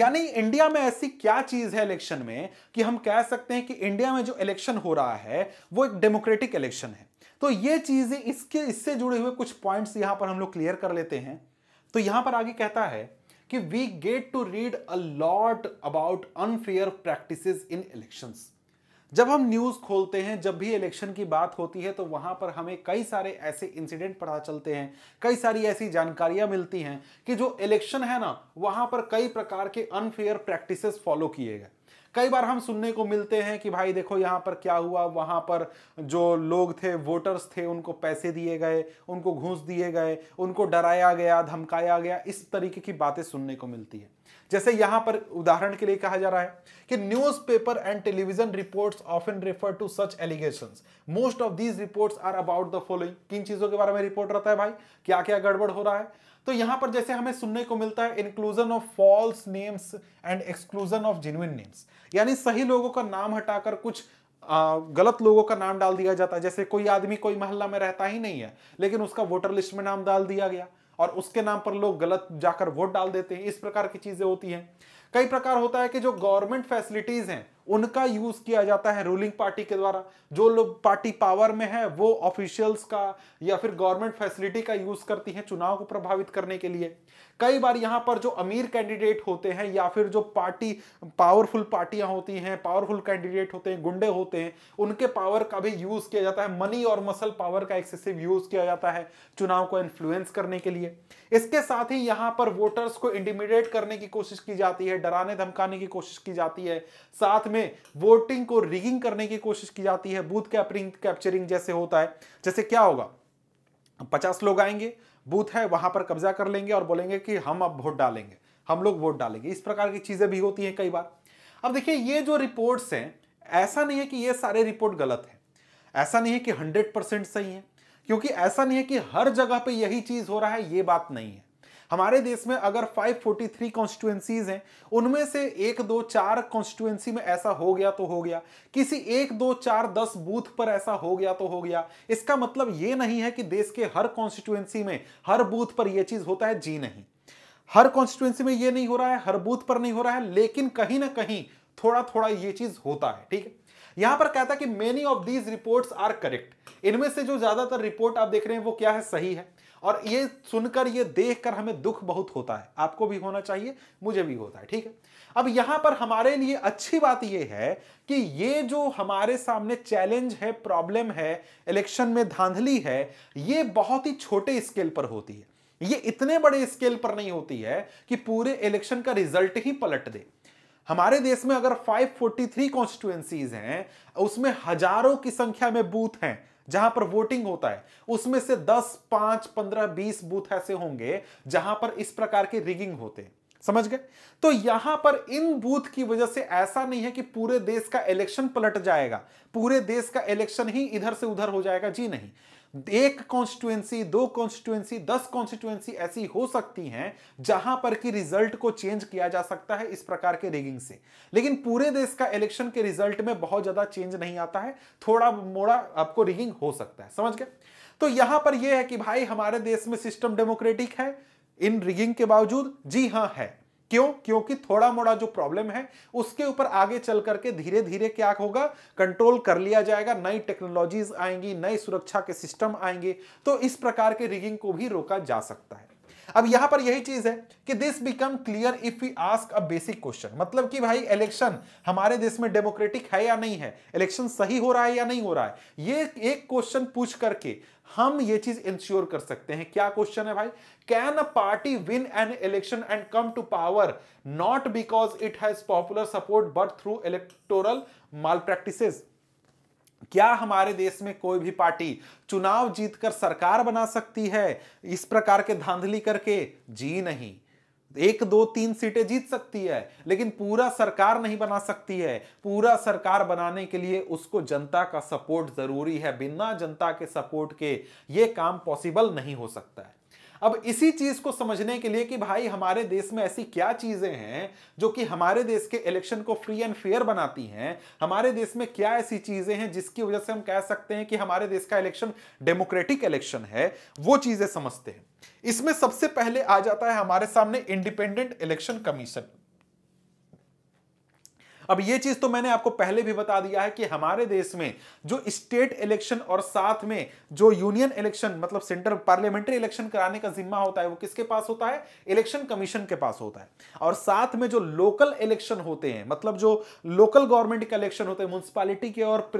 यानी इंडिया में ऐसी क्या चीज है इलेक्शन में कि हम कह सकते हैं कि इंडिया में जो इलेक्शन हो रहा है वो एक डेमोक्रेटिक इलेक्शन है तो ये चीजें इसके इससे जुड़े हुए कुछ पॉइंट्स यहां पर हम लोग क्लियर कर लेते हैं तो यहां पर आगे कहता है कि we get to read a lot about unfair practice in elections जब हम न्यूज़ खोलते हैं जब भी इलेक्शन की बात होती है तो वहाँ पर हमें कई सारे ऐसे इंसिडेंट पता चलते हैं कई सारी ऐसी जानकारियाँ मिलती हैं कि जो इलेक्शन है ना वहाँ पर कई प्रकार के अनफेयर प्रैक्टिस फॉलो किए गए कई बार हम सुनने को मिलते हैं कि भाई देखो यहाँ पर क्या हुआ वहाँ पर जो लोग थे वोटर्स थे उनको पैसे दिए गए उनको घूस दिए गए उनको डराया गया धमकाया गया इस तरीके की बातें सुनने को मिलती है जैसे यहां पर उदाहरण के लिए कहा जा रहा है कि newspaper and television reports often refer to such allegation most of these reports are about the following किन चीजों के बारे में रिपोर्ट रहता है भाई क्या क्या गड़बड़ हो रहा है तो यहां पर जैसे हमें सुनने को मिलता है inclusion of false names and exclusion of genuine names यानी सही लोगों का नाम हटाकर कुछ आ, गलत लोगों का नाम डाल दिया जाता है जैसे कोई आदमी कोई मोहल्ला में रहता ही नहीं है लेकिन उसका वोटर लिस्ट में नाम डाल दिया गया और उसके नाम पर लोग गलत जाकर वोट डाल देते हैं इस प्रकार की चीजें होती हैं कई प्रकार होता है कि जो गवर्नमेंट फैसिलिटीज हैं उनका यूज किया जाता है रूलिंग पार्टी के द्वारा जो लोग पार्टी पावर में है वो ऑफिशियल्स का या फिर गवर्नमेंट फैसिलिटी का यूज करती है चुनाव को प्रभावित करने के लिए कई बार यहाँ पर जो अमीर कैंडिडेट होते हैं या फिर जो पार्टी पावरफुल पार्टियां होती हैं पावरफुल कैंडिडेट होते हैं गुंडे होते हैं उनके पावर का भी यूज किया जाता है मनी और मसल पावर का एक्सेसिव यूज किया जाता है चुनाव को इन्फ्लुएंस करने के लिए इसके साथ ही यहाँ पर वोटर्स को इंटिमिडेट करने की कोशिश की जाती है डराने धमकाने की कोशिश की जाती है साथ में वोटिंग को रिगिंग करने की कोशिश की जाती है बूथ कैपरिंग कैप्चरिंग जैसे होता है जैसे क्या होगा पचास लोग आएंगे बूथ है वहां पर कब्जा कर लेंगे और बोलेंगे कि हम अब वोट डालेंगे हम लोग वोट डालेंगे इस प्रकार की चीजें भी होती हैं कई बार अब देखिए ये जो रिपोर्ट्स हैं ऐसा नहीं है कि ये सारे रिपोर्ट गलत हैं ऐसा नहीं है कि 100 परसेंट सही है क्योंकि ऐसा नहीं है कि हर जगह पे यही चीज हो रहा है ये बात नहीं है हमारे देश में अगर 543 फोर्टी हैं उनमें से एक दो चार कॉन्स्टिट्युएंसी में ऐसा हो गया तो हो गया किसी एक दो चार दस बूथ पर ऐसा हो गया तो हो गया इसका मतलब ये नहीं है कि देश के हर कॉन्स्टिट्युएंसी में हर बूथ पर यह चीज होता है जी नहीं हर कॉन्स्टिट्युएंसी में यह नहीं हो रहा है हर बूथ पर नहीं हो रहा है लेकिन कहीं ना कहीं थोड़ा थोड़ा ये चीज होता है ठीक है यहां पर कहता है कि many of these reports are correct इनमें से जो ज्यादातर रिपोर्ट आप देख रहे हैं वो क्या है सही है और ये सुनकर ये देखकर हमें दुख बहुत होता है आपको भी होना चाहिए मुझे भी होता है ठीक है अब यहां पर हमारे लिए अच्छी बात यह है कि ये जो हमारे सामने चैलेंज है प्रॉब्लम है इलेक्शन में धांधली है ये बहुत ही छोटे स्केल पर होती है ये इतने बड़े स्केल पर नहीं होती है कि पूरे इलेक्शन का रिजल्ट ही पलट दे हमारे देश में अगर 543 फोर्टी हैं उसमें हजारों की संख्या में बूथ हैं जहां पर वोटिंग होता है उसमें से 10, 5, 15, 20 बूथ ऐसे होंगे जहां पर इस प्रकार के रिगिंग होते हैं समझ गए तो यहां पर इन बूथ की वजह से ऐसा नहीं है कि पूरे देश का इलेक्शन पलट जाएगा पूरे देश का इलेक्शन ही इधर से उधर हो जाएगा जी नहीं एक कॉन्स्टिट्युएंसी दो कॉन्स्टिट्युएंसी दस कॉन्स्टिट्युएंसी ऐसी हो सकती हैं जहां पर कि रिजल्ट को चेंज किया जा सकता है इस प्रकार के रिगिंग से लेकिन पूरे देश का इलेक्शन के रिजल्ट में बहुत ज्यादा चेंज नहीं आता है थोड़ा मोड़ा आपको रिगिंग हो सकता है समझ गए तो यहां पर यह है कि भाई हमारे देश में सिस्टम डेमोक्रेटिक है इन रिगिंग के बावजूद जी हां है क्यों क्योंकि थोड़ा मोड़ा जो प्रॉब्लम है उसके ऊपर आगे चल करके धीरे धीरे क्या होगा कंट्रोल कर लिया जाएगा नई टेक्नोलॉजीज आएंगी नई सुरक्षा के सिस्टम आएंगे तो इस प्रकार के रिगिंग को भी रोका जा सकता है अब यहां पर यही चीज है कि this become clear if we ask a basic question मतलब कि भाई इलेक्शन हमारे देश में डेमोक्रेटिक है या नहीं है इलेक्शन सही हो रहा है या नहीं हो रहा है ये एक क्वेश्चन पूछ करके हम ये चीज इंश्योर कर सकते हैं क्या क्वेश्चन है भाई can a party win an election and come to power not because it has popular support but through electoral malpractices क्या हमारे देश में कोई भी पार्टी चुनाव जीतकर सरकार बना सकती है इस प्रकार के धांधली करके जी नहीं एक दो तीन सीटें जीत सकती है लेकिन पूरा सरकार नहीं बना सकती है पूरा सरकार बनाने के लिए उसको जनता का सपोर्ट जरूरी है बिना जनता के सपोर्ट के ये काम पॉसिबल नहीं हो सकता है अब इसी चीज को समझने के लिए कि भाई हमारे देश में ऐसी क्या चीजें हैं जो कि हमारे देश के इलेक्शन को फ्री एंड फेयर बनाती हैं हमारे देश में क्या ऐसी चीजें हैं जिसकी वजह से हम कह सकते हैं कि हमारे देश का इलेक्शन डेमोक्रेटिक इलेक्शन है वो चीजें समझते हैं इसमें सबसे पहले आ जाता है हमारे सामने इंडिपेंडेंट इलेक्शन कमीशन अब ये चीज तो मैंने आपको पहले भी बता दिया है कि हमारे देश में जो स्टेट इलेक्शन और साथ में जो यूनियन इलेक्शन मतलब सेंट्रल पार्लियामेंट्री इलेक्शन कराने का जिम्मा होता है वो किसके पास होता है इलेक्शन कमीशन के पास होता है और साथ में जो लोकल इलेक्शन होते हैं मतलब जो लोकल गवर्नमेंट का इलेक्शन होते हैं म्यूनसिपालिटी के और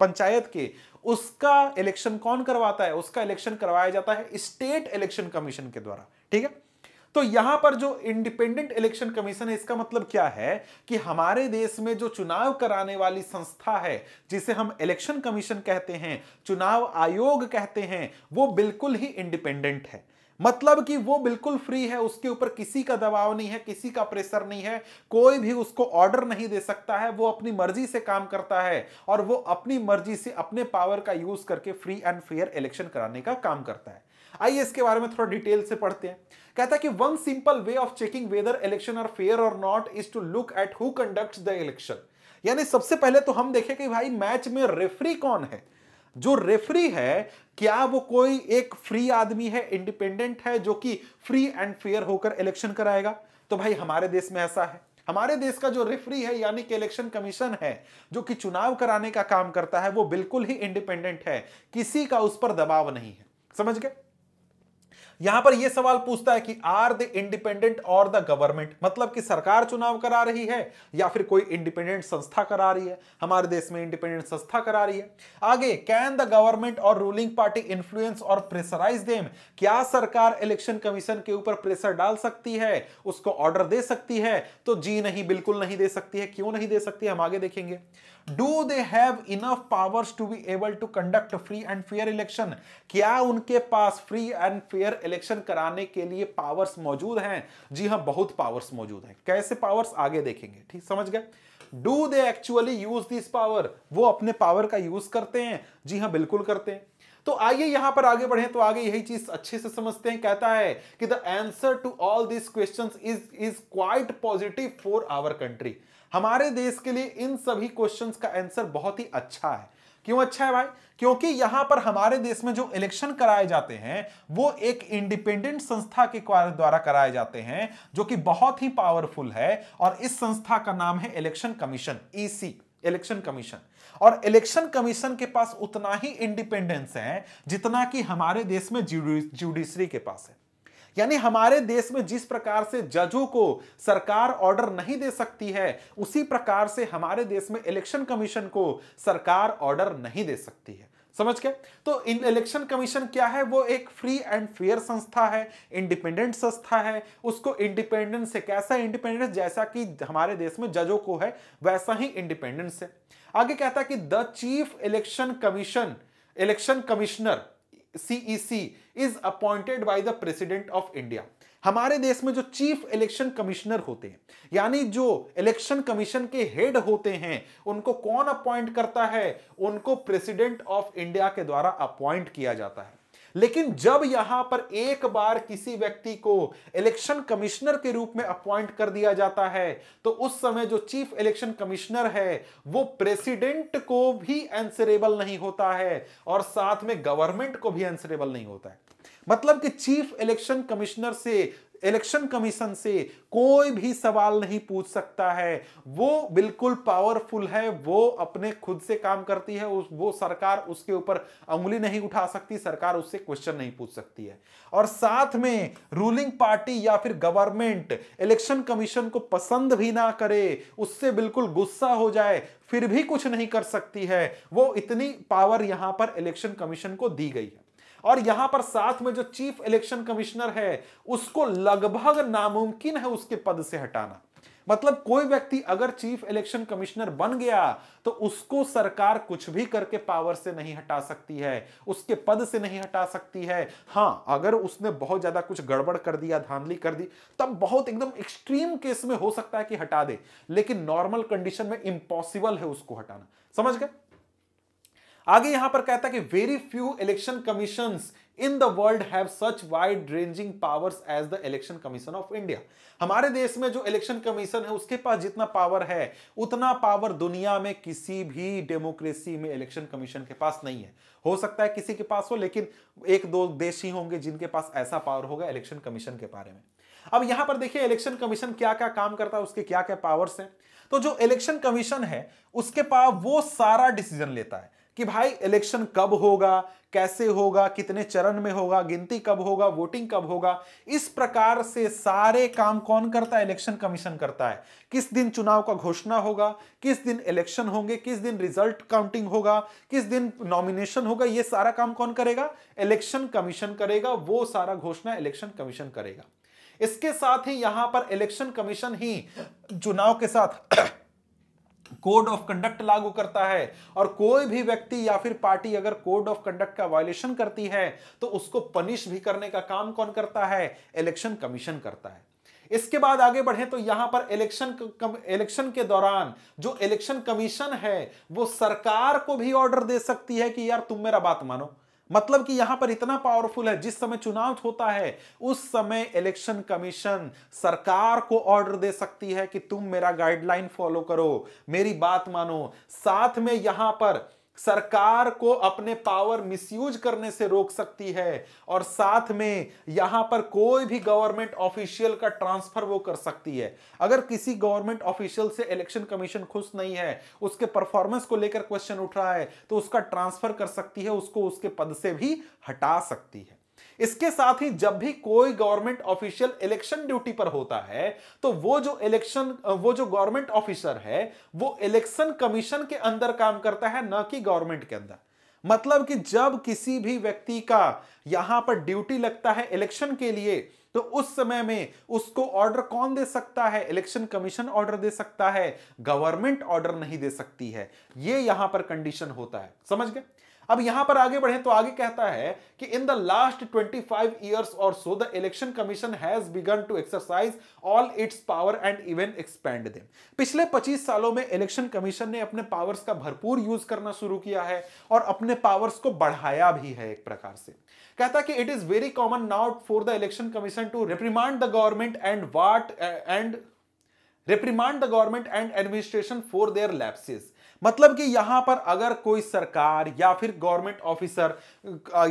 पंचायत के उसका इलेक्शन कौन करवाता है उसका इलेक्शन करवाया जाता है स्टेट इलेक्शन कमीशन के द्वारा ठीक है तो यहां पर जो इंडिपेंडेंट इलेक्शन कमीशन है इसका मतलब क्या है कि हमारे देश में जो चुनाव कराने वाली संस्था है जिसे हम इलेक्शन कमीशन कहते हैं चुनाव आयोग कहते हैं वो बिल्कुल ही इंडिपेंडेंट है मतलब कि वो बिल्कुल फ्री है उसके ऊपर किसी का दबाव नहीं है किसी का प्रेशर नहीं है कोई भी उसको ऑर्डर नहीं दे सकता है वो अपनी मर्जी से काम करता है और वो अपनी मर्जी से अपने पावर का यूज करके फ्री एंड फेयर इलेक्शन कराने का काम करता है आइए इसके बारे में थोड़ा डिटेल से पढ़ते हैं कहता है कि one simple way of checking whether election are fair और not is to look at who conducts the election यानी सबसे पहले तो हम देखें कि भाई मैच में रेफरी कौन है जो रेफरी है क्या वो कोई एक फ्री आदमी है इंडिपेंडेंट है जो कि फ्री एंड फेयर होकर इलेक्शन कराएगा तो भाई हमारे देश में ऐसा है हमारे देश का जो रेफरी है यानी कि इलेक्शन कमीशन है जो कि चुनाव कराने का काम करता है वो बिल्कुल ही इंडिपेंडेंट है किसी का उस पर दबाव नहीं है समझ गए यहां पर यह सवाल पूछता है कि आर द इंडिपेंडेंट और द गवर्नमेंट मतलब कि सरकार चुनाव करा रही है या फिर कोई इंडिपेंडेंट संस्था करा रही है हमारे देश में इंडिपेंडेंट संस्था करा रही है आगे कैन द गवर्नमेंट और रूलिंग पार्टी इन्फ्लुएंस और प्रेशराइज देम क्या सरकार इलेक्शन कमीशन के ऊपर प्रेशर डाल सकती है उसको ऑर्डर दे सकती है तो जी नहीं बिल्कुल नहीं दे सकती है क्यों नहीं दे सकती है? हम आगे देखेंगे do they have enough powers to be able to conduct free and fair election क्या उनके पास फ्री एंड फेयर इलेक्शन कराने के लिए पावर्स मौजूद हैं जी हाँ बहुत पावर्स मौजूद हैं कैसे पावर्स आगे देखेंगे ठीक समझ गए do they actually use this power वो अपने पावर का यूज करते हैं जी हाँ बिल्कुल करते हैं तो आइए यहां पर आगे बढ़े तो आगे यही चीज अच्छे से समझते हैं कहता है कि the answer to all this question is is quite positive for our country हमारे देश के लिए इन सभी क्वेश्चन का आंसर बहुत ही अच्छा है क्यों अच्छा है भाई क्योंकि यहां पर हमारे देश में जो इलेक्शन कराए जाते हैं वो एक इंडिपेंडेंट संस्था के द्वारा कराए जाते हैं जो कि बहुत ही पावरफुल है और इस संस्था का नाम है election commission EC election commission और इलेक्शन कमीशन के पास उतना ही इंडिपेंडेंस है जितना कि हमारे देश में जुडिशरी के पास है यानी हमारे देश में जिस प्रकार से जजों को सरकार ऑर्डर नहीं दे सकती है उसी प्रकार से हमारे देश में इलेक्शन कमीशन को सरकार ऑर्डर नहीं दे सकती है समझ के तो इन इलेक्शन कमीशन क्या है वो एक फ्री एंड फेयर संस्था है इंडिपेंडेंट संस्था है उसको इंडिपेंडेंस से कैसा इंडिपेंडेंस जैसा कि हमारे देश में जजों को है वैसा ही इंडिपेंडेंस है आगे कहता है कि the chief election commission election commissioner CEC is appointed by the president of India हमारे देश में जो चीफ इलेक्शन कमिश्नर होते हैं यानी जो इलेक्शन कमीशन के हेड होते हैं उनको कौन अपॉइंट करता है उनको प्रेसिडेंट ऑफ इंडिया के द्वारा अपॉइंट किया जाता है लेकिन जब यहां पर एक बार किसी व्यक्ति को इलेक्शन कमिश्नर के रूप में अपॉइंट कर दिया जाता है तो उस समय जो चीफ इलेक्शन कमिश्नर है वो प्रेसिडेंट को भी एंसरेबल नहीं होता है और साथ में गवर्नमेंट को भी एंसरेबल नहीं होता है मतलब कि चीफ इलेक्शन कमिश्नर से इलेक्शन कमीशन से कोई भी सवाल नहीं पूछ सकता है वो बिल्कुल पावरफुल है वो अपने खुद से काम करती है उस वो सरकार उसके ऊपर उंगली नहीं उठा सकती सरकार उससे क्वेश्चन नहीं पूछ सकती है और साथ में रूलिंग पार्टी या फिर गवर्नमेंट इलेक्शन कमीशन को पसंद भी ना करे उससे बिल्कुल गुस्सा हो जाए फिर भी कुछ नहीं कर सकती है वो इतनी पावर यहां पर इलेक्शन कमीशन को दी गई है और यहां पर साथ में जो चीफ इलेक्शन कमिश्नर है उसको लगभग नामुमकिन है उसके पद से हटाना मतलब कोई व्यक्ति अगर चीफ इलेक्शन कमिश्नर बन गया तो उसको सरकार कुछ भी करके पावर से नहीं हटा सकती है उसके पद से नहीं हटा सकती है हाँ अगर उसने बहुत ज्यादा कुछ गड़बड़ कर दिया धांधली कर दी तब बहुत एकदम एक्सट्रीम केस में हो सकता है कि हटा दे लेकिन नॉर्मल कंडीशन में इंपॉसिबल है उसको हटाना समझ गए आगे यहां पर कहता है कि very few election commission in the world have such wide ranging powers as the election commission of India हमारे देश में जो इलेक्शन कमीशन है उसके पास जितना पावर है उतना पावर दुनिया में किसी भी डेमोक्रेसी में इलेक्शन कमीशन के पास नहीं है हो सकता है किसी के पास हो लेकिन एक दो देश ही होंगे जिनके पास ऐसा पावर होगा इलेक्शन कमीशन के बारे में अब यहां पर देखिए इलेक्शन कमीशन क्या क्या काम करता है उसके क्या क्या पावर्स हैं तो जो इलेक्शन कमीशन है उसके पास वो सारा डिसीजन लेता है कि भाई इलेक्शन कब होगा कैसे होगा कितने चरण में होगा गिनती कब होगा वोटिंग कब होगा इस प्रकार से सारे काम कौन करता है इलेक्शन कमीशन करता है किस दिन चुनाव का घोषणा होगा किस दिन इलेक्शन होंगे किस दिन रिजल्ट काउंटिंग होगा किस दिन नॉमिनेशन होगा ये सारा काम कौन करेगा इलेक्शन कमीशन करेगा वो सारा घोषणा इलेक्शन कमीशन करेगा इसके साथ ही यहां पर इलेक्शन कमीशन ही चुनाव के साथ कोड ऑफ कंडक्ट लागू करता है और कोई भी व्यक्ति या फिर पार्टी अगर कोड ऑफ कंडक्ट का वायोलेशन करती है तो उसको पनिश भी करने का काम कौन करता है इलेक्शन कमीशन करता है इसके बाद आगे बढ़े तो यहां पर इलेक्शन इलेक्शन के दौरान जो इलेक्शन कमीशन है वो सरकार को भी ऑर्डर दे सकती है कि यार तुम मेरा बात मानो मतलब कि यहां पर इतना पावरफुल है जिस समय चुनाव होता है उस समय इलेक्शन कमीशन सरकार को ऑर्डर दे सकती है कि तुम मेरा गाइडलाइन फॉलो करो मेरी बात मानो साथ में यहां पर सरकार को अपने पावर मिसयूज करने से रोक सकती है और साथ में यहां पर कोई भी गवर्नमेंट ऑफिशियल का ट्रांसफर वो कर सकती है अगर किसी गवर्नमेंट ऑफिशियल से इलेक्शन कमीशन खुश नहीं है उसके परफॉर्मेंस को लेकर क्वेश्चन उठ रहा है तो उसका ट्रांसफर कर सकती है उसको उसके पद से भी हटा सकती है इसके साथ ही जब भी कोई गवर्नमेंट ऑफिशियल इलेक्शन ड्यूटी पर होता है तो वो जो इलेक्शन वो जो गवर्नमेंट ऑफिसर है वो इलेक्शन कमीशन के अंदर काम करता है ना कि गवर्नमेंट के अंदर मतलब कि जब किसी भी व्यक्ति का यहां पर ड्यूटी लगता है इलेक्शन के लिए तो उस समय में उसको ऑर्डर कौन दे सकता है इलेक्शन कमीशन ऑर्डर दे सकता है गवर्नमेंट ऑर्डर नहीं दे सकती है ये यहां पर कंडीशन होता है समझ गए अब यहां पर आगे बढ़े तो आगे कहता है कि इन द लास्ट 25 ईयर्स और so the election commission has begun to exercise all its power and even expand them पिछले 25 सालों में इलेक्शन कमीशन ने अपने पावर्स का भरपूर यूज करना शुरू किया है और अपने पावर्स को बढ़ाया भी है एक प्रकार से कहता कि it is very common now for the election commission to reprimand the government and what and reprimand the government and administration for their lapses मतलब कि यहां पर अगर कोई सरकार या फिर गवर्नमेंट ऑफिसर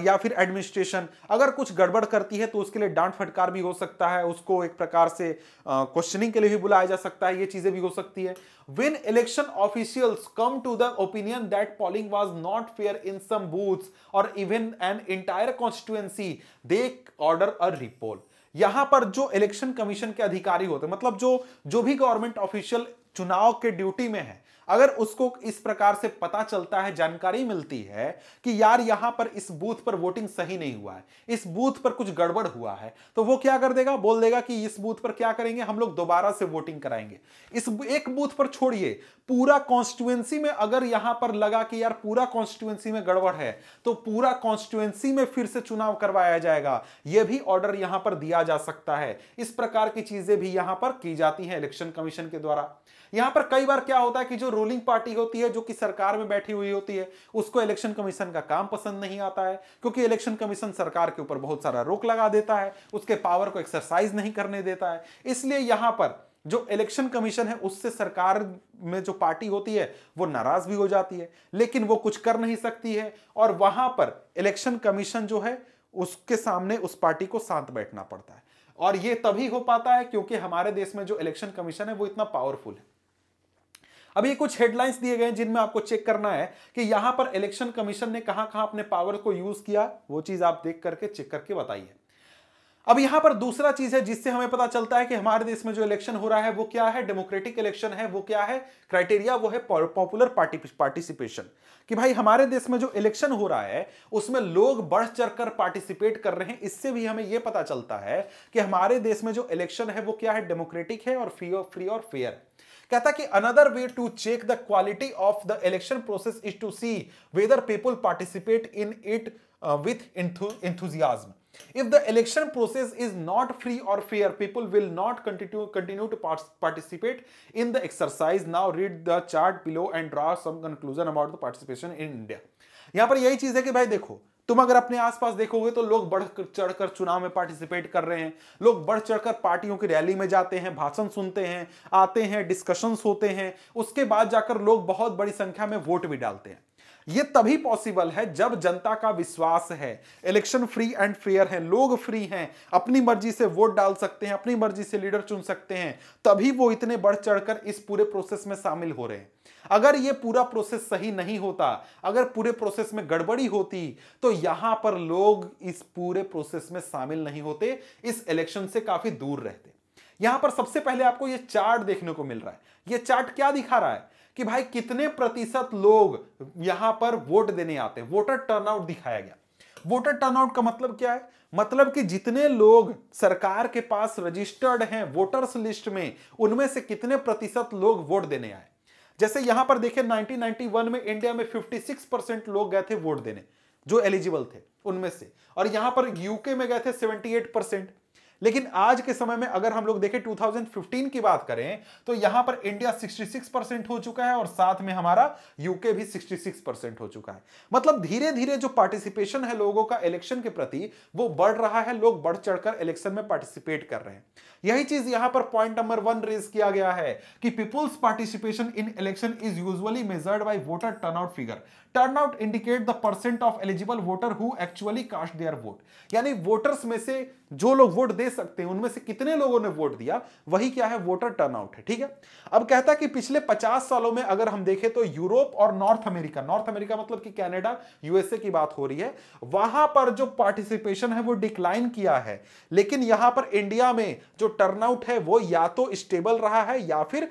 या फिर एडमिनिस्ट्रेशन अगर कुछ गड़बड़ करती है तो उसके लिए डांट फटकार भी हो सकता है उसको एक प्रकार से क्वेश्चनिंग के लिए भी बुलाया जा सकता है ये चीजें भी हो सकती है when election officials come to the opinion that polling was not fair in some booths or even an entire constituency they order a repoll यहां पर जो इलेक्शन कमीशन के अधिकारी होते मतलब जो जो भी गवर्नमेंट ऑफिशियल चुनाव के ड्यूटी में है अगर उसको इस प्रकार से पता चलता है जानकारी मिलती है कि यार यहां पर इस बूथ पर वोटिंग सही नहीं हुआ है इस बूथ पर कुछ गड़बड़ हुआ है तो वो क्या कर देगा बोल देगा कि इस बूथ पर क्या करेंगे हम लोग दोबारा से वोटिंग कराएंगे इस एक बूथ पर छोड़िए पूरा कॉन्स्टिट्युएंसी में अगर यहां पर लगा कि यार पूरा कॉन्स्टिट्युएंसी में गड़बड़ है तो पूरा कॉन्स्टिट्युएंसी में फिर से चुनाव करवाया जाएगा यह भी ऑर्डर यहां पर दिया जा सकता है इस प्रकार की चीजें भी यहां पर की जाती है इलेक्शन कमीशन के द्वारा यहां पर कई बार क्या होता है कि जो रूलिंग पार्टी होती है जो कि सरकार में बैठी हुई होती है उसको इलेक्शन कमीशन का काम पसंद नहीं आता है क्योंकि इलेक्शन कमीशन सरकार के ऊपर बहुत सारा रोक लगा देता है उसके पावर को एक्सरसाइज नहीं करने देता है इसलिए यहां पर जो इलेक्शन कमीशन है उससे सरकार में जो पार्टी होती है वो नाराज भी हो जाती है लेकिन वो कुछ कर नहीं सकती है और वहां पर इलेक्शन कमीशन जो है उसके सामने उस पार्टी को शांत बैठना पड़ता है और ये तभी हो पाता है क्योंकि हमारे देश में जो इलेक्शन कमीशन है वो इतना पावरफुल है अब ये कुछ हेडलाइंस दिए गए हैं जिनमें आपको चेक करना है कि यहां पर इलेक्शन कमीशन ने कहां कहां अपने पावर को यूज किया वो चीज आप देख करके चेक करके बताइए अब यहां पर दूसरा चीज है जिससे हमें पता चलता है कि हमारे देश में जो इलेक्शन हो रहा है वो क्या है डेमोक्रेटिक इलेक्शन है वो क्या है क्राइटेरिया वो है पॉपुलर पार्टिसिपेशन कि भाई हमारे देश में जो इलेक्शन हो रहा है उसमें लोग बढ़ चढ़ कर पार्टिसिपेट कर रहे हैं इससे भी हमें यह पता चलता है कि हमारे देश में जो इलेक्शन है वो क्या है डेमोक्रेटिक है और और फ्री और फेयर है कहता कि another way to check the quality of the election process is to see whether people participate in it with enthusiasm If the election process is not free or fair, people will not continue, continue to participate in the exercise. Now read the chart below and draw some conclusion about the participation in India. यहाँ पर यही चीज है कि भाई देखो तुम अगर अपने आसपास देखोगे तो लोग बढ़ चढ़कर चुनाव में पार्टिसिपेट कर रहे हैं लोग बढ़ चढ़कर पार्टियों की रैली में जाते हैं भाषण सुनते हैं आते हैं डिस्कशंस होते हैं उसके बाद जाकर लोग बहुत बड़ी संख्या में वोट भी डालते हैं ये तभी पॉसिबल है जब जनता का विश्वास है इलेक्शन फ्री एंड फेयर है लोग फ्री हैं अपनी मर्जी से वोट डाल सकते हैं अपनी मर्जी से लीडर चुन सकते हैं तभी वो इतने बढ़ चढ़कर इस पूरे प्रोसेस में शामिल हो रहे हैं अगर ये पूरा प्रोसेस सही नहीं होता अगर पूरे प्रोसेस में गड़बड़ी होती तो यहां पर लोग इस पूरे प्रोसेस में शामिल नहीं होते इस इलेक्शन से काफी दूर रहते यहां पर सबसे पहले आपको यह चार्ट देखने को मिल रहा है यह चार्ट क्या दिखा रहा है कि भाई कितने प्रतिशत लोग यहां पर वोट देने आते हैं वोटर टर्नआउट दिखाया गया वोटर टर्नआउट का मतलब क्या है मतलब कि जितने लोग सरकार के पास रजिस्टर्ड हैं वोटर्स लिस्ट में उनमें से कितने प्रतिशत लोग वोट देने आए जैसे यहां पर देखिए 1991 में इंडिया में 56 परसेंट लोग गए थे वोट देने जो एलिजिबल थे उनमें से और यहां पर यूके में गए थे 78 परसेंट लेकिन आज के समय में अगर हम लोग देखें 2015 की बात करें तो यहां पर इंडिया 66 परसेंट हो चुका है और साथ में हमारा यूके भी 66 परसेंट हो चुका है मतलब धीरे धीरे जो पार्टिसिपेशन है लोगों का इलेक्शन के प्रति वो बढ़ रहा है लोग बढ़ चढ़कर इलेक्शन में पार्टिसिपेट कर रहे हैं यही चीज यहां पर पॉइंट नंबर वन रेज किया गया है कि people's participation in election is usually measured by voter turnout figure turnout indicate the percent of eligible voter who actually cast their vote यानी वोटर्स में से जो लोग वोट दे सकते हैं उनमें से कितने लोगों ने वोट दिया वही क्या है वोटर टर्नआउट है ठीक है अब कहता कि पिछले 50 सालों में अगर हम देखें तो यूरोप और नॉर्थ अमेरिका नॉर्थ अमेरिका मतलब कि कनाडा यूएसए की बात हो रही है वहां पर जो पार्टिसिपेशन है वो डिक्लाइन किया है लेकिन यहां पर इंडिया में जो टर्नआउट है वो या तो स्टेबल रहा है या फिर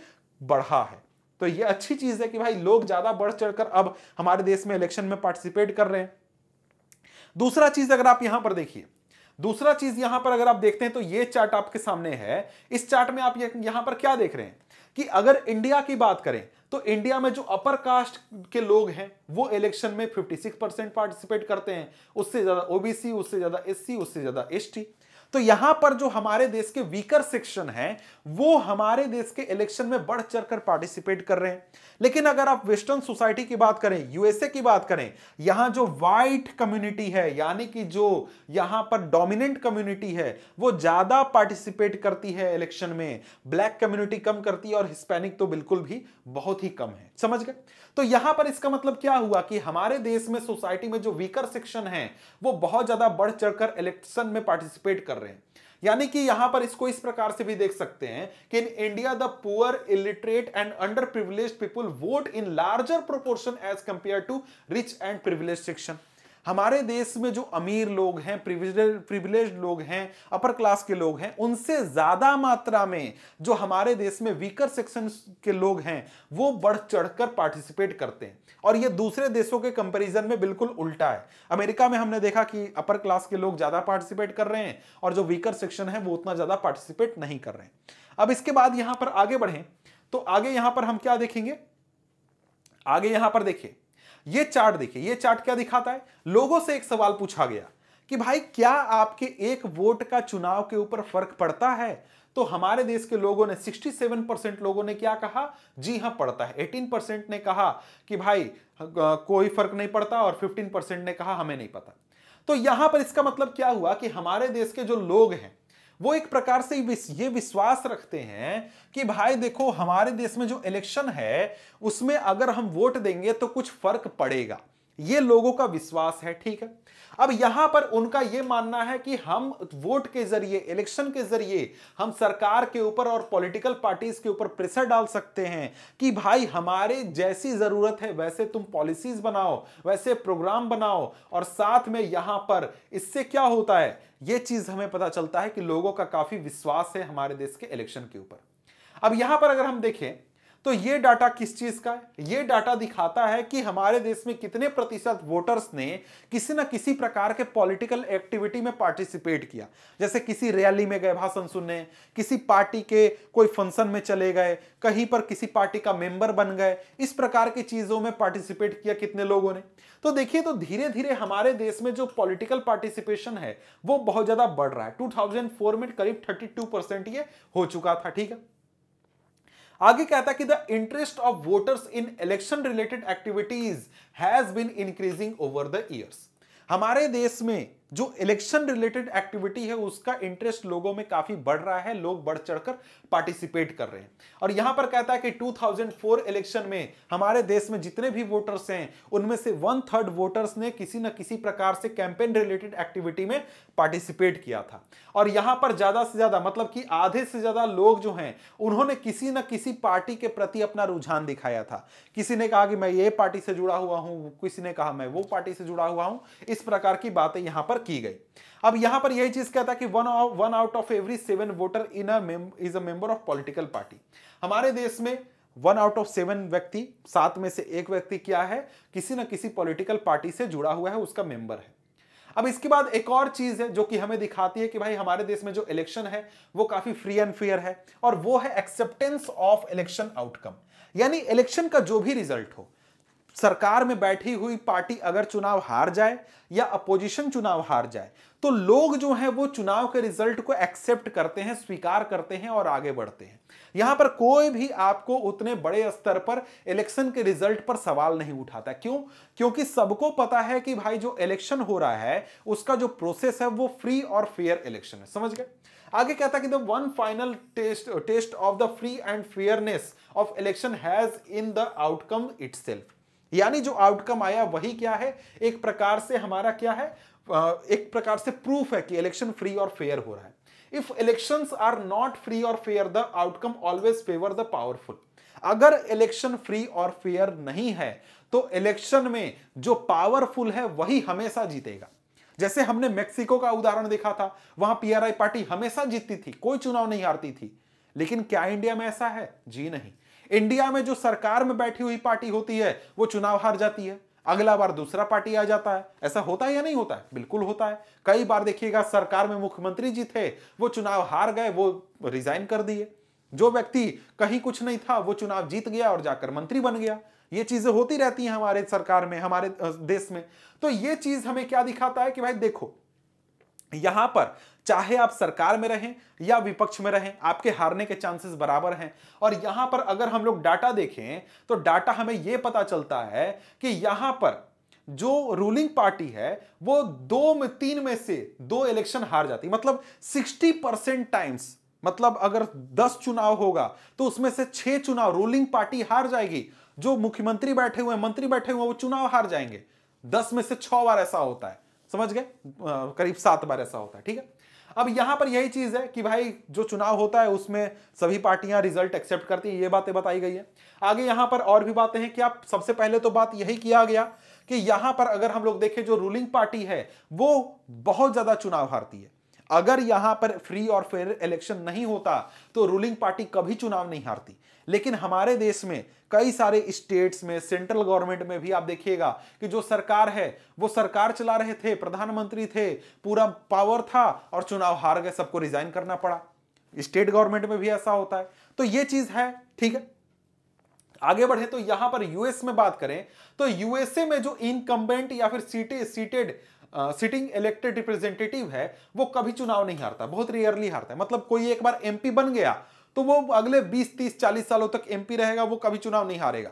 बढ़ा है तो ये अच्छी चीज़ है कि भाई लोग ज़्यादा बढ़ चढ़कर अब हमारे देश में इलेक्शन में पार्टिसिपेट कर रहे हैं दूसरा चीज़ अगर आप यहां पर देखिए दूसरा चीज़ यहां पर अगर आप देखते हैं तो ये चार्ट आपके सामने है इस चार्ट में आप यहां पर क्या देख रहे हैं कि अगर इंडिया की बात करें तो इंडिया में जो अपर कास्ट के लोग हैं वो इलेक्शन में 56 परसेंट पार्टिसिपेट करते हैं उससे ज़्यादा ओबीसी उससे ज़्यादा एससी उससे ज़्यादा एसटी तो यहां पर जो हमारे देश के वीकर सेक्शन है वो हमारे देश के इलेक्शन में बढ़ चढ़ कर पार्टिसिपेट कर रहे हैं लेकिन अगर आप वेस्टर्न सोसाइटी की बात करें यूएसए की बात करें यहां जो वाइट कम्युनिटी है यानी कि जो यहां पर डोमिनेंट कम्युनिटी है वो ज्यादा पार्टिसिपेट करती है इलेक्शन में ब्लैक कम्युनिटी कम करती है और हिस्पैनिक तो बिल्कुल भी बहुत ही कम है समझ गए तो यहां पर इसका मतलब क्या हुआ कि हमारे देश में सोसाइटी में जो वीकर सेक्शन है वो बहुत ज्यादा बढ़ चढ़कर इलेक्शन में पार्टिसिपेट कर रहे हैं यानी कि यहां पर इसको इस प्रकार से भी देख सकते हैं कि in India the poor illiterate and under privilege people vote in larger proportion as compare to rich and privilege section हमारे देश में जो अमीर लोग हैं प्रिविलेज लोग हैं अपर क्लास के लोग हैं उनसे ज्यादा मात्रा में जो हमारे देश में वीकर सेक्शन के लोग हैं वो बढ़ चढ़कर पार्टिसिपेट करते हैं और ये दूसरे देशों के कंपैरिजन में बिल्कुल उल्टा है अमेरिका में हमने देखा कि अपर क्लास के लोग ज्यादा पार्टिसिपेट कर रहे हैं और जो वीकर सेक्शन है वो उतना ज्यादा पार्टिसिपेट नहीं कर रहे हैं अब इसके बाद यहां पर आगे बढ़ें तो आगे यहां पर हम क्या देखेंगे आगे यहां पर देखिए ये चार्ट देखिए ये चार्ट क्या दिखाता है लोगों से एक सवाल पूछा गया कि भाई क्या आपके एक वोट का चुनाव के ऊपर फर्क पड़ता है तो हमारे देश के लोगों ने 67 परसेंट लोगों ने क्या कहा जी हां पड़ता है 18 परसेंट ने कहा कि भाई कोई फर्क नहीं पड़ता और 15 परसेंट ने कहा हमें नहीं पता तो यहां पर इसका मतलब क्या हुआ कि हमारे देश के जो लोग हैं वो एक प्रकार से ये विश्वास रखते हैं कि भाई देखो हमारे देश में जो इलेक्शन है उसमें अगर हम वोट देंगे तो कुछ फर्क पड़ेगा ये लोगों का विश्वास है ठीक है अब यहां पर उनका यह मानना है कि हम वोट के जरिए इलेक्शन के जरिए हम सरकार के ऊपर और पॉलिटिकल पार्टीज के ऊपर प्रेशर डाल सकते हैं कि भाई हमारे जैसी जरूरत है वैसे तुम पॉलिसीज बनाओ वैसे प्रोग्राम बनाओ और साथ में यहां पर इससे क्या होता है यह चीज हमें पता चलता है कि लोगों का काफी विश्वास है हमारे देश के इलेक्शन के ऊपर अब यहां पर अगर हम देखें तो ये डाटा किस चीज का है ये डाटा दिखाता है कि हमारे देश में कितने प्रतिशत वोटर्स ने किसी ना किसी प्रकार के पॉलिटिकल एक्टिविटी में पार्टिसिपेट किया जैसे किसी रैली में गए भाषण सुनने किसी पार्टी के कोई फंक्शन में चले गए कहीं पर किसी पार्टी का मेंबर बन गए इस प्रकार की चीजों में पार्टिसिपेट किया कितने लोगों ने तो देखिए तो धीरे धीरे हमारे देश में जो पॉलिटिकल पार्टिसिपेशन है वो बहुत ज्यादा बढ़ रहा है टू में करीब थर्टी परसेंट ये हो चुका था ठीक है आगे कहता है कि the interest of voters in election related activities has been increasing over the years हमारे देश में जो इलेक्शन रिलेटेड एक्टिविटी है उसका इंटरेस्ट लोगों में काफी बढ़ रहा है लोग बढ़ चढ़कर पार्टिसिपेट कर रहे हैं और यहां पर कहता है कि 2004 इलेक्शन में हमारे देश में जितने भी वोटर्स हैं उनमें से वन थर्ड वोटर्स ने किसी न किसी प्रकार से कैंपेन रिलेटेड एक्टिविटी में पार्टिसिपेट किया था और यहां पर ज्यादा से ज्यादा मतलब कि आधे से ज्यादा लोग जो हैं उन्होंने किसी न किसी पार्टी के प्रति अपना रुझान दिखाया था किसी ने कहा कि मैं ये पार्टी से जुड़ा हुआ हूं किसी ने कहा मैं वो पार्टी से जुड़ा हुआ हूं इस प्रकार की बातें यहां पर की गई अब यहां पर यही चीज क्या था कि one one out of every seven voter in is a member of political party हमारे देश में वन आउट ऑफ सेवन व्यक्ति सात में से एक व्यक्ति क्या है किसी ना किसी पॉलिटिकल पार्टी से जुड़ा हुआ है उसका मेंबर है अब इसके बाद एक और चीज है जो कि हमें दिखाती है कि भाई हमारे देश में जो इलेक्शन है वो काफी फ्री एंड फेयर है और वो है एक्सेप्टेंस ऑफ इलेक्शन आउटकम यानी इलेक्शन का जो भी रिजल्ट हो सरकार में बैठी हुई पार्टी अगर चुनाव हार जाए या अपोजिशन चुनाव हार जाए तो लोग जो हैं वो चुनाव के रिजल्ट को एक्सेप्ट करते हैं स्वीकार करते हैं और आगे बढ़ते हैं यहां पर कोई भी आपको उतने बड़े स्तर पर इलेक्शन के रिजल्ट पर सवाल नहीं उठाता क्यों क्योंकि सबको पता है कि भाई जो इलेक्शन हो रहा है उसका जो प्रोसेस है वो फ्री और फेयर इलेक्शन है समझ गए आगे कहता कि the one final test test of the free and fairness of election has in the outcome self यानी जो आउटकम आया वही क्या है एक प्रकार से हमारा क्या है एक प्रकार से प्रूफ है कि इलेक्शन फ्री और फेयर हो रहा है if election are not free और fair the outcome always favour the powerful अगर इलेक्शन फ्री और फेयर नहीं है तो इलेक्शन में जो पावरफुल है वही हमेशा जीतेगा जैसे हमने मेक्सिको का उदाहरण देखा था वहां पीआरआई पार्टी हमेशा जीतती थी कोई चुनाव नहीं हारती थी लेकिन क्या इंडिया में ऐसा है जी नहीं इंडिया में जो सरकार में बैठी हुई पार्टी होती है वो चुनाव हार जाती है अगला बार दूसरा पार्टी आ जाता है ऐसा होता है या नहीं होता है बिल्कुल होता है कई बार देखिएगा सरकार में मुख्यमंत्री जी थे वो चुनाव हार गए वो रिजाइन कर दिए जो व्यक्ति कहीं कुछ नहीं था वो चुनाव जीत गया और जाकर मंत्री बन गया ये चीजें होती रहती हैं हमारे सरकार में हमारे देश में तो ये चीज हमें क्या दिखाता है कि भाई देखो यहां पर चाहे आप सरकार में रहें या विपक्ष में रहें आपके हारने के चांसेस बराबर हैं और यहां पर अगर हम लोग डाटा देखें तो डाटा हमें यह पता चलता है कि यहां पर जो रूलिंग पार्टी है वो दो में तीन में से दो इलेक्शन हार जाती मतलब 60 परसेंट टाइम्स मतलब अगर 10 चुनाव होगा तो उसमें से छह चुनाव रूलिंग पार्टी हार जाएगी जो मुख्यमंत्री बैठे हुए मंत्री बैठे हुए वो चुनाव हार जाएंगे दस में से छह बार ऐसा होता है समझ गए करीब सात बार ऐसा होता है ठीक है अब यहां पर यही चीज है कि भाई जो चुनाव होता है उसमें सभी पार्टियां रिजल्ट एक्सेप्ट करती हैं ये बातें बताई गई है आगे यहां पर और भी बातें हैं कि आप सबसे पहले तो बात यही किया गया कि यहां पर अगर हम लोग देखें जो रूलिंग पार्टी है वो बहुत ज्यादा चुनाव हारती है अगर यहां पर फ्री और फेयर इलेक्शन नहीं होता तो रूलिंग पार्टी कभी चुनाव नहीं हारती लेकिन हमारे देश में कई सारे स्टेट्स में सेंट्रल गवर्नमेंट में भी आप देखिएगा कि जो सरकार है वो सरकार चला रहे थे प्रधानमंत्री थे पूरा पावर था और चुनाव हार गए सबको रिजाइन करना पड़ा स्टेट गवर्नमेंट में भी ऐसा होता है तो ये चीज है ठीक है आगे बढ़े तो यहां पर यूएस में बात करें तो यूएसए में जो इनकम्बेंट या फिर seated seated sitting elected representative है वो कभी चुनाव नहीं हारता बहुत रेयरली हारता है मतलब कोई एक बार एमपी बन गया तो वो अगले 20 30 40 सालों तक एमपी रहेगा वो कभी चुनाव नहीं हारेगा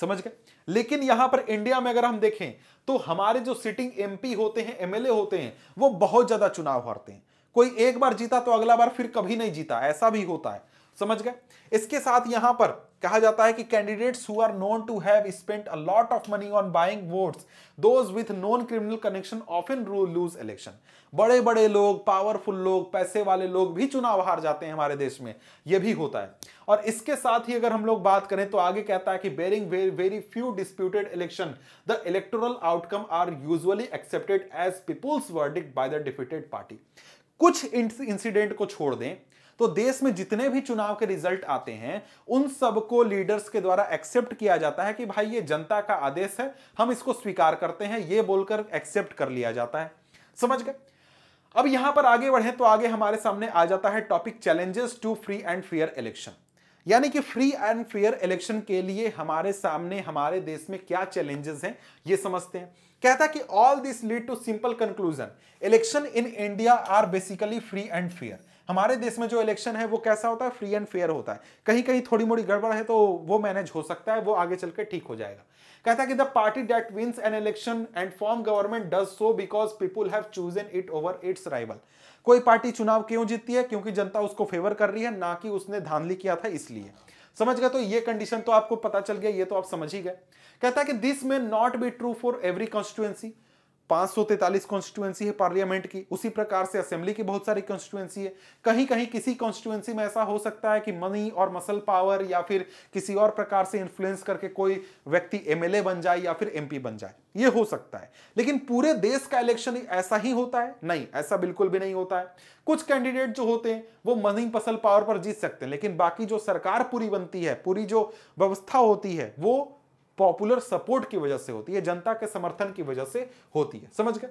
समझ गए लेकिन यहां पर इंडिया में अगर हम देखें तो हमारे जो सिटिंग एमपी होते हैं एमएलए होते हैं वो बहुत ज्यादा चुनाव हारते हैं कोई एक बार जीता तो अगला बार फिर कभी नहीं जीता ऐसा भी होता है समझ गए इसके साथ यहां पर कहा जाता है कि candidates who are known to have spent a lot of money on buying votes those with non criminal connection of in lose election बड़े बड़े लोग पावरफुल लोग पैसे वाले लोग भी चुनाव हार जाते हैं हमारे देश में यह भी होता है और इसके साथ ही अगर हम लोग बात करें तो आगे कहता है कि barring very few disputed election the electoral outcome are usually accepted as people's verdict by the defeated party कुछ इंसिडेंट को छोड़ दें तो देश में जितने भी चुनाव के रिजल्ट आते हैं उन सबको लीडर्स के द्वारा एक्सेप्ट किया जाता है कि भाई ये जनता का आदेश है हम इसको स्वीकार करते हैं ये बोलकर एक्सेप्ट कर लिया जाता है समझ गए अब यहां पर आगे बढ़े तो आगे हमारे सामने आ जाता है topic challenges to free and fair election यानी कि फ्री एंड फेयर इलेक्शन के लिए हमारे सामने हमारे देश में क्या चैलेंजेस हैं ये समझते हैं कहता कि all this lead to simple conclusion election in India are basically free and fair हमारे देश में जो इलेक्शन है वो कैसा होता है फ्री एंड फेयर होता है कहीं कहीं थोड़ी मोड़ी गड़बड़ है तो वो मैनेज हो सकता है वो आगे चल के ठीक हो जाएगा कहता है कि the party that wins an election and form government does so because people have chosen it over its rival कोई पार्टी चुनाव क्यों जीतती है क्योंकि जनता उसको फेवर कर रही है ना कि उसने धांधली किया था इसलिए समझ गए तो ये कंडीशन तो आपको पता चल गया ये तो आप समझ ही गए कहता है कि this may not be true for every constituency पांच कॉन्स्टिट्यूएंसी है पार्लियामेंट की उसी प्रकार से असेंबली की बहुत सारी कॉन्स्टिट्यूएंसी है कहीं कहीं किसी कॉन्स्टिट्यूएंसी में ऐसा हो सकता है कि मनी और मसल पावर या फिर किसी और प्रकार से इन्फ्लुएंस करके कोई व्यक्ति एमएलए बन जाए या फिर एमपी बन जाए ये हो सकता है लेकिन पूरे देश का इलेक्शन ऐसा ही होता है नहीं ऐसा बिल्कुल भी नहीं होता है कुछ कैंडिडेट जो होते हैं वो मनी पसल पावर पर जीत सकते हैं लेकिन बाकी जो सरकार पूरी बनती है पूरी जो व्यवस्था होती है वो पॉपुलर सपोर्ट की वजह से होती है जनता के समर्थन की वजह से होती है समझ गए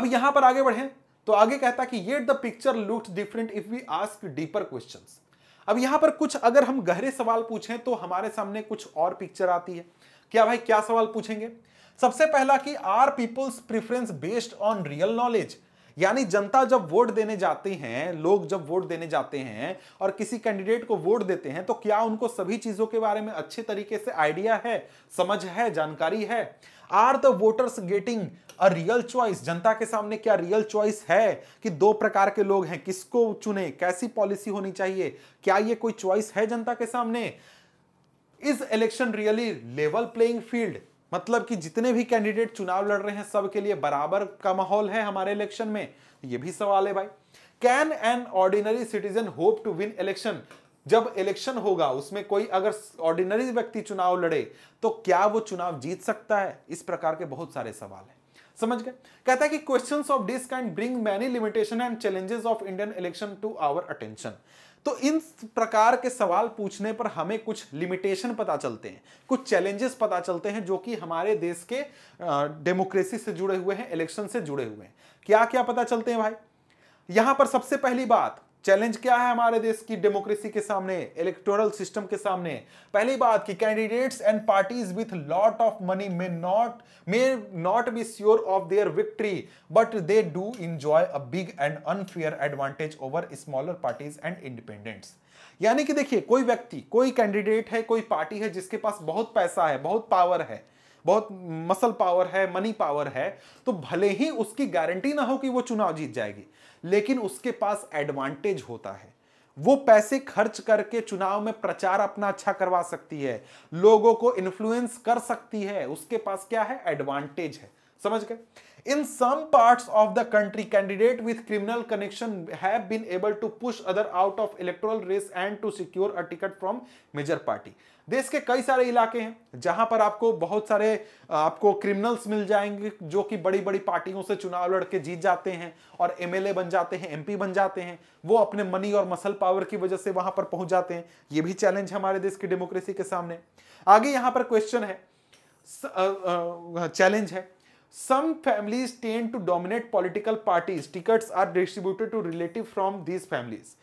अब यहां पर आगे बढ़े तो आगे कहता कि ये the picture look different if we ask deeper question अब यहां पर कुछ अगर हम गहरे सवाल पूछें तो हमारे सामने कुछ और पिक्चर आती है क्या भाई क्या सवाल पूछेंगे सबसे पहला कि are people's preference based on real knowledge यानी जनता जब वोट देने जाते हैं लोग जब वोट देने जाते हैं और किसी कैंडिडेट को वोट देते हैं तो क्या उनको सभी चीजों के बारे में अच्छे तरीके से आइडिया है समझ है जानकारी है are the voters getting a real choice जनता के सामने क्या रियल चॉइस है कि दो प्रकार के लोग हैं किसको चुने कैसी पॉलिसी होनी चाहिए क्या ये कोई चॉइस है जनता के सामने is election really level playing field मतलब कि जितने भी कैंडिडेट चुनाव लड़ रहे हैं सबके लिए बराबर का माहौल है हमारे इलेक्शन में यह भी सवाल है भाई can an ordinary citizen hope to win election जब इलेक्शन होगा उसमें कोई अगर ऑर्डिनरी व्यक्ति चुनाव लड़े तो क्या वो चुनाव जीत सकता है इस प्रकार के बहुत सारे सवाल है समझ गए कहता है कि questions of this kind bring many limitation and challenges of Indian election to our attention तो इन प्रकार के सवाल पूछने पर हमें कुछ लिमिटेशन पता चलते हैं कुछ चैलेंजेस पता चलते हैं जो कि हमारे देश के डेमोक्रेसी से जुड़े हुए हैं इलेक्शन से जुड़े हुए हैं क्या क्या पता चलते हैं भाई यहां पर सबसे पहली बात चैलेंज क्या है हमारे देश की डेमोक्रेसी के सामने इलेक्टोरल सिस्टम के सामने पहली बात कि candidates and parties with lot of money may not may not be sure of their victory but they do enjoy a big and unfair advantage over smaller parties and independents यानी कि देखिए कोई व्यक्ति कोई कैंडिडेट है कोई party है जिसके पास बहुत पैसा है बहुत पावर है बहुत मसल पावर है मनी पावर है तो भले ही उसकी गारंटी ना हो कि वो चुनाव जीत जाएगी लेकिन उसके पास एडवांटेज होता है वो पैसे खर्च करके चुनाव में प्रचार अपना अच्छा करवा सकती है लोगों को इन्फ्लुएंस कर सकती है उसके पास क्या है एडवांटेज है समझ गए in some parts of the country candidate with criminal connection have been able to push other out of electoral race and to secure a ticket from major party देश के कई सारे इलाके हैं जहां पर आपको बहुत सारे आपको क्रिमिनल्स मिल जाएंगे जो कि बड़ी बड़ी पार्टियों से चुनाव लड़के जीत जाते हैं और एमएलए बन जाते हैं एमपी बन जाते हैं वो अपने मनी और मसल पावर की वजह से वहां पर पहुंच जाते हैं ये भी चैलेंज हमारे देश की डेमोक्रेसी के सामने आगे यहां पर क्वेश्चन है चैलेंज है some families tend to dominate political parties tickets are distributed to relative from these families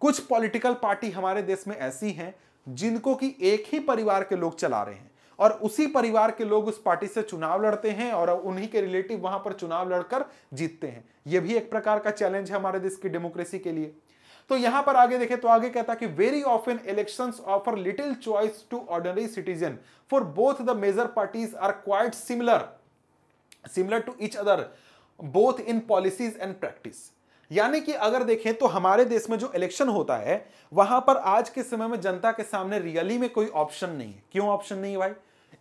कुछ पॉलिटिकल पार्टी हमारे देश में ऐसी हैं जिनको कि एक ही परिवार के लोग चला रहे हैं और उसी परिवार के लोग उस पार्टी से चुनाव लड़ते हैं और उन्हीं के रिलेटिव वहां पर चुनाव लड़कर जीतते हैं यह भी एक प्रकार का चैलेंज है हमारे देश की डेमोक्रेसी के लिए तो यहां पर आगे देखें तो आगे कहता कि very often election offer little choice to ordinary citizen for both the major parties are quite similar similar to each other both in policies and practice यानी कि अगर देखें तो हमारे देश में जो इलेक्शन होता है वहां पर आज के समय में जनता के सामने रियली में कोई ऑप्शन नहीं है क्यों ऑप्शन नहीं है भाई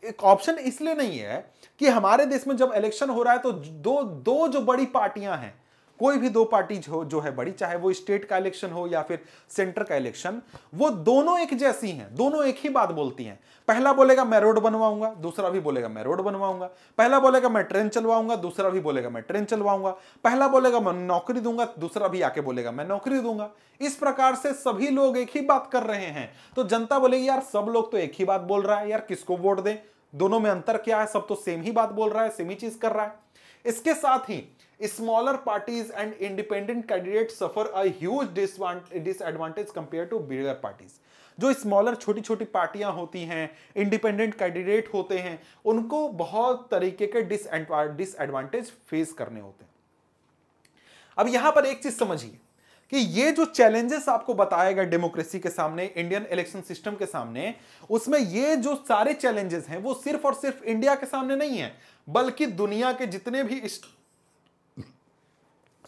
एक ऑप्शन इसलिए नहीं है कि हमारे देश में जब इलेक्शन हो रहा है तो दो दो जो बड़ी पार्टियां हैं कोई भी दो पार्टी जो जो है बड़ी चाहे वो स्टेट का इलेक्शन हो या फिर सेंटर का इलेक्शन वो दोनों एक जैसी हैं दोनों एक ही बात बोलती हैं पहला बोलेगा मैं रोड बनवाऊंगा दूसरा भी बोलेगा मैं रोड बनवाऊंगा पहला बोलेगा मैं ट्रेन चलवाऊंगा दूसरा भी बोलेगा मैं ट्रेन चलवाऊंगा पहला बोलेगा मैं नौकरी दूंगा दूसरा भी आके बोलेगा मैं नौकरी दूंगा इस प्रकार से सभी लोग एक ही बात कर रहे हैं तो जनता बोलेगी यार सब लोग तो एक ही बात बोल रहा है यार किसको वोट दें दोनों में अंतर क्या है सब तो सेम ही बात बोल रहा है सेम ही चीज कर रहा है इसके साथ ही smaller parties and independent candidates suffer a huge disadvantage compared to bigger parties जो स्मॉलर छोटी छोटी पार्टियां होती हैं इंडिपेंडेंट कैंडिडेट होते हैं उनको बहुत तरीके के डिसएडवांटेज फेस करने होते हैं अब यहां पर एक चीज समझिए कि ये जो चैलेंजेस आपको बताया गया डेमोक्रेसी के सामने इंडियन इलेक्शन सिस्टम के सामने उसमें ये जो सारे चैलेंजेस हैं वो सिर्फ और सिर्फ इंडिया के सामने नहीं है बल्कि दुनिया के जितने भी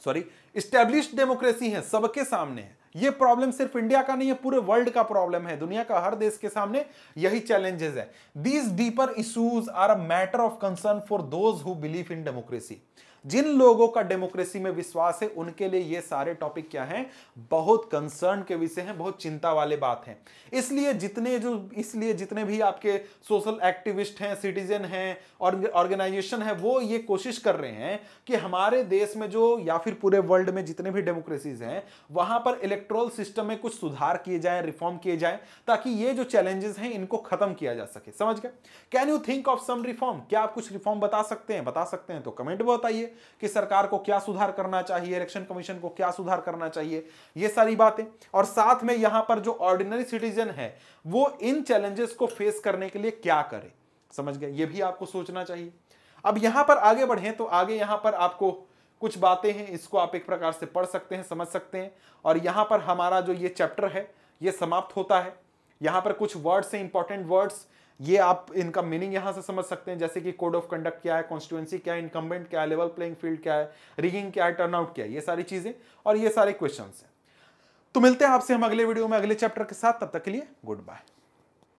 सॉरी स्टेब्लिश डेमोक्रेसी है सबके सामने है ये प्रॉब्लम सिर्फ इंडिया का नहीं है पूरे वर्ल्ड का प्रॉब्लम है दुनिया का हर देश के सामने यही चैलेंजेस है these deeper issues are a matter of concern for those who believe in democracy जिन लोगों का डेमोक्रेसी में विश्वास है उनके लिए ये सारे टॉपिक क्या हैं बहुत कंसर्न के विषय हैं बहुत चिंता वाले बात हैं इसलिए जितने जो इसलिए जितने भी आपके सोशल एक्टिविस्ट हैं सिटीजन हैं और ऑर्गेनाइजेशन है वो ये कोशिश कर रहे हैं कि हमारे देश में जो या फिर पूरे वर्ल्ड में जितने भी डेमोक्रेसीज हैं वहां पर इलेक्ट्रोल सिस्टम में कुछ सुधार किए जाए रिफॉर्म किए जाए ताकि ये जो चैलेंजेस हैं इनको खत्म किया जा सके समझ गए can you think of some reform क्या आप कुछ रिफॉर्म बता सकते हैं बता सकते हैं तो कमेंट में बताइए कि सरकार को क्या सुधार करना चाहिए इलेक्शन कमीशन को क्या सुधार करना चाहिए ये सारी बातें और साथ में यहां पर जो ऑर्डिनरी सिटीजन है वो इन चैलेंजेस को फेस करने के लिए क्या करे समझ गए ये भी आपको सोचना चाहिए अब यहां पर आगे बढ़े तो आगे यहां पर आपको कुछ बातें हैं इसको आप एक प्रकार से पढ़ सकते हैं समझ सकते हैं और यहां पर हमारा जो ये चैप्टर है ये समाप्त होता है यहां पर कुछ वर्ड्स हैं इंपॉर्टेंट वर्ड्स ये आप इनका मीनिंग यहां से समझ सकते हैं जैसे कि कोड ऑफ कंडक्ट क्या है कॉन्स्टिट्यूएंसी क्या है इनकम्बेंट क्या है लेवल प्लेइंग फील्ड क्या है रिगिंग क्या है टर्नआउट क्या है ये सारी चीजें और ये सारे क्वेश्चन है तो मिलते हैं आपसे हम अगले वीडियो में अगले चैप्टर के साथ तब तक के लिए गुड बाय